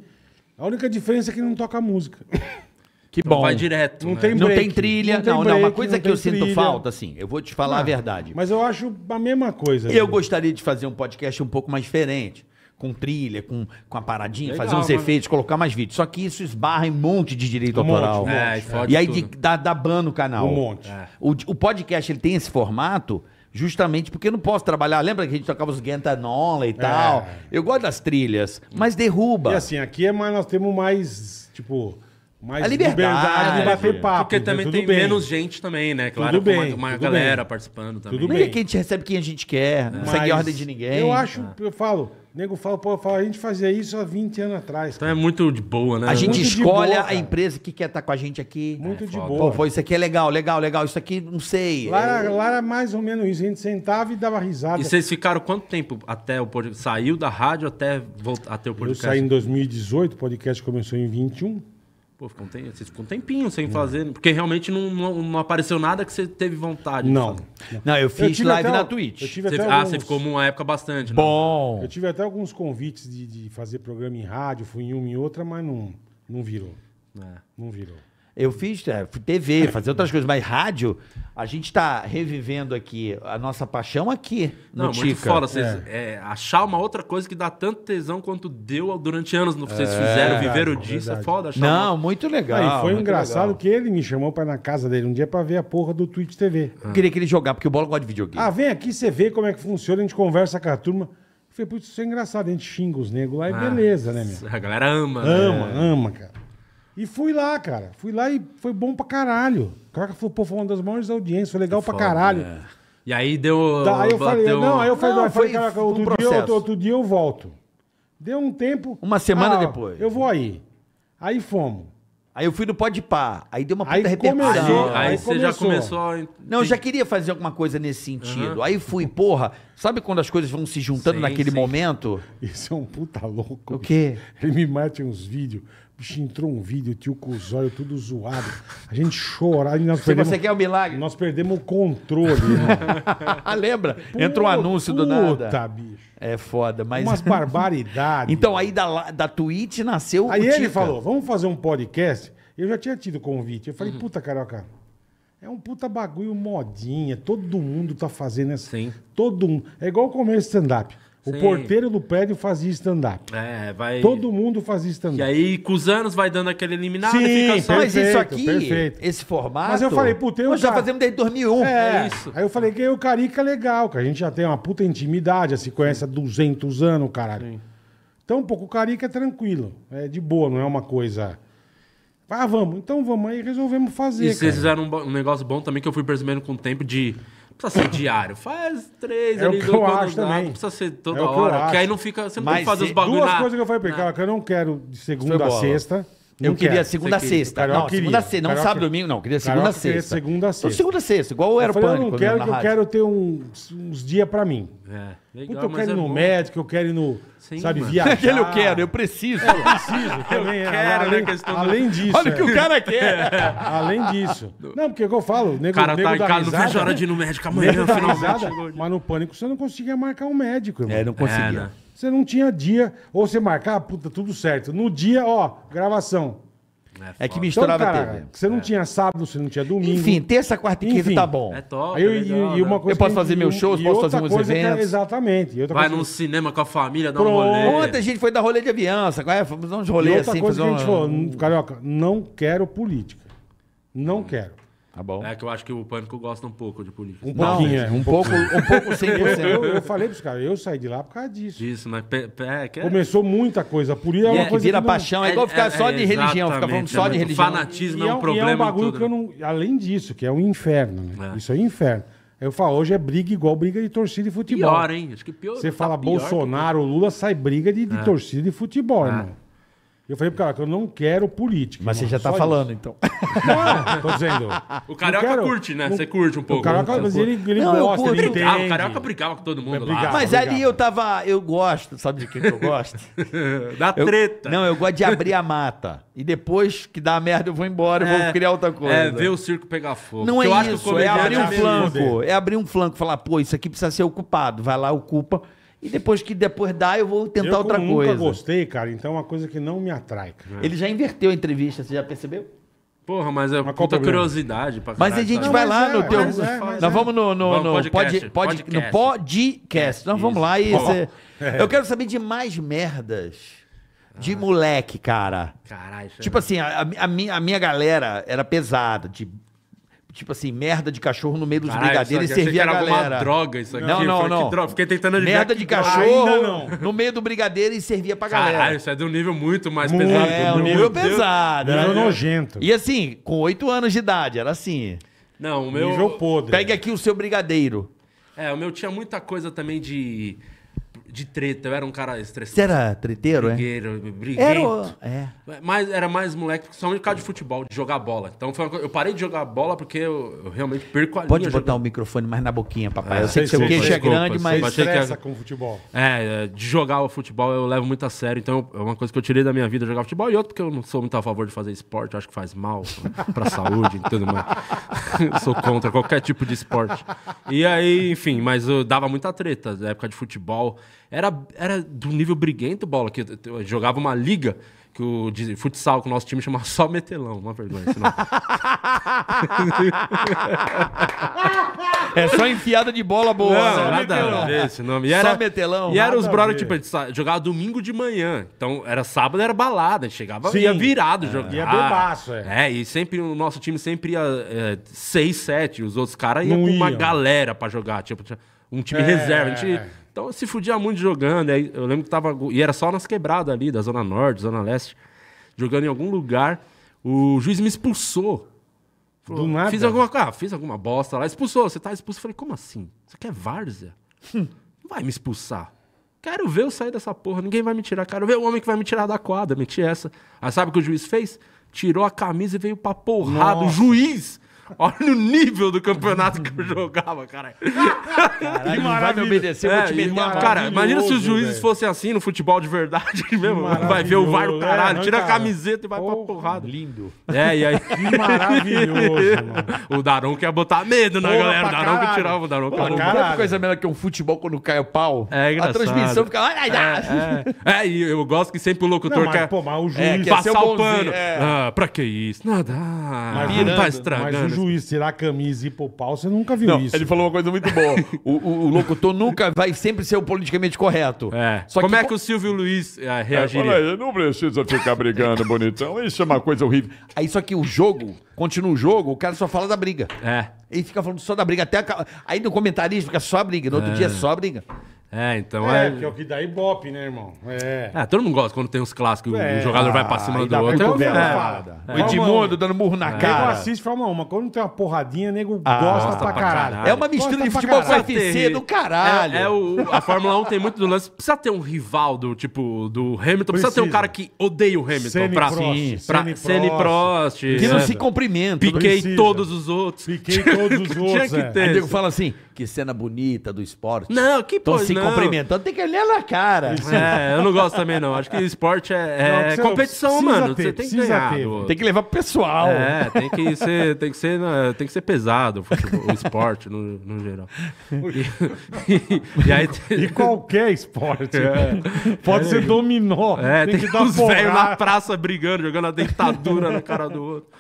a única diferença é que não toca música. Que bom. vai direto. Não, né? tem, break, não tem trilha. Não, tem não, break, não, Uma coisa que eu trilha. sinto falta, assim, eu vou te falar ah, a verdade. Mas eu acho a mesma coisa. Eu né? gostaria de fazer um podcast um pouco mais diferente com trilha, com, com a paradinha, Legal, fazer uns mano. Né? efeitos, colocar mais vídeos. Só que isso esbarra em um monte de direito um autoral. Monte, né? um é, e aí de, dá, dá ban no canal. Um monte. É. O, o podcast ele tem esse formato justamente porque eu não posso trabalhar. Lembra que a gente tocava os Gentanola e é. tal? É. Eu gosto das trilhas, mas derruba. E assim, aqui é mais, nós temos mais, tipo... Mais a liberdade, de bater papo. Porque né? também tem bem. menos gente também, né? Claro, tudo bem, uma, uma galera bem. participando também. Tudo bem. é que a gente recebe quem a gente quer, não segue ordem de ninguém. Eu acho, é. eu falo, Nego fala, pô, a gente fazia isso há 20 anos atrás. Então é muito de boa, né? A gente muito escolhe boa, a empresa que quer estar tá com a gente aqui. Muito é, de foda. boa. Pô, foi, isso aqui é legal, legal, legal. Isso aqui, não sei. Lá, era, lá era mais ou menos isso. A gente sentava e dava risada. E vocês ficaram quanto tempo até o podcast? Saiu da rádio até, até o podcast? Eu saí em 2018, o podcast começou em 21. Pô, ficou um, tempinho, você ficou um tempinho sem fazer, porque realmente não, não, não apareceu nada que você teve vontade. Não. Não, eu fiz eu live até, na Twitch. Eu tive você, até ah, alguns... você ficou uma época bastante. Né? Bom. Eu tive até alguns convites de, de fazer programa em rádio, fui em uma e outra, mas não, não virou. É. Não virou. Eu fiz é, TV, fazer outras coisas, mas rádio, a gente está revivendo aqui a nossa paixão aqui. Não, no muito Tica. fora. Vocês, é. É, achar uma outra coisa que dá tanto tesão quanto deu durante anos. Vocês é, fizeram, viveram disso, é foda. Não, uma... muito legal. E foi engraçado legal. que ele me chamou para na casa dele um dia para ver a porra do Twitch TV. Ah. Queria que ele jogar, porque o bolo gosta de videogame. Ah, vem aqui, você vê como é que funciona, a gente conversa com a turma. Eu falei, putz, isso é engraçado, a gente xinga os negros lá e ah, beleza, né, meu? A galera ama. Ama, né? ama, cara. E fui lá, cara. Fui lá e foi bom pra caralho. Caraca, foi, pô, foi uma das maiores audiências, foi legal foi pra foda, caralho. É. E aí deu. Tá, aí eu bateu... falei, não, aí eu falei, não, eu falei foi, outro, um dia, outro, outro, dia eu volto. Deu um tempo. Uma semana ah, depois. Eu vou aí. Aí fomos. Aí eu fui no Pode Pá, aí deu uma puta aí repercussão. Aí, aí, aí, você começou. já começou. Não, eu já queria fazer alguma coisa nesse sentido. Uhum. Aí fui, porra, sabe quando as coisas vão se juntando sim, naquele sim. momento? Isso é um puta louco. O quê? Ele me mate uns vídeos Bicho, entrou um vídeo, tio com os olhos tudo zoado. A gente chorava. Nós Se perdemos, você quer o um milagre? Nós perdemos o controle. Lembra? Entra um anúncio puta, do nada. Puta, bicho. É foda, mas... Umas barbaridades. então aí da, da Twitch nasceu Aí ele falou, vamos fazer um podcast? Eu já tinha tido convite. Eu falei, uhum. puta, caroca, é um puta bagulho modinha. Todo mundo tá fazendo assim. Todo mundo. É igual o começo stand-up. O Sim. porteiro do prédio fazia stand-up. É, vai. Todo mundo fazia stand-up. E aí, com os anos, vai dando aquele eliminado né? Sim, e fica só. Mas isso aqui, perfeito. esse formato. Mas eu falei, puta, eu. Nós já, fazemos desde 2001. É, é isso. Aí eu falei, que o Carica é legal, que a gente já tem uma puta intimidade, se conhece há 200 anos, caralho. Sim. Então, um pouco, o Carica é tranquilo. É de boa, não é uma coisa. Ah, vamos, então vamos. Aí resolvemos fazer. E vocês fizeram um, um negócio bom também que eu fui percebendo com o tempo de precisa ser diário. Faz três é ali, o que eu acho também. Não precisa ser toda é hora. Porque aí não fica. Você não tem que fazer os bagulho. Duas na... coisas que eu falei pra ele, cara, que eu não quero de segunda a sexta eu queria quer. segunda a sexta. Queria. Não, segunda a sexta. Não sábado domingo, não. Queria segunda a sexta. Segunda a sexta. Então, segunda a sexta, igual era o Pânico. Eu não né, quero, que eu quero ter um, uns dias pra mim. É. Legal, eu quero é ir no bom. médico, eu quero ir no. Sim, sabe, mano. viajar. Aquele eu quero, eu preciso. eu preciso. Também, né, eu quero, além, né, além disso. Olha o que o é. cara quer. além disso. Não, porque é o que eu falo. O cara nego tá em casa, risada, não vejo hora de ir no médico amanhã, final. Mas no pânico você não conseguia marcar um médico, irmão. É, não é, conseguia. Né? Você não tinha dia, ou você marcar, puta, tudo certo. No dia, ó, gravação. É, é que misturava então, cara, TV. Você não é. tinha sábado, você não tinha domingo. Enfim, terça, quarta e quinta tá bom. É top. Eu, é legal, e, uma coisa né? eu posso fazer meus shows, posso fazer meus é eventos. exatamente. Vai coisa... num cinema com a família, dá Pronto. um rolê. Ontem a gente foi dar rolê de aviança. sabe? É? Fomos dar uns rolês outra assim. Outra coisa que a gente um... falou, Carioca, não quero política. Não hum. quero. Tá bom. É que eu acho que o Pânico gosta um pouco de política. Um pouquinho, é. Um pouco, um pouco sem. eu, eu falei pros caras, eu saí de lá por causa disso. Disso, mas... Pe, pe, é que é... Começou muita coisa. Por isso é uma é, coisa vira paixão. É, igual é, ficar só de religião. Ficar falando só de religião. Fanatismo e é um problema. é um bagulho que eu não... Né? Além disso, que é um inferno, né? Isso é um inferno. Eu falo, hoje é briga igual briga de torcida de futebol. Pior, hein? Acho que pior. Você tá fala pior Bolsonaro, que... Lula, sai briga de, de torcida de futebol, irmão. Eu falei pro cara que eu não quero política. Mas você já tá falando, isso. então. Não, tô dizendo. O carioca quero, curte, né? você curte um pouco. O carioca, mas ele, ele não, gosta, ele brigava, ah, entende. O carioca brigava com todo mundo é brigava, lá. Mas brigava. ali eu tava... Eu gosto, sabe de quem que eu gosto? da treta. Eu, não, eu gosto de abrir a mata. E depois que dá a merda eu vou embora, é, eu vou criar outra coisa. É, ver o circo pegar fogo. Não Porque é isso, é abrir um é flanco. É abrir um flanco, falar, pô, isso aqui precisa ser ocupado. Vai lá, ocupa... E depois que depois dá, eu vou tentar eu, outra coisa. Eu nunca gostei, cara, então é uma coisa que não me atrai. Cara. Ele já inverteu a entrevista, você já percebeu? Porra, mas é uma puta curiosidade pra Mas a gente vai lá no é, teu. É, nós é. vamos no, no, no podcast, podcast. Nós vamos lá e. Cê... Eu quero saber de mais merdas. De ah. moleque, cara. Caralho. Tipo assim, a, a, minha, a minha galera era pesada. De tipo assim, merda de cachorro no meio dos Caralho, brigadeiros e servia a galera. droga isso aqui. Não, não, falei, não. Droga. Fiquei tentando adivinhar Merda de cachorro no meio do brigadeiro e servia pra galera. Caralho, isso é de um nível muito mais muito pesado. É, um nível pesado. Nível né? nojento. E assim, com oito anos de idade, era assim. Não, o meu... Nível podre. Pegue aqui o seu brigadeiro. É, o meu tinha muita coisa também de de treta. Eu era um cara estressado. Você era treteiro, é? Brigueiro, é? Briguento. Era, é. Mas era mais moleque, só por causa de futebol, de jogar bola. Então coisa, eu parei de jogar bola porque eu, eu realmente perco a Pode linha. Pode botar o microfone mais na boquinha, papai. É, eu sei que seu queixo é grande, mas... Você estressa que, com futebol. É, de jogar o futebol eu levo muito a sério. Então é uma coisa que eu tirei da minha vida, jogar futebol. E outra porque eu não sou muito a favor de fazer esporte. Eu acho que faz mal pra saúde e tudo mais. sou contra qualquer tipo de esporte. E aí, enfim, mas eu dava muita treta. Na época de futebol... Era, era do nível briguento, bola, que jogava uma liga que o de futsal que o nosso time chamava só metelão, uma vergonha, senão... É só enfiada de bola boa. Não, né? nada metelão. a ver esse nome. E era, só metelão. E era os brothers, tipo, jogava domingo de manhã. Então, era sábado, era balada. Chegava, Sim. ia virado é. jogar. Ia bebaço, é. É, e sempre, o nosso time sempre ia é, seis, sete. Os outros caras iam com uma galera pra jogar. Tipo, um time é. reserva. A gente é. Então se fudia muito jogando. Aí, eu lembro que tava. E era só nas quebradas ali, da Zona Norte, Zona Leste, jogando em algum lugar. O juiz me expulsou. Falou, Do nada. Fiz alguma, ah, fiz alguma bosta lá, expulsou, você tá expulso. Eu falei, como assim? Você quer várzea? Não vai me expulsar. Quero ver eu sair dessa porra, ninguém vai me tirar. Quero ver o homem que vai me tirar da quadra, meti essa. Aí sabe o que o juiz fez? Tirou a camisa e veio pra porrada. O juiz Olha o nível do campeonato que eu hum. jogava, cara. Caralho, vai me obedecer, é, vou te é, meter Cara, imagina se os juízes véio. fossem assim no futebol de verdade mesmo. Vai ver o VAR do caralho, é, não, tira cara. a camiseta e vai oh, pra porrada. Lindo. É, e aí... Que maravilhoso, mano. O Daron quer botar medo na galera. O Daron que tirava o Daron. Pô, não é coisa melhor que um futebol quando cai o pau. É engraçado. A transmissão fica... Ai, ai, é, é, é, e eu gosto que sempre o locutor não, mas, quer... Pô, mas o é, juiz... É, quer passar o pano. É. Ah, pra que isso? Nada. Mas, não tá estragando juiz tirar a camisa e ir pro pau, você nunca viu Não, isso. Ele falou uma coisa muito boa. o, o, o locutor nunca vai sempre ser o politicamente correto. É. Só Como que... é que o Silvio Luiz é, é reagiria? É, não precisa ficar brigando, bonitão. Isso é uma coisa horrível. Aí só que o jogo, continua o jogo, o cara só fala da briga. É. Ele fica falando só da briga. Até a... Aí no comentarista fica só a briga. No outro é. dia só a briga. É, então é. É, que é o que dá ibope, né, irmão? É. é todo mundo gosta quando tem uns clássicos, é, um jogador vai pra ah, cima do outro. Então, é. O Edmundo dando burro na é. cara. Nego assiste Fórmula 1, quando tem uma porradinha, nego ah, gosta, gosta pra, pra caralho. caralho. É uma mistura gosta de futebol com UFC do caralho. É, é o, a Fórmula 1 tem muito do lance. Precisa ter um rival do tipo do Hamilton, precisa, precisa ter um cara que odeia o Hamilton. Senni pra, Prost, sim, pra Senni Prost. Que não né? se cumprimenta. Piquei todos os outros. Piquei todos os outros. Tinha que ter. É. o nego fala assim, que cena bonita do esporte. Não, que Tô se não. cumprimentando, tem que olhar na cara. É, eu não gosto também, não. Acho que esporte é, é não, competição, mano. Ter, você tem que ganhar. Ter. Tem que levar pro pessoal. É, tem que ser, tem que ser, né, tem que ser pesado o, esporte, no, no geral. E, e, e, aí, e qualquer esporte. É. Né? Pode é, ser dominó. É, tem, tem que dar uns velhos na praça brigando, jogando a dentadura na cara do outro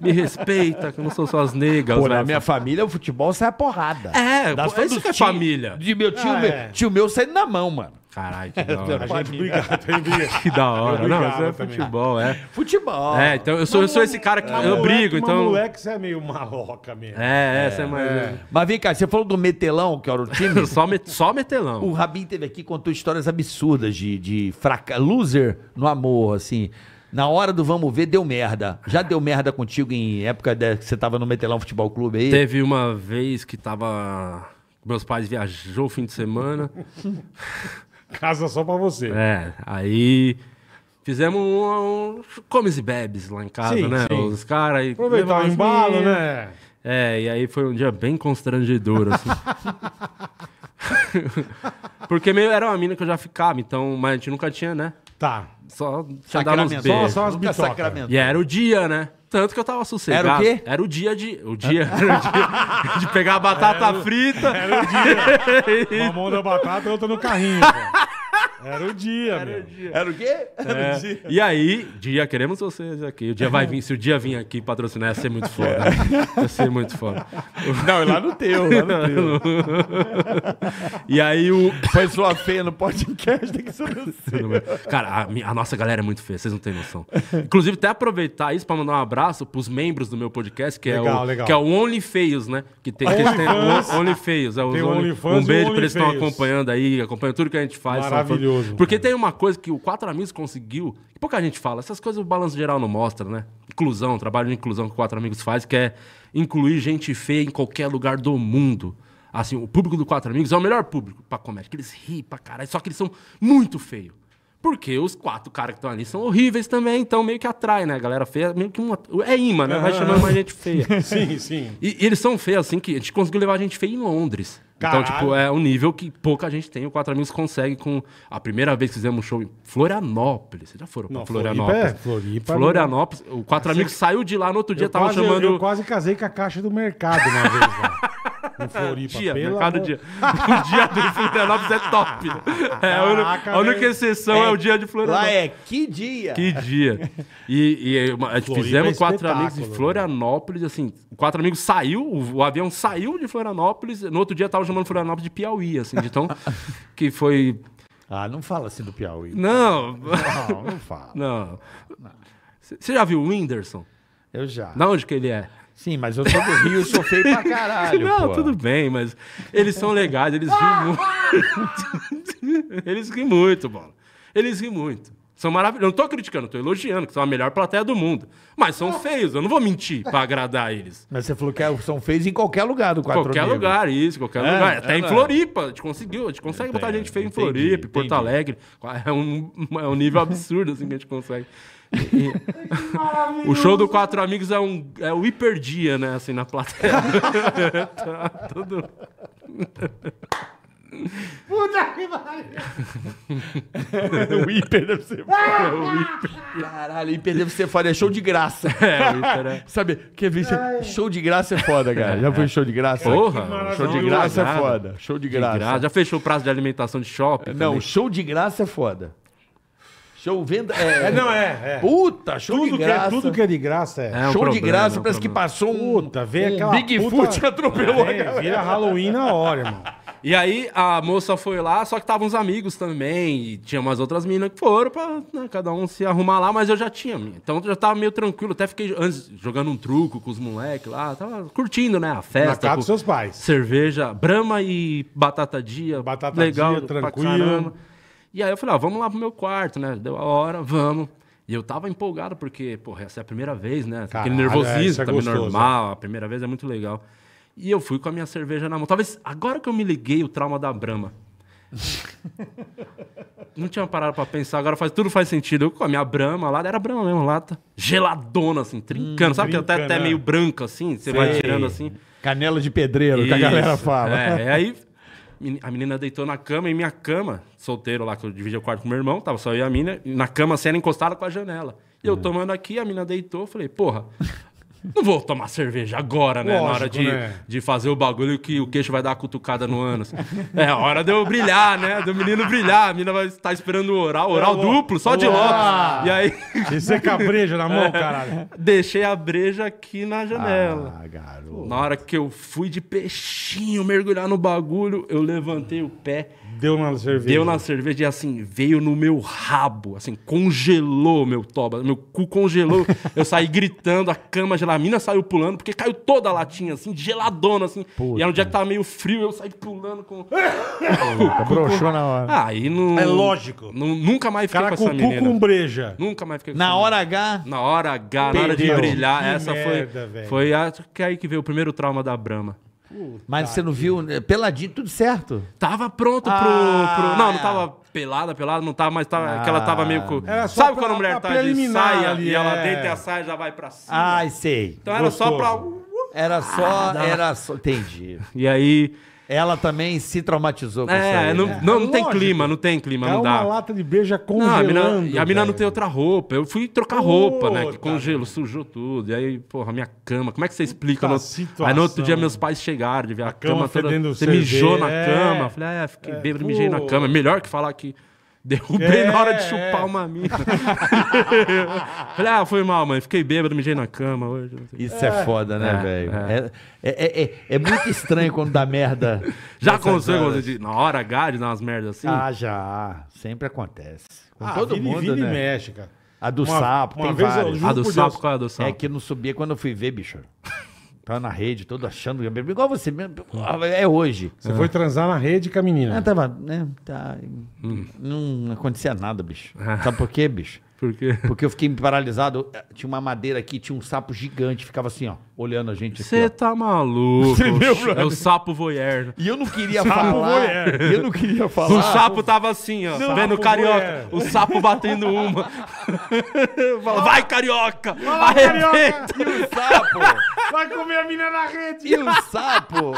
me respeita, que eu não sou só as negras. Pô, na minha família, o futebol sai a porrada. É, das pô, é isso que é família. De meu tio, ah, meu, é. tio meu saindo na mão, mano. Caralho, que da hora. Gente, Que da hora. não, isso é futebol, é. Futebol. É, então eu sou, eu sou esse cara que é. eu brigo, então... moleque, você é meio maloca mesmo. É, é, você é, é mais... É. Mas vem cá, você falou do Metelão, que era o time? só, met, só Metelão. O Rabin teve aqui contou histórias absurdas de, de fraca... loser no amor, assim... Na hora do vamos ver, deu merda. Já deu merda contigo em época de, que você tava no Metelão Futebol Clube aí? Teve uma vez que tava. Meus pais viajou o fim de semana. Casa só pra você. É, aí. Fizemos um, um comes e bebes lá em casa, sim, né? Sim. Os caras. Aproveitar o embalo, né? É, e aí foi um dia bem constrangedor, assim. Porque meio era uma mina que eu já ficava, então, mas a gente nunca tinha, né? Tá. Só andar nos Sacramento. Só, beijos. só as Nunca é bitocas. sacramento. E era o dia, né? Tanto que eu tava sossegado. Era o quê? Era o dia de. O dia, era o dia de pegar a batata frita. Era o dia. Uma mão da batata, e outra no carrinho. pô. Era o dia, Era meu. o dia. Era o quê? É. Era é. o dia. E aí, dia, queremos vocês aqui. O dia vai vir. Se o dia vir aqui patrocinar, ia ser muito foda. É. Ia ser muito foda. Não, é lá no teu, lá no teu. e aí o. Foi sua feia no podcast que você Cara, a, a, nossa galera é muito feia, vocês não têm noção. Inclusive, até aproveitar isso pra mandar um abraço pros membros do meu podcast, que legal, é o, Que é o Only Feios, né? Que tem, only que tem o Only Feios. É tem only, only um beijo pra eles que estão acompanhando aí, acompanhando tudo que a gente faz. Maravilhoso maravilhoso. Porque tem uma coisa que o Quatro Amigos conseguiu, que pouca gente fala, essas coisas o balanço geral não mostra, né? Inclusão, trabalho de inclusão que o Quatro Amigos faz, que é incluir gente feia em qualquer lugar do mundo. Assim, o público do Quatro Amigos é o melhor público pra comédia, que eles riem pra caralho, só que eles são muito feios. Porque os quatro caras que estão ali são horríveis também, então meio que atrai, né? A galera feia, meio que uma. É imã, né? Vai chamando mais gente feia. sim, sim. E, e, eles são feios, assim, que a gente conseguiu levar gente feia em Londres. Caralho. Então, tipo, é um nível que pouca gente tem. O Quatro Amigos consegue com... A primeira vez que fizemos um show em Florianópolis. Vocês já foram pra Não, Florianópolis? Floripa é, Floripa, é Florianópolis. O Quatro Amigos saiu de lá no outro dia, tava quase, chamando... Eu quase casei com a caixa do mercado uma vez, No Floripa, dia, pela mercado dia. O dia do Florianópolis é top. É, Caraca, a única exceção é, é, o dia de Florianópolis. Lá é que dia. Que dia. E, e é é fizemos é quatro amigos em Florianópolis, assim, o quatro amigos saiu, o, o avião saiu de Florianópolis, no outro dia tava chamando Florianópolis de Piauí, assim, de tão que foi. Ah, não fala assim do Piauí. Não. Não, não fala. Não. Você já viu o Whindersson? Eu já. Da onde que ele é? Sim, mas eu sou do Rio e sou feio pra caralho. Não, pô. tudo bem, mas eles são legais, eles riem muito. eles riem muito, bola. Eles riem muito. São maravilhosos. Eu não estou criticando, estou elogiando, que são a melhor plateia do mundo. Mas são feios, eu não vou mentir para agradar eles. Mas você falou que é, são feios em qualquer lugar do quadro Qualquer lugar, isso, qualquer é, lugar. É Até é, em Floripa, a gente conseguiu, a gente consegue botar gente feia em Floripa, entendi, Porto Alegre. É um, é um nível absurdo assim que a gente consegue. o show do Quatro Amigos é, um, é o hiperdia, né? Assim, na plateia. Tá, tá, tudo... Puta que pariu! o hiper deve ser foda. Ah! o hiper. Caralho, o hiper deve ser foda. É show de graça. É, o hiper é. Sabe, quer ver? Ai. Show de graça é foda, cara. Já foi é. show de graça? Porra! Show de graça é foda. Show de graça. de graça. Já fechou o prazo de alimentação de shopping? Não, também. show de graça é foda. Show venda. É, é não, é, é. Puta, show tudo de graça. Que é, tudo que é de graça é. é um show problema, de graça, é parece problema. que passou um. Puta, veio um aquela. Bigfoot puta... atropelou é, a galera. Vira Halloween na hora, irmão. E aí a moça foi lá, só que estavam uns amigos também, e tinha umas outras meninas que foram pra né, cada um se arrumar lá, mas eu já tinha Então eu já tava meio tranquilo, até fiquei antes, jogando um truco com os moleques lá, tava curtindo, né, a festa. Na casa dos seus pais. Cerveja, brama e batata dia. Batata legal, dia, tranquilo. E aí eu falei, ó, ah, vamos lá pro meu quarto, né, deu a hora, vamos. E eu tava empolgado porque, porra, essa é a primeira vez, né? Caralho, Aquele é, nervosismo é, é também gostoso, normal, é. a primeira vez é muito legal. E eu fui com a minha cerveja na mão. Talvez agora que eu me liguei o trauma da Brahma. Não tinha parado para pensar, agora faz, tudo faz sentido. Eu com a minha brama lá, era brama mesmo, lata. Geladona, assim, trincando. Hum, Sabe que até, até é. meio branca, assim, você Sei. vai tirando assim. Canela de pedreiro, Isso. que a galera fala. É, aí a menina deitou na cama, e minha cama, solteiro lá, que eu dividia o quarto com meu irmão, tava só eu e a menina na cama sendo encostada com a janela. E eu hum. tomando aqui, a menina deitou, falei, porra, não vou tomar cerveja agora, né? Lógico, Na hora de, né? de fazer o bagulho que o queixo vai dar uma cutucada no ânus. é, hora de eu brilhar, né? Do menino brilhar. A menina vai estar esperando o oral, oral é duplo, só de Lopes. E aí. Você com a breja na mão, é. caralho. Deixei a breja aqui na janela. Ah, garoto. Na hora que eu fui de peixinho mergulhar no bagulho, eu levantei o pé. Deu na cerveja. Deu na cerveja e assim, veio no meu rabo, assim, congelou meu toba, meu cu congelou. eu saí gritando, a cama gelada, a mina saiu pulando, porque caiu toda a latinha, assim, geladona, assim. Puta. E era um dia que tava meio frio, eu saí pulando com. Puta, broxou na hora. Ah, não. É lógico. Não, nunca mais fiquei Cara, com, com essa cu menina. com breja. Nunca mais fiquei com Na hora H? Na hora H, Perdeu. na hora de brilhar. Que essa merda, foi. Velho. Foi a que é aí que veio o primeiro trauma da Brahma. Puta Mas você não viu né, peladinho, tudo certo. Tava pronto ah, pro, Não, não tava é. pelada, pelada, não tava, mas tava, ah, que ela tava meio com. Sabe quando a mulher tá de saia ali, e ela é. deita e a saia já vai pra cima? Ai, sei. Então Gostoso. era só pra. Era só. Ah, era só. Entendi. E aí. Ela também se traumatizou com é, isso. Não, né? não, é não tem clima, não tem clima, não dá. É uma lata de beija congelando. Não, a mina, a não tem outra roupa. Eu fui trocar roupa, né? Que congelo, sujou tudo. E aí, porra, minha cama. Como é que você explica? No... Aí no outro dia meus pais chegaram de ver a, a cama, cama toda. Você mijou na cama. É. Falei, ah, é, fiquei é, bêbado, mijei na cama. Melhor que falar que Derrubei é, na hora de é, chupar é. uma mina. Falei, ah, foi mal, mano. Fiquei bêbado, mijei na cama hoje. Isso é, é foda, né, é, velho? É. É, muito estranho quando dá merda. Já aconteceu na hora gado dá dar umas merdas assim? Ah, já. Sempre acontece. Com ah, todo mundo, né? mexe, cara. A do uma, sapo, uma tem vez várias. A do sapo, qual é a do sapo? É que não subia quando eu fui ver, bicho. Tava tá na rede, todo achando é Igual você mesmo. É hoje. Você foi transar na rede com a menina. Ah, tava, né? Tá, Não acontecia nada, bicho. Ah. Sabe por quê, bicho? Por quê? Porque eu fiquei paralisado. Eh, tinha uma madeira aqui, tinha um sapo gigante, ficava assim, ó, olhando a gente. Tá você tá maluco? é o sapo voyeur. E eu não queria sapo falar. Voyeur. eu não queria falar. O sapo tava assim, ó, não, vendo o carioca. Voyeur. O sapo batendo uma. vai, carioca! Vai, carioca! E o sapo? Vai comer a mina na rede! E o sapo?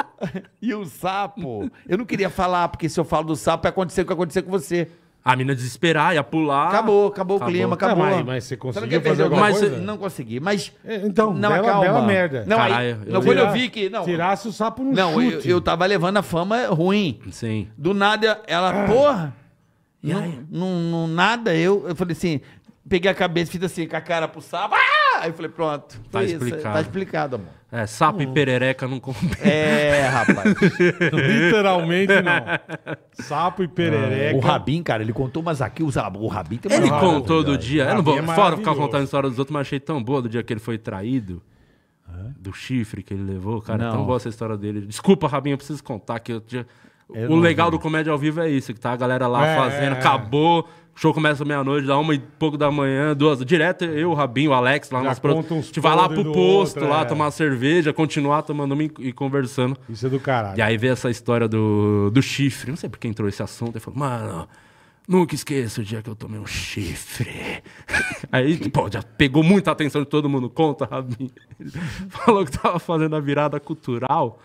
E o sapo? Eu não queria falar, porque se eu falo do sapo, vai acontecer o que aconteceu com você. A mina desesperar, ia pular. Acabou, acabou, acabou. o clima, tá, acabou. Não, mas, mas, você conseguiu você fazer alguma mas, coisa? Não consegui, mas... É, então, não, bela, calma. bela merda. Não, Caralho, aí, eu, quando eu vi que... Não, tirasse o sapo no não, chute. Não, eu, eu tava levando a fama ruim. Sim. Do nada, ela, ah. porra... Ah. Não, não, não, nada, eu, eu falei assim... Peguei a cabeça, fiz assim, com a cara pro sapo. Ah! Aí eu falei, pronto. Tá explicado. tá explicado, amor. É, sapo hum. e perereca não compensa. É, rapaz. Literalmente não. Sapo e ah, perereca. O Rabin, cara, ele contou mas aqui, o Rabin tem Ele contou do dia. Eu não vou é fora ficar contando a história dos outros, mas achei tão boa do dia que ele foi traído. É? Do chifre que ele levou, cara, não. é tão boa essa história dele. Desculpa, Rabinho, eu preciso contar que eu tinha. o legal vi. do comédia ao vivo é isso, que tá a galera lá é, fazendo, é. acabou, o show começa meia-noite, dá uma e pouco da manhã, duas, direto eu, o Rabinho, o Alex, lá Já nas pro... gente vai lá pro posto, outro, lá, é. tomar cerveja, continuar tomando uma e conversando. Isso é do caralho. E aí vê essa história do, do chifre. Não sei por entrou esse assunto. Ele falou, mano. Nunca esqueço o dia que eu tomei um chifre. Aí, pô, já pegou muita atenção de todo mundo. Conta, Rabinho, Falou que tava fazendo a virada cultural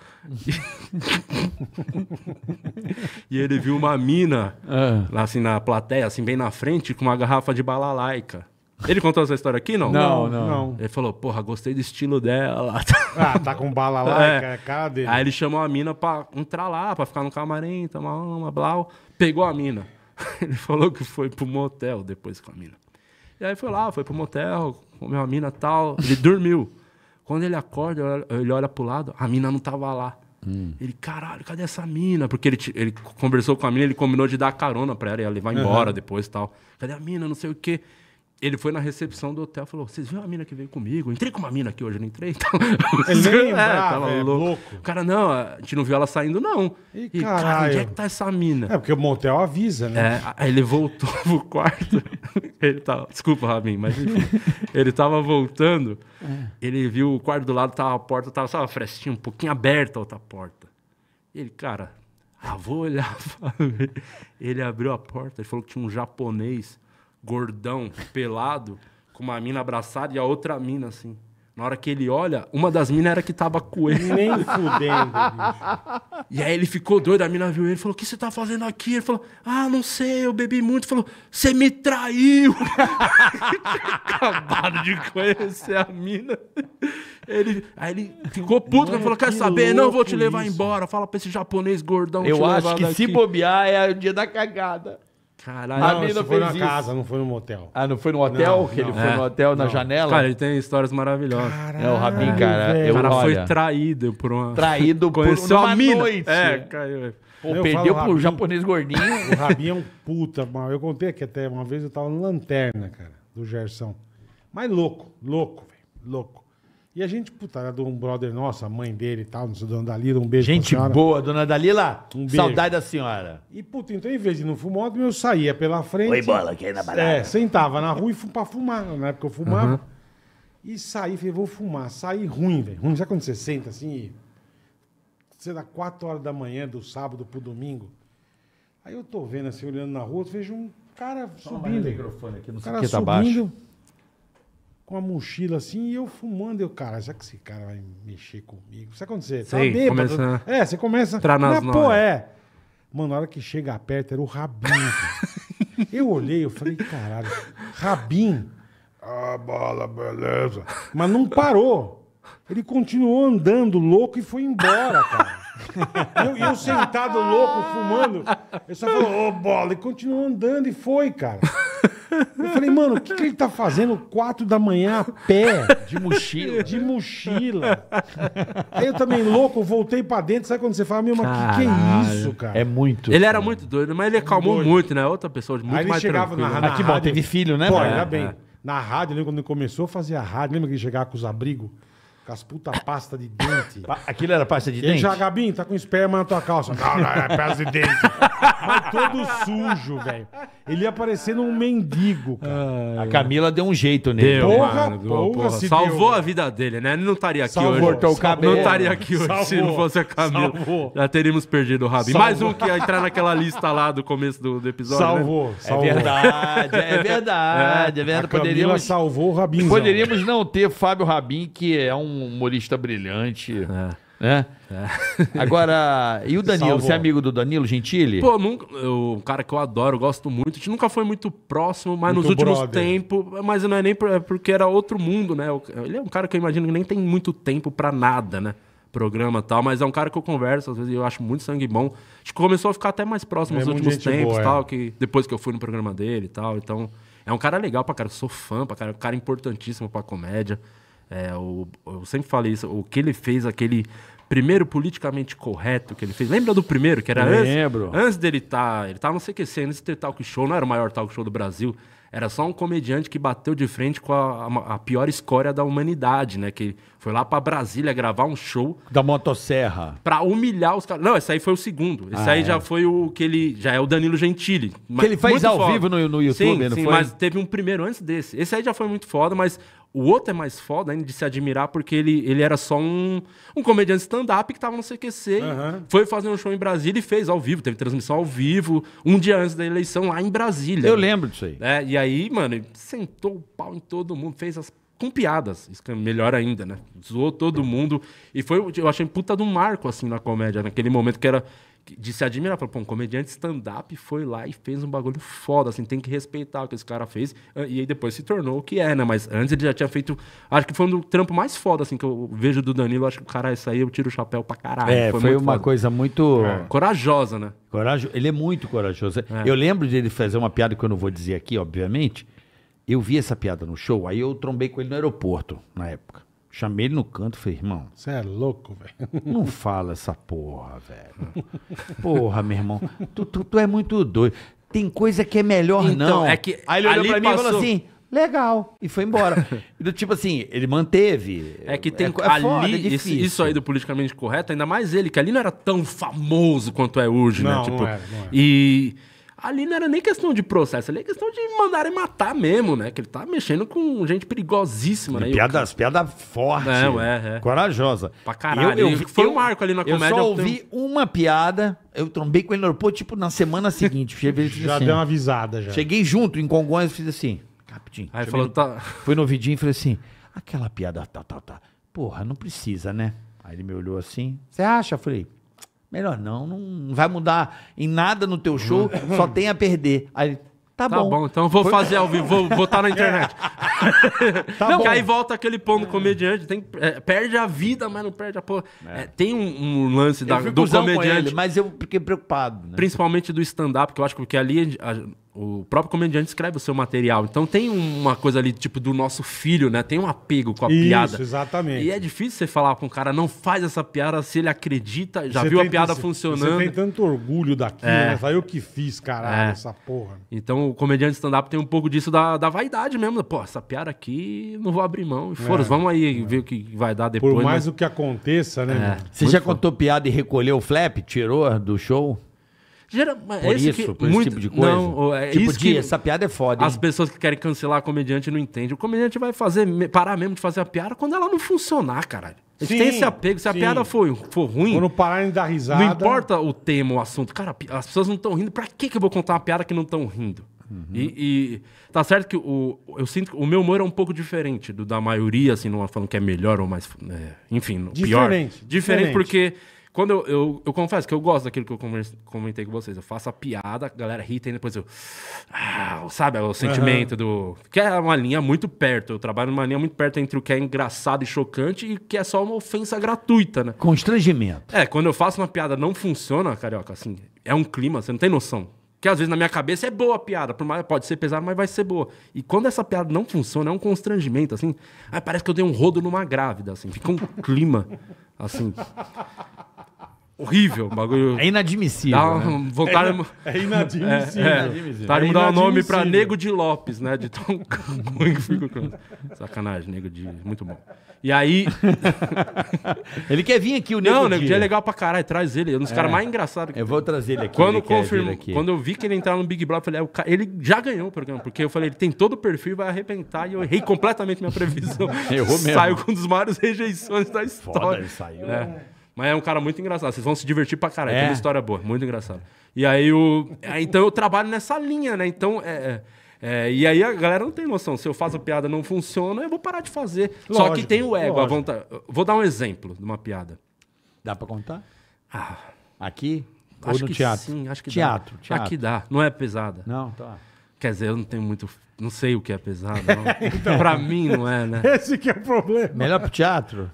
e ele viu uma mina, é. assim, na plateia, assim, bem na frente, com uma garrafa de balalaica. Ele contou essa história aqui, não? Não, não? não, Ele falou, porra, gostei do estilo dela. Ah, tá com balalaica, é. é. cara dele. Aí ele chamou a mina pra entrar lá, pra ficar no camarim, tomar uma, blau. Pegou a mina. Ele falou que foi pro motel depois com a mina. E aí foi lá, foi pro motel, comeu a mina e tal. Ele dormiu. Quando ele acorda, ele olha pro lado, a mina não tava lá. Hum. Ele, caralho, cadê essa mina? Porque ele, ele conversou com a mina, ele combinou de dar carona pra ela, ia levar uhum. embora depois e tal. Cadê a mina? Não sei o quê ele foi na recepção do hotel e falou: Vocês viram a mina que veio comigo? Eu entrei com uma mina aqui hoje, não entrei? Então, ele nem é, é louco. louco. Cara, não, a gente não viu ela saindo, não. E, e cara, onde é que tá essa mina? É, porque o motel avisa, né? É, aí ele voltou pro quarto. ele tava. Tá, desculpa, Rabin, mas enfim. ele tava voltando. É. Ele viu o quarto do lado, tava a porta, tava só uma frestinha um pouquinho aberta a outra porta. Ele, cara, ah, vou olhar. Ele abriu a porta, ele falou que tinha um japonês gordão, pelado, com uma mina abraçada e a outra mina, assim. Na hora que ele olha, uma das minas era que tava com ele. Nem fudendo, bicho. E aí ele ficou doido, a mina viu ele falou: O que você tá fazendo aqui? Ele falou: Ah, não sei, eu bebi muito. Ele falou: Você me traiu. Acabado de conhecer a mina. Ele, aí ele ficou puto, Mano, falou: Quer saber? Não, vou te levar isso. embora. Fala pra esse japonês gordão. Eu acho que daqui. se bobear é o dia da cagada. Caralho, a não, mina foi na isso. casa, não foi no motel. Ah, não foi no hotel? Não, que não, ele foi é, no hotel, na janela? Cara, ele tem histórias maravilhosas. Caralho, é, o Rabin, é. cara. Eu, o cara olha, foi traído por uma. Traído por uma mina. noite. É, caiu. Pô, perdeu pro Rabin, japonês gordinho. O Rabin é um puta. Eu contei que até uma vez eu tava na Lanterna, cara, do Gerson. Mas louco, louco, velho. Louco. E a gente, puta, era de um brother nosso, a mãe dele e tal, não sei, dona Dalila, um beijo Gente boa, dona Dalila. Um beijo. Saudade da senhora. E, puta, então em vez de ir no fumódromo, eu saía pela frente. Oi, bola, que é na barata. É, sentava na rua e fui pra fumar, né? na época eu fumava. Uhum. E saí, falei, vou fumar. Saí ruim, velho. Ruim, sabe quando você senta assim e... Você dá 4 horas da manhã, do sábado pro domingo. Aí eu tô vendo assim, olhando na rua, eu vejo um cara Toma subindo. o microfone aqui, não sei o que tá subindo, baixo com a mochila assim e eu fumando. Eu, cara, será que esse cara vai mexer comigo? Sabe quando você tá bêbado? É, você começa. Entrar nas pô, é. Mano, na hora que chega perto, era o Rabinho. eu olhei, eu falei, caralho, Rabinho. Ah, bala, beleza. Mas não parou. Ele continuou andando louco e foi embora, cara. eu, eu sentado louco, fumando. Eu só falo ô, oh, bola. E continuou andando e foi, cara. Eu falei, mano, o que, que ele tá fazendo quatro da manhã a pé? De mochila. De mochila. Aí eu também, louco, voltei pra dentro. Sabe quando você fala, meu, mas que que é isso, cara? É muito. Ele era muito doido, mas ele acalmou muito, né? Outra pessoa muito Aí ele mais chegava na, rádio na que bom, teve filho, né? Pô, mano? ainda é, bem. É. Na rádio, lembra quando ele começou a fazer a rádio? Lembra que ele chegava com os abrigos? Com as puta pasta de dente. Aquilo era pasta de Ele dente? já, Gabinho, tá com esperma na tua calça. Não, não, é pasta de dente. Mas todo sujo, velho. Ele ia parecendo um mendigo, cara. Ah, é. A Camila deu um jeito nele. Deu, Porra, mano. porra, Salvou deu. a vida dele, né? Ele não estaria aqui Salvou, hoje. cortou o cabelo. Não estaria aqui hoje se não fosse a Camila. salvou. Já teríamos perdido o Rabi. Mais um que ia entrar naquela lista lá do começo do, do episódio. Né? Salvou, É salvou. verdade, é verdade, é, é. A verdade. Camila Poderíamos, salvou o Rabinho. poderíamos não ter Fábio Rabin, que é um um humorista brilhante. É. Né? É. Agora, e o Danilo? Salvo. Você é amigo do Danilo Gentili? Pô, nunca, eu, um cara que eu adoro, gosto muito. A gente nunca foi muito próximo, mas muito nos últimos tempos. Mas não é nem é porque era outro mundo, né? Ele é um cara que eu imagino que nem tem muito tempo para nada, né? Programa tal, mas é um cara que eu converso, às vezes eu acho muito sangue bom. Acho que começou a ficar até mais próximo é nos últimos tempos, boa, tal, é. que depois que eu fui no programa dele e tal. Então, é um cara legal pra cara, eu sou fã pra cara, é um cara importantíssimo pra comédia. É, o, eu sempre falei isso, o que ele fez, aquele primeiro politicamente correto que ele fez. Lembra do primeiro, que era eu antes, lembro. antes dele estar. Tá, ele estava tá, não sei o que sendo, antes de ter talk show, não era o maior talk show do Brasil. Era só um comediante que bateu de frente com a, a, a pior escória da humanidade, né? Que foi lá para Brasília gravar um show. Da motosserra. Pra humilhar os caras. Não, esse aí foi o segundo. Esse ah, aí é. já foi o que ele. Já é o Danilo Gentili. que ele fez ao foda. vivo no, no YouTube, sim, não sim, foi? Mas teve um primeiro antes desse. Esse aí já foi muito foda, mas o outro é mais foda ainda de se admirar, porque ele, ele era só um, um comediante stand-up que tava no CQC. Uhum. Foi fazer um show em Brasília e fez ao vivo. Teve transmissão ao vivo, um dia antes da eleição, lá em Brasília. Eu lembro disso aí. É, e aí, mano, ele sentou o pau em todo mundo, fez as com piadas, isso é melhor ainda, né? Zoou todo mundo. E foi, eu achei puta do marco, assim, na comédia, naquele momento que era de se admirar. Falou, pô, um comediante stand-up foi lá e fez um bagulho foda, assim, tem que respeitar o que esse cara fez. Ah, e aí depois se tornou o que é, né? Mas antes ele já tinha feito. Acho que foi um do trampo mais foda, assim, que eu vejo do Danilo. Acho que, caralho, isso aí eu tiro o chapéu pra caralho. É, foi, foi uma foda. coisa muito. É. Corajosa, né? Corajo... Ele é muito corajoso. É. Eu lembro de ele fazer uma piada que eu não vou dizer aqui, obviamente. Eu vi essa piada no show, aí eu trombei com ele no aeroporto, na época. Chamei ele no canto e falei, irmão. Você é louco, velho. Não fala essa porra, velho. Porra, meu irmão. Tu, tu, tu é muito doido. Tem coisa que é melhor então, não. É que Aí ele olhou pra mim e falou assim: legal. E foi embora. do tipo assim, ele manteve. É que tem. É, é ali, foda, é isso, isso aí do politicamente correto, ainda mais ele, que ali não era tão famoso quanto é hoje, né? não, né? Tipo, não era, não era. E. Ali não era nem questão de processo, ali é questão de mandarem matar mesmo, né? Que ele tá mexendo com gente perigosíssima, né? piada, o... piada forte. Não, é, é. Corajosa. Pra caralho. Eu, eu, eu foi um marco ali na comédia. Eu só ouvi uma piada, eu trombei com ele no aeroporto, tipo, na semana seguinte. Cheguei, já assim, deu uma avisada, já. Cheguei junto em Congonhas e fiz assim, rapidinho. Aí falou, no, tá... Fui no vidinho e falei assim, aquela piada, tá, tá, tá. Porra, não precisa, né? Aí ele me olhou assim, você acha? Eu falei, Melhor não, não vai mudar em nada no teu show, uhum. só tem a perder. Aí, tá, tá bom. bom. então vou fazer ao vivo, vou botar na internet. É. tá não, bom. que aí volta aquele ponto do é. comediante, tem, é, perde a vida, mas não perde a porra. É. É, tem um, um lance da, do comediante. Com ele, mas eu fiquei preocupado. Né? Principalmente do stand-up, que eu acho que ali a, o próprio comediante escreve o seu material. Então tem uma coisa ali, tipo, do nosso filho, né? Tem um apego com a Isso, piada. exatamente. E é difícil você falar com um cara, não faz essa piada se ele acredita, já você viu a piada esse, funcionando. Você tem tanto orgulho daquilo, é. né? Fala, eu que fiz, caralho, é. essa porra. Então o comediante stand-up tem um pouco disso da, da vaidade mesmo. Né? Pô, essa piada aqui, não vou abrir mão. E é. vamos aí é. ver o que vai dar depois. Por mais o que aconteça, né? É. Você Muito já contou piada e recolheu o flap? Tirou do show? Gera... Por isso, que... por muito... esse tipo de coisa. Não, é tipo, isso de... que... essa piada é foda. Hein? As pessoas que querem cancelar a comediante não entendem. O comediante vai fazer, parar mesmo de fazer a piada quando ela não funcionar, caralho. Eles sim, têm esse apego. Se a piada for, for ruim. Quando pararem de dar risada. Não importa o tema, o assunto. Cara, as pessoas não estão rindo. Pra que, que eu vou contar uma piada que não estão rindo? Uhum. E, e, tá certo que o, eu sinto que o meu humor é um pouco diferente do da maioria, assim, não falando que é melhor ou mais. É, enfim, diferente, pior. Diferente. Diferente porque quando eu, eu, eu, confesso que eu gosto daquilo que eu comentei com vocês. Eu faço a piada, a galera ri, e depois eu. Ah, sabe, o sentimento uhum. do. Que é uma linha muito perto. Eu trabalho numa linha muito perto entre o que é engraçado e chocante e que é só uma ofensa gratuita, né? Constrangimento. É, quando eu faço uma piada não funciona, carioca, assim, é um clima, você não tem noção. Que às vezes na minha cabeça é boa a piada, por mais pode ser pesada, mas vai ser boa. E quando essa piada não funciona, é um constrangimento, assim. Aí parece que eu dei um rodo numa grávida, assim. Fica um clima, assim horrível. bagulho. É inadmissível. Dá uma né? vontade. É é, é, é, é inadmissível. Tá de mudar o nome pra Nego de Lopes, né? De tão ruim que fica. Sacanagem, Nego de. Muito bom. E aí. ele quer vir aqui, o Nego Não, o Nego Di é legal pra caralho. Traz ele. É um dos é. caras mais engraçados. Eu vou trazer ele aqui. Quando, ele confirmo, aqui. quando eu vi que ele entrar no Big Brother, eu falei, ele já ganhou o programa. Porque eu falei, ele tem todo o perfil, vai arrebentar. E eu errei completamente minha previsão. Errou mesmo. Saiu com um dos maiores rejeições da história. Foda, ele saiu. É. Mas é um cara muito engraçado. Vocês vão se divertir pra caralho. É. Tem uma história boa, muito engraçado. E aí o. É, então eu trabalho nessa linha, né? Então é, é, é, e aí a galera não tem noção. Se eu faço a piada não funciona, eu vou parar de fazer. Lógico, Só que tem o ego, lógico. a vontade. Vou dar um exemplo de uma piada. Dá pra contar? Ah. Aqui? Acho Ou no que teatro? Sim, acho que teatro, dá. Teatro. Aqui dá. Não é pesada. Não, tá. Quer dizer, eu não tenho muito. Não sei o que é pesado. então, pra mim não é, né? Esse que é o problema. Melhor pro teatro?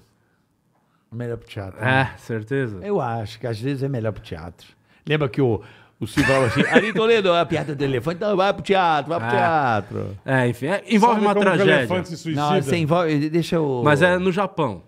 Melhor pro teatro. Né? É, certeza? Eu acho que às vezes é melhor pro teatro. Lembra que o, o Silvio falava assim, Ari Toledo, a piada do elefante, então vai pro teatro, vai pro ah. teatro. É, enfim, é- envolve Sabe uma como que é o tragédia. elefante se suicida? Não, você envolve. Deixa o. Mas é no Japão.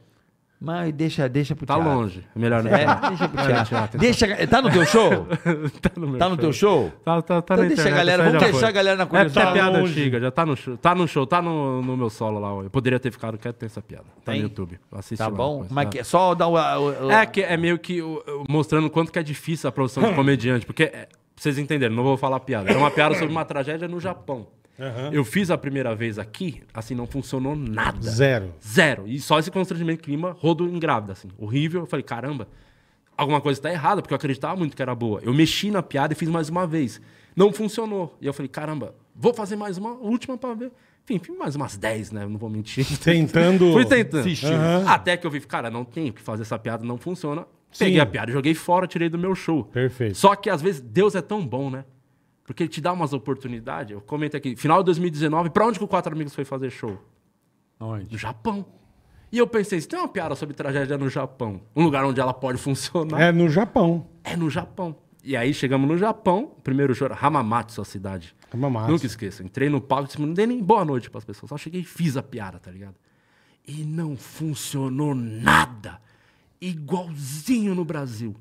Mas deixa, deixa pro tá teatro. Tá longe. Melhor não. É, deixa pro teatro. Deixa, tá no teu show? tá no meu Tá no teu show? Tá, tá, tá então deixa a galera, vamos deixar a galera na é é curiosidade. É, tá piada longe. antiga, já tá no show, tá no, show, tá no, no meu solo lá. Eu poderia ter ficado quieto, ter essa piada. Tá tem? no YouTube. Assiste tá lá, bom? Mas tá. que, é só dá o, o, o... É, que é meio que o, mostrando quanto que é difícil a produção de comediante, porque... É, vocês entenderem, não vou falar piada. é uma piada sobre uma tragédia no Japão. Uhum. Eu fiz a primeira vez aqui, assim, não funcionou nada. Zero. Zero. E só esse constrangimento de clima, rodo engrávida, assim. Horrível. Eu falei, caramba, alguma coisa está errada, porque eu acreditava muito que era boa. Eu mexi na piada e fiz mais uma vez. Não funcionou. E eu falei, caramba, vou fazer mais uma, última para ver. Enfim, fiz mais umas 10, né? Não vou mentir. Tentando. Fui tentando. Uhum. Até que eu vi, cara, não tem o que fazer, essa piada não funciona. Peguei Sim. a piada, joguei fora, tirei do meu show. Perfeito. Só que às vezes Deus é tão bom, né? Porque ele te dá umas oportunidades. Eu comento aqui, final de 2019, pra onde que o Quatro Amigos foi fazer show? Onde? No Japão. E eu pensei, se tem uma piada sobre tragédia no Japão, um lugar onde ela pode funcionar. É no Japão. É no Japão. E aí chegamos no Japão, primeiro show, Hamamatsu, a cidade. Hamamatsu. Nunca esqueço. Entrei no palco disse, não dei nem boa noite pras pessoas. Só cheguei e fiz a piada, tá ligado? E não funcionou nada igualzinho no Brasil.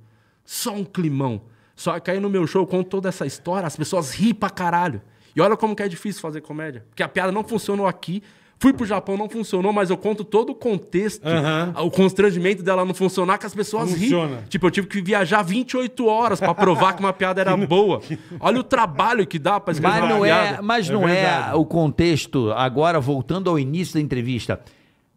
Só um climão. Só que aí no meu show eu conto toda essa história, as pessoas riem pra caralho. E olha como que é difícil fazer comédia. Porque a piada não funcionou aqui. Fui pro Japão, não funcionou, mas eu conto todo o contexto, uhum. o constrangimento dela não funcionar, que as pessoas Funciona. riem. Tipo, eu tive que viajar 28 horas para provar que uma piada era boa. Olha o trabalho que dá pra escrever mas não piada. É, mas não é, é, é o contexto, agora voltando ao início da entrevista,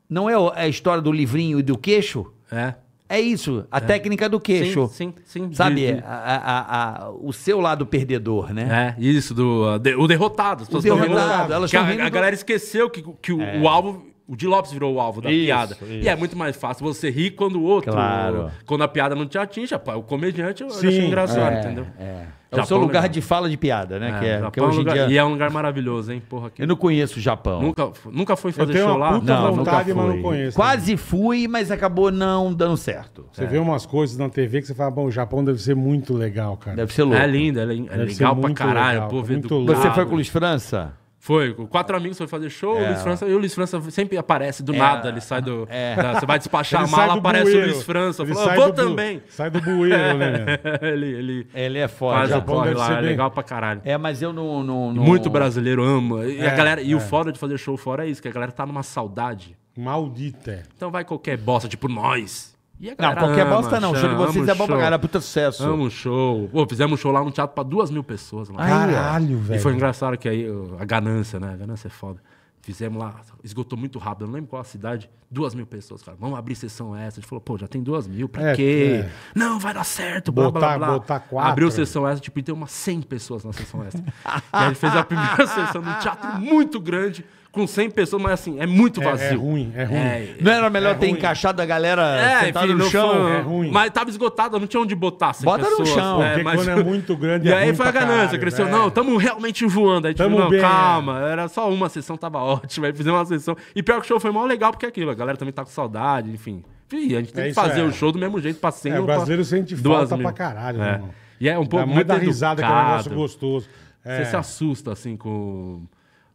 não é, é a história do livrinho e do queixo? É. É isso, a é. técnica do queixo. Sim, sim, sim. Sabe, de, de... A, a, a, o seu lado perdedor, né? É, isso, do, de, o derrotado. As pessoas o derrotado, a, galera esqueceu que, que o, é. o alvo o de Lopes virou o alvo da isso, piada. Isso. E é muito mais fácil você rir quando o outro. Claro. Quando a piada não te atinge, o comediante eu Sim, achei engraçado, é, entendeu? É. É o seu é lugar legal. de fala de piada, né? É, que é, Japão, que hoje lugar, dia... E é um lugar maravilhoso, hein? Porra, que... Eu não conheço o Japão. Nunca, nunca fui fazer show lá? não, vontade, mas não conheço. Quase fui, mas acabou não dando certo. Você é. vê umas coisas na TV que você fala, bom, o Japão deve ser muito legal, cara. Deve ser louco. É lindo, é, é legal pra caralho. Legal, pô, muito do... Você foi com o Luiz França? Foi, quatro amigos foi fazer show, é. o Luiz é. França, e o Luiz França sempre aparece do é. nada, ele sai do. É. Né, você vai despachar ele a mala, aparece bueiro. o Luiz França. Ele fala, vou também. Sai do bueiro, né? ele, ele, ele é foda. Faz o corre lá, é legal pra caralho. É, mas eu não. não, não... Muito brasileiro amo E, a é, galera, e o é. foda de fazer show fora é isso, que a galera tá numa saudade. Maldita. Então vai qualquer bosta, tipo nós. Não, qualquer ama, bosta não. O show de vocês é bom pra caralho, puta sucesso. Amo show. Pô, fizemos um show lá no teatro pra duas mil pessoas. Lá. Caralho, velho. E foi engraçado que aí a ganância, né? A ganância é foda. Fizemos lá, esgotou muito rápido, eu não lembro qual a cidade, duas mil pessoas, cara. Vamos abrir sessão extra. A gente falou, pô, já tem duas mil, pra é, quê? É. Não, vai dar certo, blá, botar, blá, blá. Botar quatro. Abriu sessão extra, tipo, e tem umas 100 pessoas na sessão extra. e aí a gente fez a primeira sessão no teatro muito grande com 100 pessoas, mas assim, é muito vazio. É, é ruim, é ruim. É, não era é melhor é ter ruim. encaixado a galera é, filho, no chão? Foi, é ruim. Mas tava esgotado, não tinha onde botar Bota pessoas, no chão. É, porque mas... quando é muito grande E é aí foi a ganância, caralho, cresceu. Né? Não, estamos realmente voando. Aí tipo, tamo não, bem, calma. Era só uma sessão, tava ótimo. Aí fizemos uma sessão. E pior que o show foi mó legal, porque aquilo, a galera também tá com saudade, enfim. E a gente tem que fazer o show do mesmo jeito, pra 100 é, O brasileiro sente falta mil. pra caralho, é. Né, e é um pouco Dá risada, que é um negócio gostoso. Você se assusta, assim, com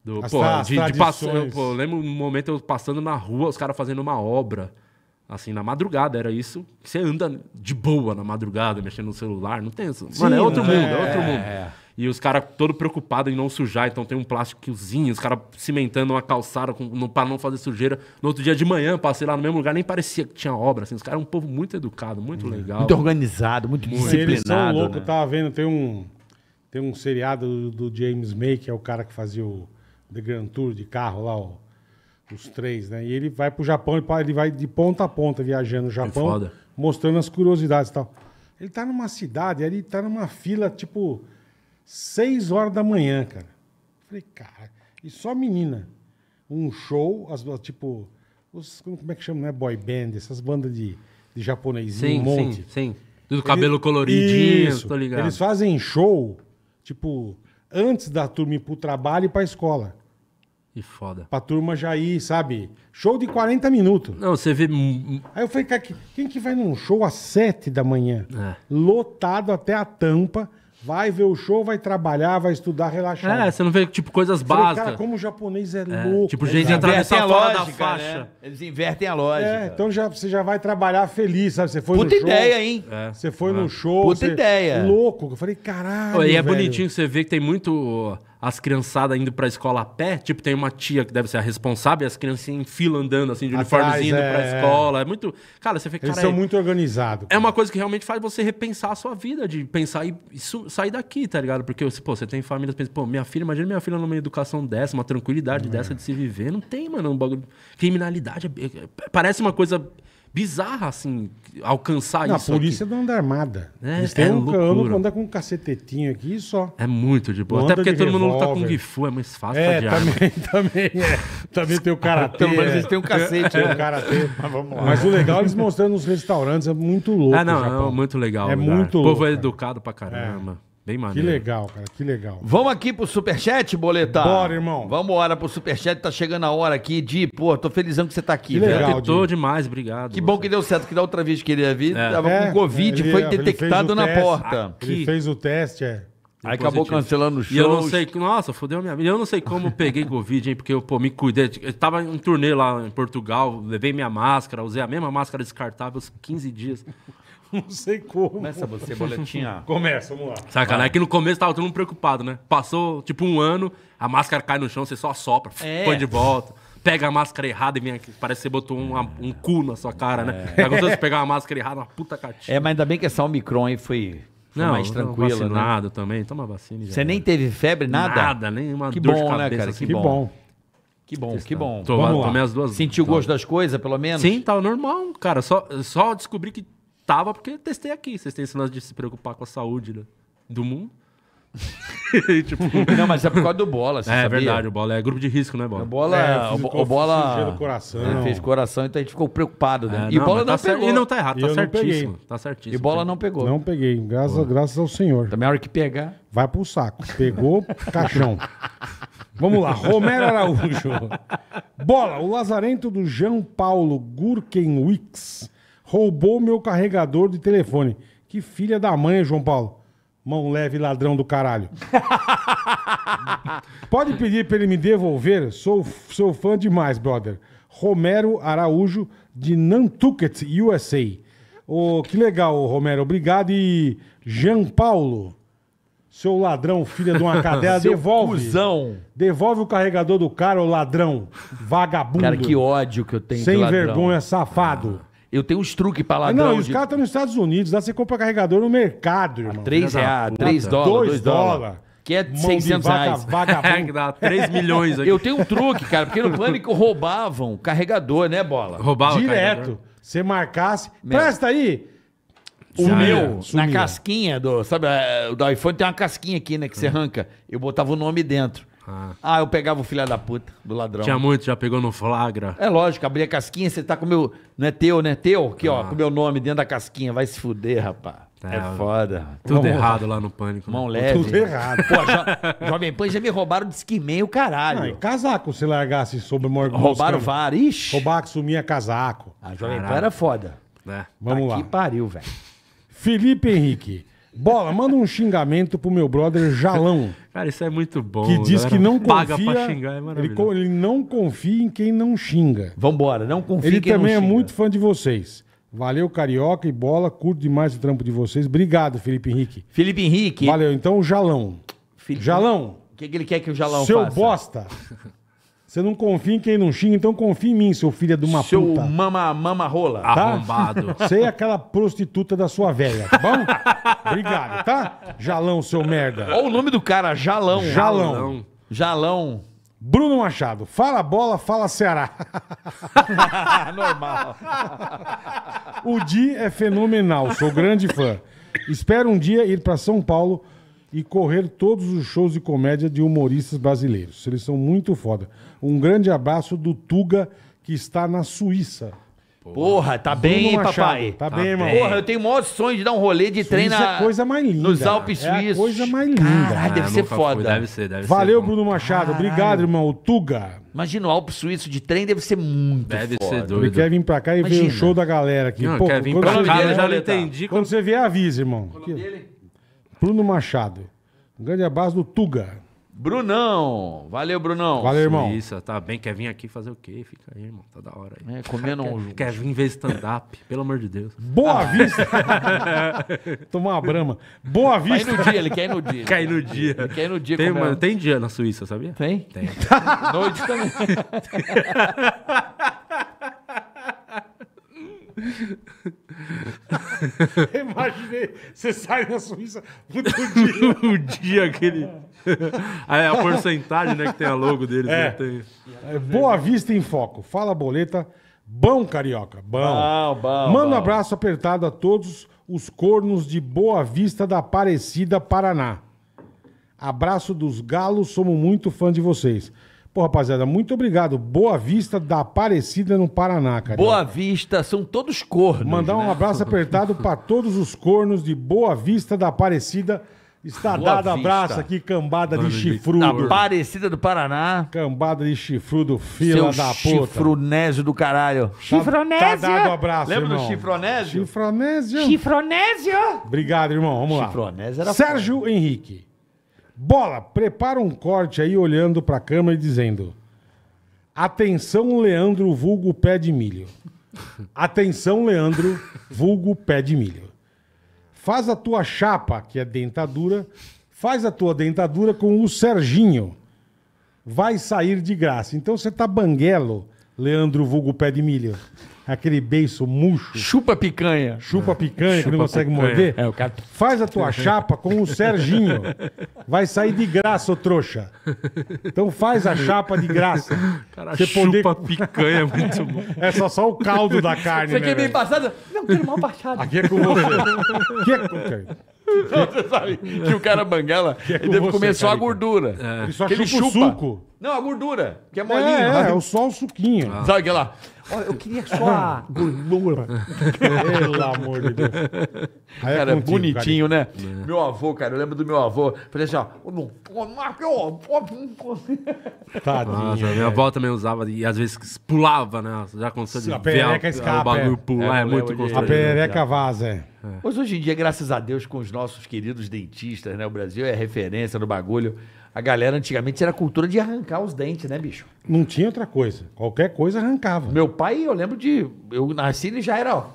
do, as, pô, as de, de pass... eu, pô, eu lembro um momento eu passando na rua, os caras fazendo uma obra. Assim, na madrugada era isso. Você anda de boa na madrugada, mexendo no celular, não tem isso. Sim, Mano, é outro né? mundo, é outro é, mundo. É. E os caras todo preocupado em não sujar, então tem um plásticozinho, os caras cimentando uma calçada com, no, pra não fazer sujeira. No outro dia de manhã, passei lá no mesmo lugar, nem parecia que tinha obra. Assim. Os caras eram um povo muito educado, muito hum. legal. Muito organizado, muito, disciplinado. Eles são né? loucos, né? tava vendo, tem um, tem um seriado do, do James May, que é o cara que fazia o The Grand Tour de carro lá, ó, os três, né? E ele vai pro Japão, ele vai de ponta a ponta viajando no é Japão, mostrando as curiosidades e tal. Ele tá numa cidade, ele tá numa fila, tipo, seis horas da manhã, cara. Falei, cara, e só menina. Um show, as, tipo, os, como, é que chama, né? Boy band, essas bandas de, de japonesinho, um monte. Sim, sim. Do cabelo ele, coloridinho, isso, tô ligado. Eles fazem show, tipo, antes da turma ir pro trabalho e pra escola. E foda. Pra turma já ir, sabe? Show de 40 minutos. Não, você vê. Aí eu falei, cara, quem que vai num show às 7 da manhã? É. Lotado até a tampa. Vai ver o show, vai trabalhar, vai estudar, relaxar. É, você não vê, tipo, coisas básicas. Cara, como o japonês é, é louco. Tipo, o jeito de atravessar fora da né? faixa. Né? Eles invertem a lógica. É, então já, você já vai trabalhar feliz, sabe? Você foi Puta no show. Puta ideia, hein? É, você foi é. no show. Puta você... ideia. Louco. Eu falei, caralho. E é velho. bonitinho você ver que tem muito as criançadas indo pra escola a pé. Tipo, tem uma tia que deve ser a responsável e as crianças em fila andando, assim, de uniformezinho indo é, pra é. escola. É muito. Cara, você fica. Eles cara, são é... muito organizados. É uma coisa que realmente faz você repensar a sua vida, de pensar e, e sair daqui, tá ligado? Porque pô, você tem famílias pensa, pô, minha filha, imagina minha filha numa educação dessa, uma tranquilidade é. dessa de se viver. Não tem, mano, um bagulho. Criminalidade. É, é, parece uma coisa bizarra, assim, alcançar não, isso. A polícia aqui. não anda armada. É, Eles é têm é um loucura. andam com um cacetetinho aqui só. É muito de boa. Até porque todo mundo luta com Gifu, é mais fácil é, pra também, também, é. também tem o karatê. Pelo menos é. eles têm um cacete. É. Né? karatê, mas vamos lá. Mas o legal é eles mostrando nos restaurantes, é muito ah, louco. É, não, não muito legal. É lugar. muito louco. O povo é cara. é educado pra caramba. Bem maneiro. Que legal, cara, que legal. Vamos aqui pro superchat, Boleta? Bora, irmão. Vamos Vambora pro superchat, tá chegando a hora aqui. De pô, tô felizão que você tá aqui, que velho. Legal, Tô demais, obrigado. Que bom que deu certo, que da outra vez que ele ia vir, é. tava com é, Covid, ele, foi detectado na teste, porta. Aqui. Ele fez o teste, é. Aí positivo. acabou cancelando o show. E eu não sei, nossa, fodeu minha vida. Eu não sei como peguei Covid, hein? Porque eu, pô, me cuidei. Eu tava em um turnê lá em Portugal, levei minha máscara, usei a mesma máscara descartável uns 15 dias. Não sei como. Começa você, boletinha. Começa, vamos lá. Sacanagem, é que no começo tava todo mundo preocupado, né? Passou tipo um ano, a máscara cai no chão, você só sopra, é. põe de volta. Pega a máscara errada e vem aqui. Parece que você botou um, um cu na sua cara, né? É. Agora é você pegar uma máscara errada, uma puta catinha. É, mas ainda bem que essa Omicron aí foi foi não, mais tranquilo. Né? Vacinado né? também, toma vacina. Você nem teve febre, nada? Nada, nem uma que dor bom, de né, cabeça. Né, cara? Assim. Que, que bom. bom. Que bom, que bom. tomei as duas. Sentiu o gosto das coisas, pelo menos? Sim, tava normal, cara. Só, só descobri que tava porque testei aqui. Vocês têm esse lance de se preocupar com a saúde né? do mundo. tipo... Não, mas é por causa do bola. É, é sabia? verdade, o bola é grupo de risco, né, bola? O bola, é, o, o bola coração. É, fez coração, então a gente ficou preocupado. Né? É, e não, bola tá não tá pegou. E não tá errado, tá eu certíssimo, tá certíssimo. E bola não pegou. Não peguei, graças, graças ao senhor. Também a hora que pegar. Vai pro saco. Pegou, caixão. Vamos lá, Romero Araújo. Bola, o lazarento do João Paulo Gurkenwicks roubou meu carregador de telefone. Que filha da mãe, João Paulo. Mão leve, ladrão do caralho. Pode pedir pra ele me devolver? Sou, sou fã demais, brother. Romero Araújo, de Nantucket, USA. Oh, que legal, Romero. Obrigado. E Jean Paulo, seu ladrão, filha de uma cadela, devolve. Cuzão. Devolve o carregador do cara, o ladrão. Vagabundo. Cara, que ódio que eu tenho Sem vergonha, safado. Ah. Eu tenho uns truques pra ladrão. Ah, não, de... os caras estão nos Estados Unidos, lá você compra carregador no mercado, irmão. 3 reais, 3 dólares, 2 dólares. Que é de 600 vaca, reais. Vagabundo. É dá 3 milhões aqui. Eu tenho um truque, cara, porque no Pânico roubavam carregador, né, Bola? Roubavam Direto. Você marcasse... Meu. Presta aí... O Sumia, meu, sumia. na casquinha do. Sabe, o eh, do iPhone tem uma casquinha aqui, né? Que você uhum. arranca. Eu botava o nome dentro. Ah. ah, eu pegava o filho da puta do ladrão. Tinha muito, já pegou no flagra. É lógico, abri a casquinha, você tá com o meu. Não é teu, né? Teu? Aqui, ah. ó, com o meu nome dentro da casquinha. Vai se fuder, rapaz. É, é foda. Tudo Vamos errado lá no pânico. Né? Mão né? leve. Tudo errado. Pô, jo Jovem Pan já me roubaram de esquimei o caralho. Não, casaco se largasse sobre o morgão. Roubaram vários. Ixi. Roubar que sumia casaco. A ah, Jovem Pan era foda. É. Tá Vamos tá lá. Que pariu, velho. Felipe Henrique. Bola, manda um xingamento pro meu brother Jalão. Cara, isso é muito bom. Que diz né? que não paga confia. Paga xingar, é Ele, ele, não confia em quem não xinga. Vambora, não confia ele em quem não xinga. Ele também é muito fã de vocês. Valeu, Carioca e Bola. Curto demais o trampo de vocês. Obrigado, Felipe Henrique. Felipe Henrique. Valeu, então o Jalão. Felipe... Jalão. O que, que, ele quer que o Jalão seu faça? Seu bosta. Você não confia em quem não xinga, então confia em mim, seu filho de uma seu puta. Seu mama, mama rola. Tá? Arrombado. Você é aquela prostituta da sua velha, tá bom? Obrigado, tá? Jalão, seu merda. Olha o nome do cara, Jalão. Jalão. Jalão. Jalão. Bruno Machado, fala bola, fala Ceará. Normal. o Di é fenomenal, sou grande fã. Espero um dia ir para São Paulo e correr todos os shows de comédia de humoristas brasileiros. Eles são muito foda. Um grande abraço do Tuga, que está na Suíça. Porra, tá bem, Machado, papai? Tá, tá, bem, irmão. Porra, eu tenho o maior sonho de dar um rolê de Suíça na é coisa mais linda. nos Alpes é Suíços. coisa mais linda. Caralho, deve ah, ser foda. deve ser, deve Valeu, ser Bruno Machado. Caralho. Obrigado, irmão. O Tuga. Imagina o Alpes Suíço de trem, deve ser muito Deve foda. ser doido. Ele quer vir pra cá e ver o show da galera aqui. Não, Pô, quer vir pra cá, eu já não entendi. Quando você vier, avisa, irmão. Bruno Machado. Um grande abraço do Tuga. Brunão. Valeu, Brunão. Valeu, irmão. Isso, tá bem. Quer vir aqui fazer o quê? Fica aí, irmão. Tá da hora aí. É, comendo quer, um... quer vir ver stand-up, pelo amor de Deus. Boa ah. Vista! Tomar uma brama. Boa Vista! Cai no dia, ele quer ir no dia. Cai no dia. Ele quer ir no dia. Tem, mano, tem dia na Suíça, sabia? Tem? Tem. Noite também. Imaginei, você sai da Suíça no dia. no dia aquele... Aí ah, é a porcentagem, né, que tem a logo deles. Né, é. Né, tem... é Boa Vista em Foco. Fala, boleta. Bom, carioca. Bom. bom, bom Manda um abraço apertado a todos os cornos de Boa Vista da Aparecida, Paraná. Abraço dos galos, somos muito fã de vocês. Pô, rapaziada, muito obrigado. Boa Vista da Aparecida no Paraná, cara. Boa Vista, são todos cornos. Mandar um né? abraço apertado para todos os cornos de Boa Vista da Aparecida, Paraná. Está Boa dado vista. abraço aqui, cambada Boa de tá chifrudo. Na Aparecida do Paraná. Cambada de chifrudo, fila Seu da puta. chifronésio do caralho. Tá, tá chifronésio. Está tá dado abraço, Lembra irmão. do chifronésio? Chifronésio. Chifronésio. Obrigado, irmão. Vamos lá. chifronésio era. Sérgio foda. Henrique. Bola, prepara um corte aí olhando para a câmera e dizendo... Atenção, Leandro, vulgo pé de milho. Atenção, Leandro, vulgo pé de milho. Faz a tua chapa, que é dentadura, faz a tua dentadura com o Serginho. Vai sair de graça. Então você tá banguelo, Leandro Vulgo Pé de Milho aquele beiço murcho. Chupa picanha. Chupa picanha, Chupa que não consegue picanha. morder. É, o cara... Faz a tua chapa com o Serginho. Vai sair de graça, ô trouxa. Então faz a chapa de graça. Cara, chupa poder... picanha é muito bom. É só, só o caldo da carne. Você né, quer bem passado? Não, quero mal passada. Aqui é com você. Aqui é com... Okay. você sabe que o cara banguela, é ele deve comer só a gordura. É. Ele só que chupa, ele chupa o suco. Não, a gordura, que é, é molinha. É, é, é só o suquinho. Ah. Sabe aquela... É Olha, eu queria só a gordura. Pelo amor de Deus. Aí é cara, é contigo, bonitinho, cara. né? É. Meu avô, cara, eu lembro do meu avô. Falei assim, ó, não Tadinho. Nossa, é. minha avó também usava e às vezes pulava, né? Já aconteceu de a ver a, escapa, o bagulho é. pular, é, é muito é, gostoso. A perereca vaza, Mas hoje em dia, graças a Deus, com os nossos queridos dentistas, né? O Brasil é referência no bagulho. A galera antigamente era cultura de arrancar os dentes, né, bicho? Não tinha outra coisa. Qualquer coisa arrancava. Meu pai, eu lembro de. Eu nasci e já era, ó.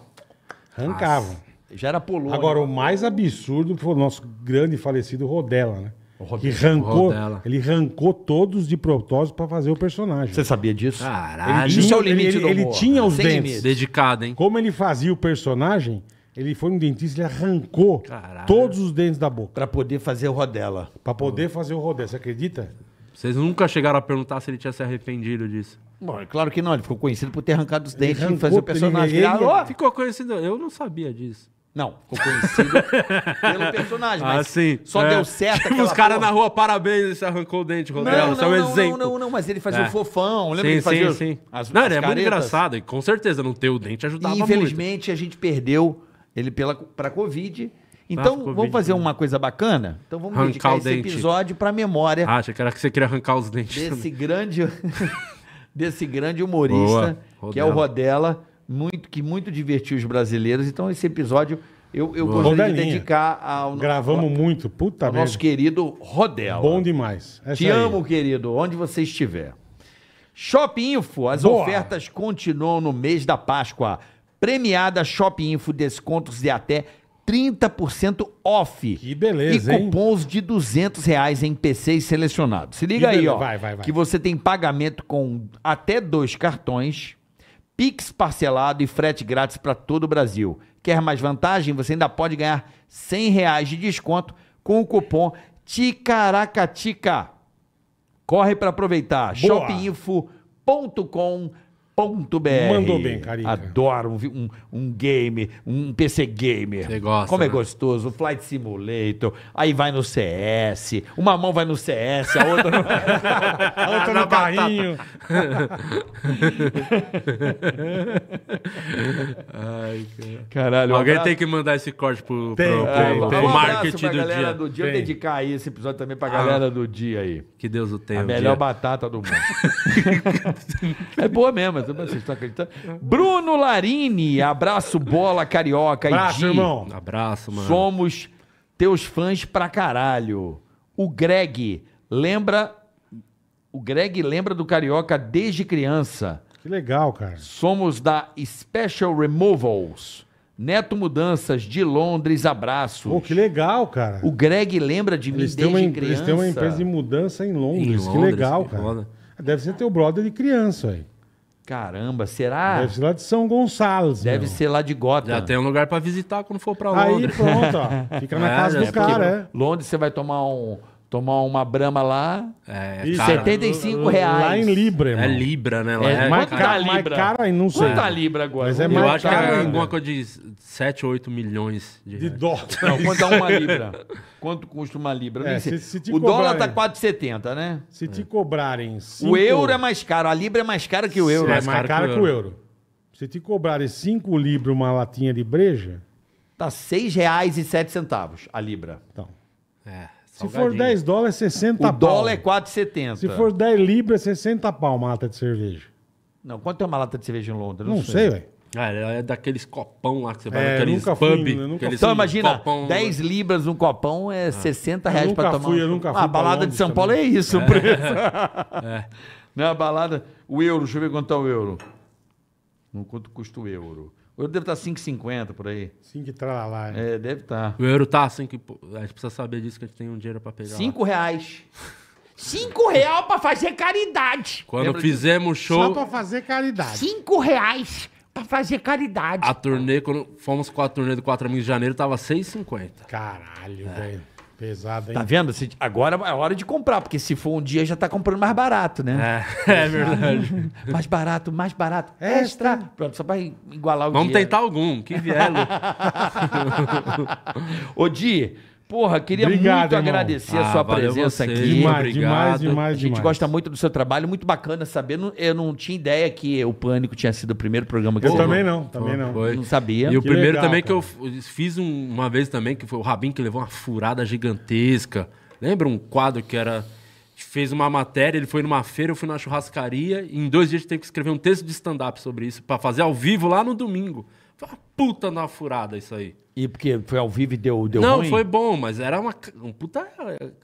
Arrancava. Nossa, já era poluído. Agora, né? o mais absurdo foi o nosso grande falecido Rodela, né? Que rancou, ele arrancou todos de protótipo para fazer o personagem. Você sabia disso? Caralho. Ele tinha, Isso é o limite ele, do humor. Ele tinha os Sem dentes. Limite. Dedicado, hein? Como ele fazia o personagem, ele foi um dentista, ele arrancou Caralho. todos os dentes da boca. Pra poder fazer o rodela. Pra poder fazer o rodela, você acredita? Vocês nunca chegaram a perguntar se ele tinha se arrependido disso. Bom, é claro que não, ele ficou conhecido por ter arrancado os dentes e fazer o personagem. ele- ele- Ah, Ficou conhecido. Eu não sabia disso. Não, ficou conhecido pelo personagem, ah, mas só é. deu certo Tipo, os caras na rua, parabéns, ele se arrancou o dente, Rodela. Não, é um não, não, exemplo. não, não, não, mas ele fazia É. o fofão, lembra que ele fazia sim, sim. as- não, as ele é muito engraçado. E com certeza não ter o dente ajudava E, muito. infelizmente, a gente perdeu ele pela para Covid. Então, Nossa, vamos fazer né? uma coisa bacana? Então, vamos arrancar dedicar esse episódio para memória. Ah, Acha que era que você queria arrancar os dentes. Desse grande desse grande humorista, que é o Rodella, muito, que muito divertiu os brasileiros. Então, esse episódio eu, eu gostaria Rodelinha. de dedicar ao. Gravamos ao, muito, puta merda. Nosso querido Rodella. Bom demais. Essa é Te aí. amo, querido, onde você estiver. Shop Info, as Boa. ofertas continuam no mês da Páscoa. Premiada Shopping Info, descontos de até 30% off. Que beleza, E cupons hein? de 200 reais em PCs selecionados. Se liga aí, ó. Vai, vai, vai. Que você tem pagamento com até dois cartões, Pix parcelado e frete grátis para todo o Brasil. Quer mais vantagem? Você ainda pode ganhar 100 reais de desconto com o cupom TICARACATICA. Corre para aproveitar. Boa. Shopinfo.com.br .br. Mandou bem, carinho. Adoro um, um, um, game, um PC gamer. Você gosta. Como é né? é gostoso. Flight Simulator. Aí vai no CS. Uma mão vai no CS, a outra no, a outra no carrinho. Ai, cara. Caralho. Alguém abraço... tem que mandar esse corte pro, tem, pro, pro, pro, marketing do dia. do dia. Tem. Eu dedicar aí esse episódio também pra ah, galera do dia aí. Que Deus o tenha. A melhor dia. batata do mundo. é boa mesmo. É mas é vocês estão acreditando? Bruno Larini, abraço bola carioca. Abraço, Di, irmão. Abraço, mano. Somos teus fãs pra caralho. O Greg lembra. O Greg lembra do carioca desde criança. Que legal, cara. Somos da Special Removals. Neto Mudanças de Londres, abraço. Pô, que legal, cara. O Greg lembra de eles mim desde uma, criança. Eles têm uma empresa de mudança em Londres. Em Londres que legal, que cara. Foda. Deve ser teu brother de criança, aí. Caramba, será? Deve ser lá de São Gonçalo. Deve meu. ser lá de Gota. Já tem um lugar para visitar quando for para Londres. Aí pronto, ó. Fica na ah, é, casa do cara, é. Londres você vai tomar um Tomar uma brama lá, é, Isso, 75 reais. Lá em Libra, irmão. É Libra, né? Lá é, é mais cara, cara, Libra. Mais cara, não sei. Quanto a Libra agora? Mas é mais Eu acho que é alguma coisa de 7 8 milhões de, de dólares. Não, quanto é uma Libra? Quanto custa uma Libra? É, se, se o dólar tá 4,70, né? Se te cobrarem... Cinco... O euro é mais caro. A Libra é mais cara que o euro. É, é mais, mais cara que o euro. Se te cobrarem 5 Libra uma latinha de breja... Tá R$ 6,07 a Libra. Então... É... Se for 10 dólares, 60 é pau. O dólar é 4,70. Se for 10 libras, 60 é pau uma lata de cerveja. Não, quanto é uma lata de cerveja em Londres? Não, não sei, velho. Ah, é, é daqueles copão lá que você vai é, naqueles nunca pub. Fui, nunca então imagina, copão, 10 libras um copão é ah. 60 reais pra tomar. Fui, eu nunca fui ah, a balada Londres de São Paulo também. é isso, é. preço. É. Não, a balada... O euro, deixa eu ver quanto é o euro. Quanto custa o euro? O euro deve estar 5,50 por aí. 5 tralalá. Né? É, deve estar. O euro tá 5. Assim a gente precisa saber disso que a gente tem um dinheiro pra pegar. 5 reais. 5 real pra fazer caridade. Quando Lembra fizemos disso? show. Só pra fazer caridade. 5 reais pra fazer caridade. A turnê, quando fomos com a turnê do 4 Amigos de Janeiro, tava 6,50. Caralho, é. velho. Pesado, hein? Tá vendo? Agora é hora de comprar, porque se for um dia já tá comprando mais barato, né? É, é verdade. mais barato, mais barato, extra. Pronto, só pra igualar o Vamos dia. Vamos tentar algum, que vielo. Né? Ô, Di, Porra, queria Obrigado, muito irmão. agradecer a ah, sua presença você. aqui. Demais, demais, demais. A gente demais. gosta muito do seu trabalho, muito bacana saber. Eu não tinha ideia que o Pânico tinha sido o primeiro programa que eu você também viu. não, também não. Foi. Não sabia. E o que primeiro legal, também cara. que eu fiz uma vez também, que foi o Rabin que levou uma furada gigantesca. Lembra um quadro que era fez uma matéria, ele foi numa feira, eu fui numa churrascaria, e em dois dias teve que escrever um texto de stand-up sobre isso, para fazer ao vivo lá no domingo. Foi uma puta na furada isso aí. E porque foi ao vivo e deu, deu Não, ruim? foi bom, mas era uma, um puta...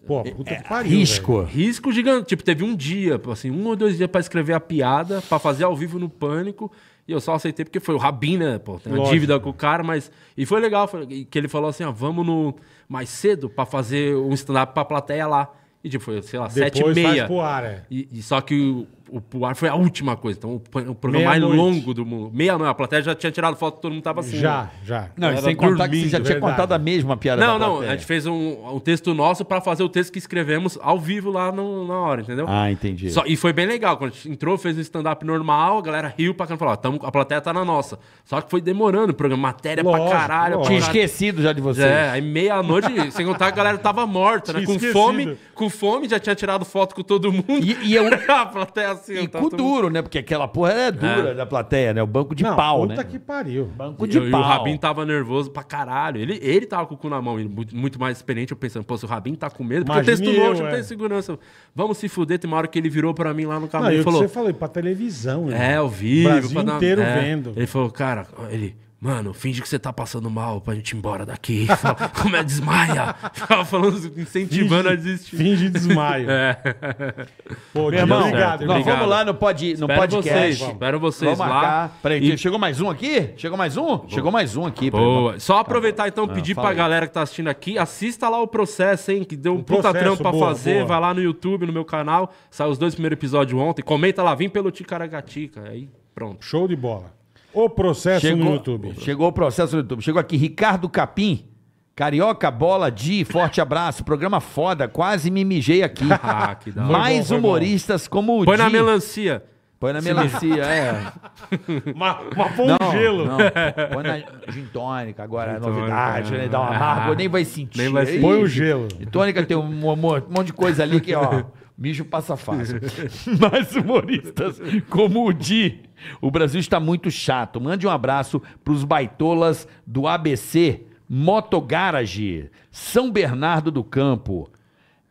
Pô, é, puta é, que pariu, Risco. velho. Risco gigante. Tipo, teve um dia, assim, um ou dois dias pra escrever a piada, pra fazer ao vivo no Pânico. E eu só aceitei porque foi o Rabin, né? Pô, tem uma Lógico. dívida com o cara, mas... E foi legal, foi... que ele falou assim, ó, vamos no... Mais cedo pra fazer um stand-up pra plateia lá. E tipo, foi, sei lá, sete e Depois faz meia. pro ar, é. E, e só que o, o, o ar foi a última coisa. Então, o, o programa mais noite. longo do mundo. Meia noite. A plateia já tinha tirado foto, todo mundo tava assim. Já, né? já. Não, sem contar dormindo, que você já tinha contado a mesma piada Não, não. A gente fez um, um texto nosso para fazer o texto que escrevemos ao vivo lá no, na hora, entendeu? Ah, entendi. Só, e foi bem legal. Quando a gente entrou, fez um stand-up normal, a galera riu pra caramba. Falou, tamo, a plateia tá na nossa. Só que foi demorando o programa. Matéria lógico, pra caralho. Pra Tinha esquecido já de vocês. É, aí meia-noite, sem contar que a galera tava morta, né? com esquecido. fome, com fome, já tinha tirado foto com todo mundo. E, e eu... a plateia assim. E cu duro, né? Porque aquela porra é dura é. da plateia, né? O banco de não, pau, puta né? Puta que pariu. Banco de e, pau. E o Rabin tava nervoso pra caralho. Ele, ele tava com o cu na mão, muito mais experiente. Eu pensando, pô, se o Rabin tá com medo, porque Imagine o texto longe, não é. tem segurança. Vamos se fuder. Tem uma hora que ele virou pra mim lá no caminho e falou. Você falou, pra televisão, É, ao vivo. O Brasil inteiro é, vendo. Ele falou, cara, ele. Mano, finge que você tá passando mal pra gente ir embora daqui. Como é desmaia? Ficava falando, incentivando finge, a desistir. Finge desmaio. É. Pô, Meu irmão, obrigado, Nós obrigado. vamos lá no, pod, no espero podcast. Vocês, espero vocês vamos lá. Marcar. Peraí, e... chegou mais um aqui? Chegou mais um? Boa. Chegou mais um aqui. Boa. Só aproveitar então, ah, pedir pra galera que tá assistindo aqui, assista lá o processo, hein? Que deu um, puta trampo pra fazer. Boa. Vai lá no YouTube, no meu canal. Saiu os dois primeiros episódios ontem. Comenta lá, vim pelo Ticaragatica. Aí, pronto. Show de bola. O processo chegou, no YouTube. Chegou o processo no YouTube. Chegou aqui, Ricardo Capim. Carioca, bola, Di, forte abraço. Programa foda, quase me mijei aqui. Ah, que da hora. Mais bom, humoristas bom. como o Põe Di. na melancia. Põe na melancia, é. Mas põe de gelo. Não. Põe na gin tônica, agora é gin novidade, né? É. Dá uma amargo, ah, nem vai sentir. Nem vai é sentir. Põe o gelo. Gin tônica tem um, um monte de coisa ali que, ó... Mijo passa fácil. Mais humoristas como o Di. O Brasil está muito chato. Mande um abraço para os baitolas do ABC Motogarage, São Bernardo do Campo.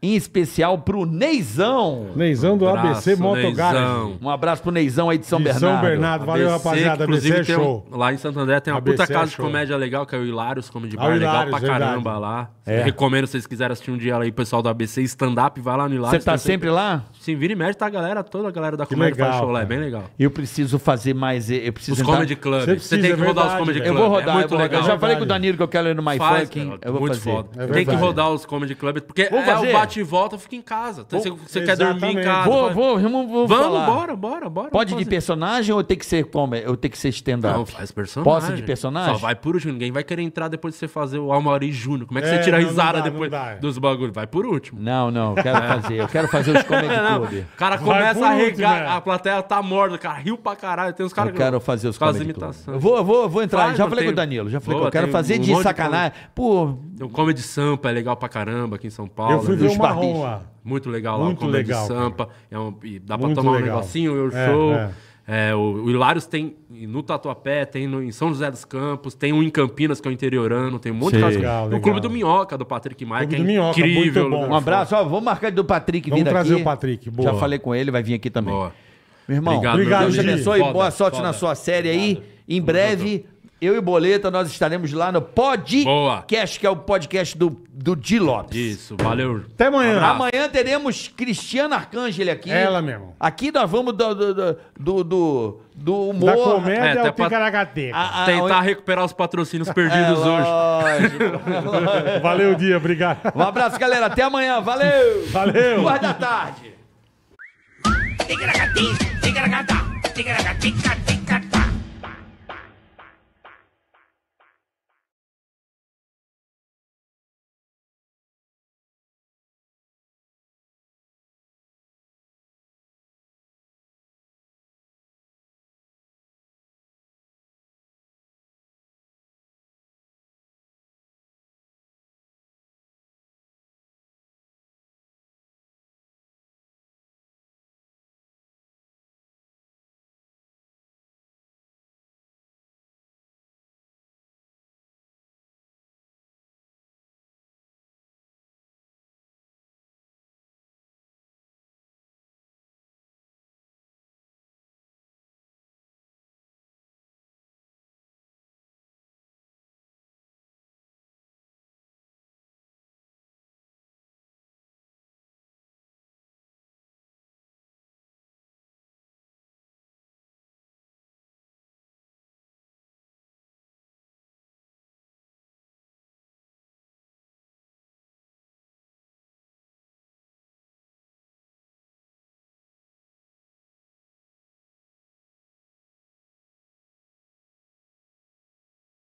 Em especial pro Neizão. Neizão do abraço, ABC Motogaras. Um abraço pro Neizão aí de São Bernardo. São Bernardo, valeu ABC, rapaziada. ABC é show. Um, lá em Santo André tem uma ABC puta é casa é de comédia legal, que é o Hilários Comedy Bar, é Hilários, legal pra verdade. caramba lá. É. Recomendo se vocês quiserem assistir um dia aí, pessoal do ABC, stand-up, vai lá no Hilários. Você tá, sempre, sempre lá? Sim, vira e mexe, tá a galera, toda a galera da que comédia legal, faz show lá, é bem legal. Eu preciso fazer mais, eu preciso... Os entrar... comedy clubs, você, precisa, você tem que é rodar verdade, os comedy clubs. Eu vou rodar, é muito legal. Eu já falei com o Danilo que eu quero ir no My Fucking. Muito foda. Tem que rodar os comedy clubs, porque é o bate e volta, fica em casa. Então, você, você quer dormir em casa. Vou, vai... vou, vou Vamos, falar. bora, bora, bora. Pode de personagem ou tem que ser como? É? eu tem que ser stand-up? Não, faz personagem. Posso de personagem? Só vai por último. Ninguém vai querer entrar depois de você fazer o Almauri Júnior. Como é que é, você tira a risada depois dos bagulhos? Vai por último. Não, não. Quero fazer. Eu quero fazer os comedy clube. O cara começa a regar. É. A plateia tá morta. O cara riu pra caralho. Tem uns caras que... Eu quero fazer os comedy imitações. Eu vou, vou, vou entrar. Faz, já falei com o Danilo. Já falei que eu quero fazer de sacanagem. Pô... Tem um Comedy Sampa, é legal pra caramba aqui em São Paulo. Eu fui ver marrom lá. Muito legal Muito lá, o legal, de Sampa. É um, dá pra tomar legal. um negocinho, eu é, show. É. É, o, o Hilários tem no Tatuapé, tem no, em São José dos Campos, tem um em Campinas, que é o interiorano, tem um monte Sim. de casa. Legal, legal. O Clube do Minhoca, do Patrick Maia, que é Minhoca, incrível. Né? Um abraço, ó, vou marcar do Patrick Vamos vir aqui. Vamos trazer o Patrick, boa. Já falei com ele, vai vir aqui também. Boa. Meu irmão, obrigado, Deus te abençoe, boa sorte foda. na sua série obrigado. aí. Em breve, eu e Boleta, nós estaremos lá no podcast, que é o podcast do, do Di Lopes. Isso, valeu. Até amanhã. Amanhã teremos Cristiana Arcângeli aqui. Ela mesmo. Aqui nós vamos do, do, do, do, do humor. Da comédia é, ao picaracate. Tentar recuperar os patrocínios perdidos é, hoje. valeu, dia. Obrigado. Um abraço, galera. Até amanhã. Valeu. Valeu. Boa da tarde. Ticaracati, ticaracata,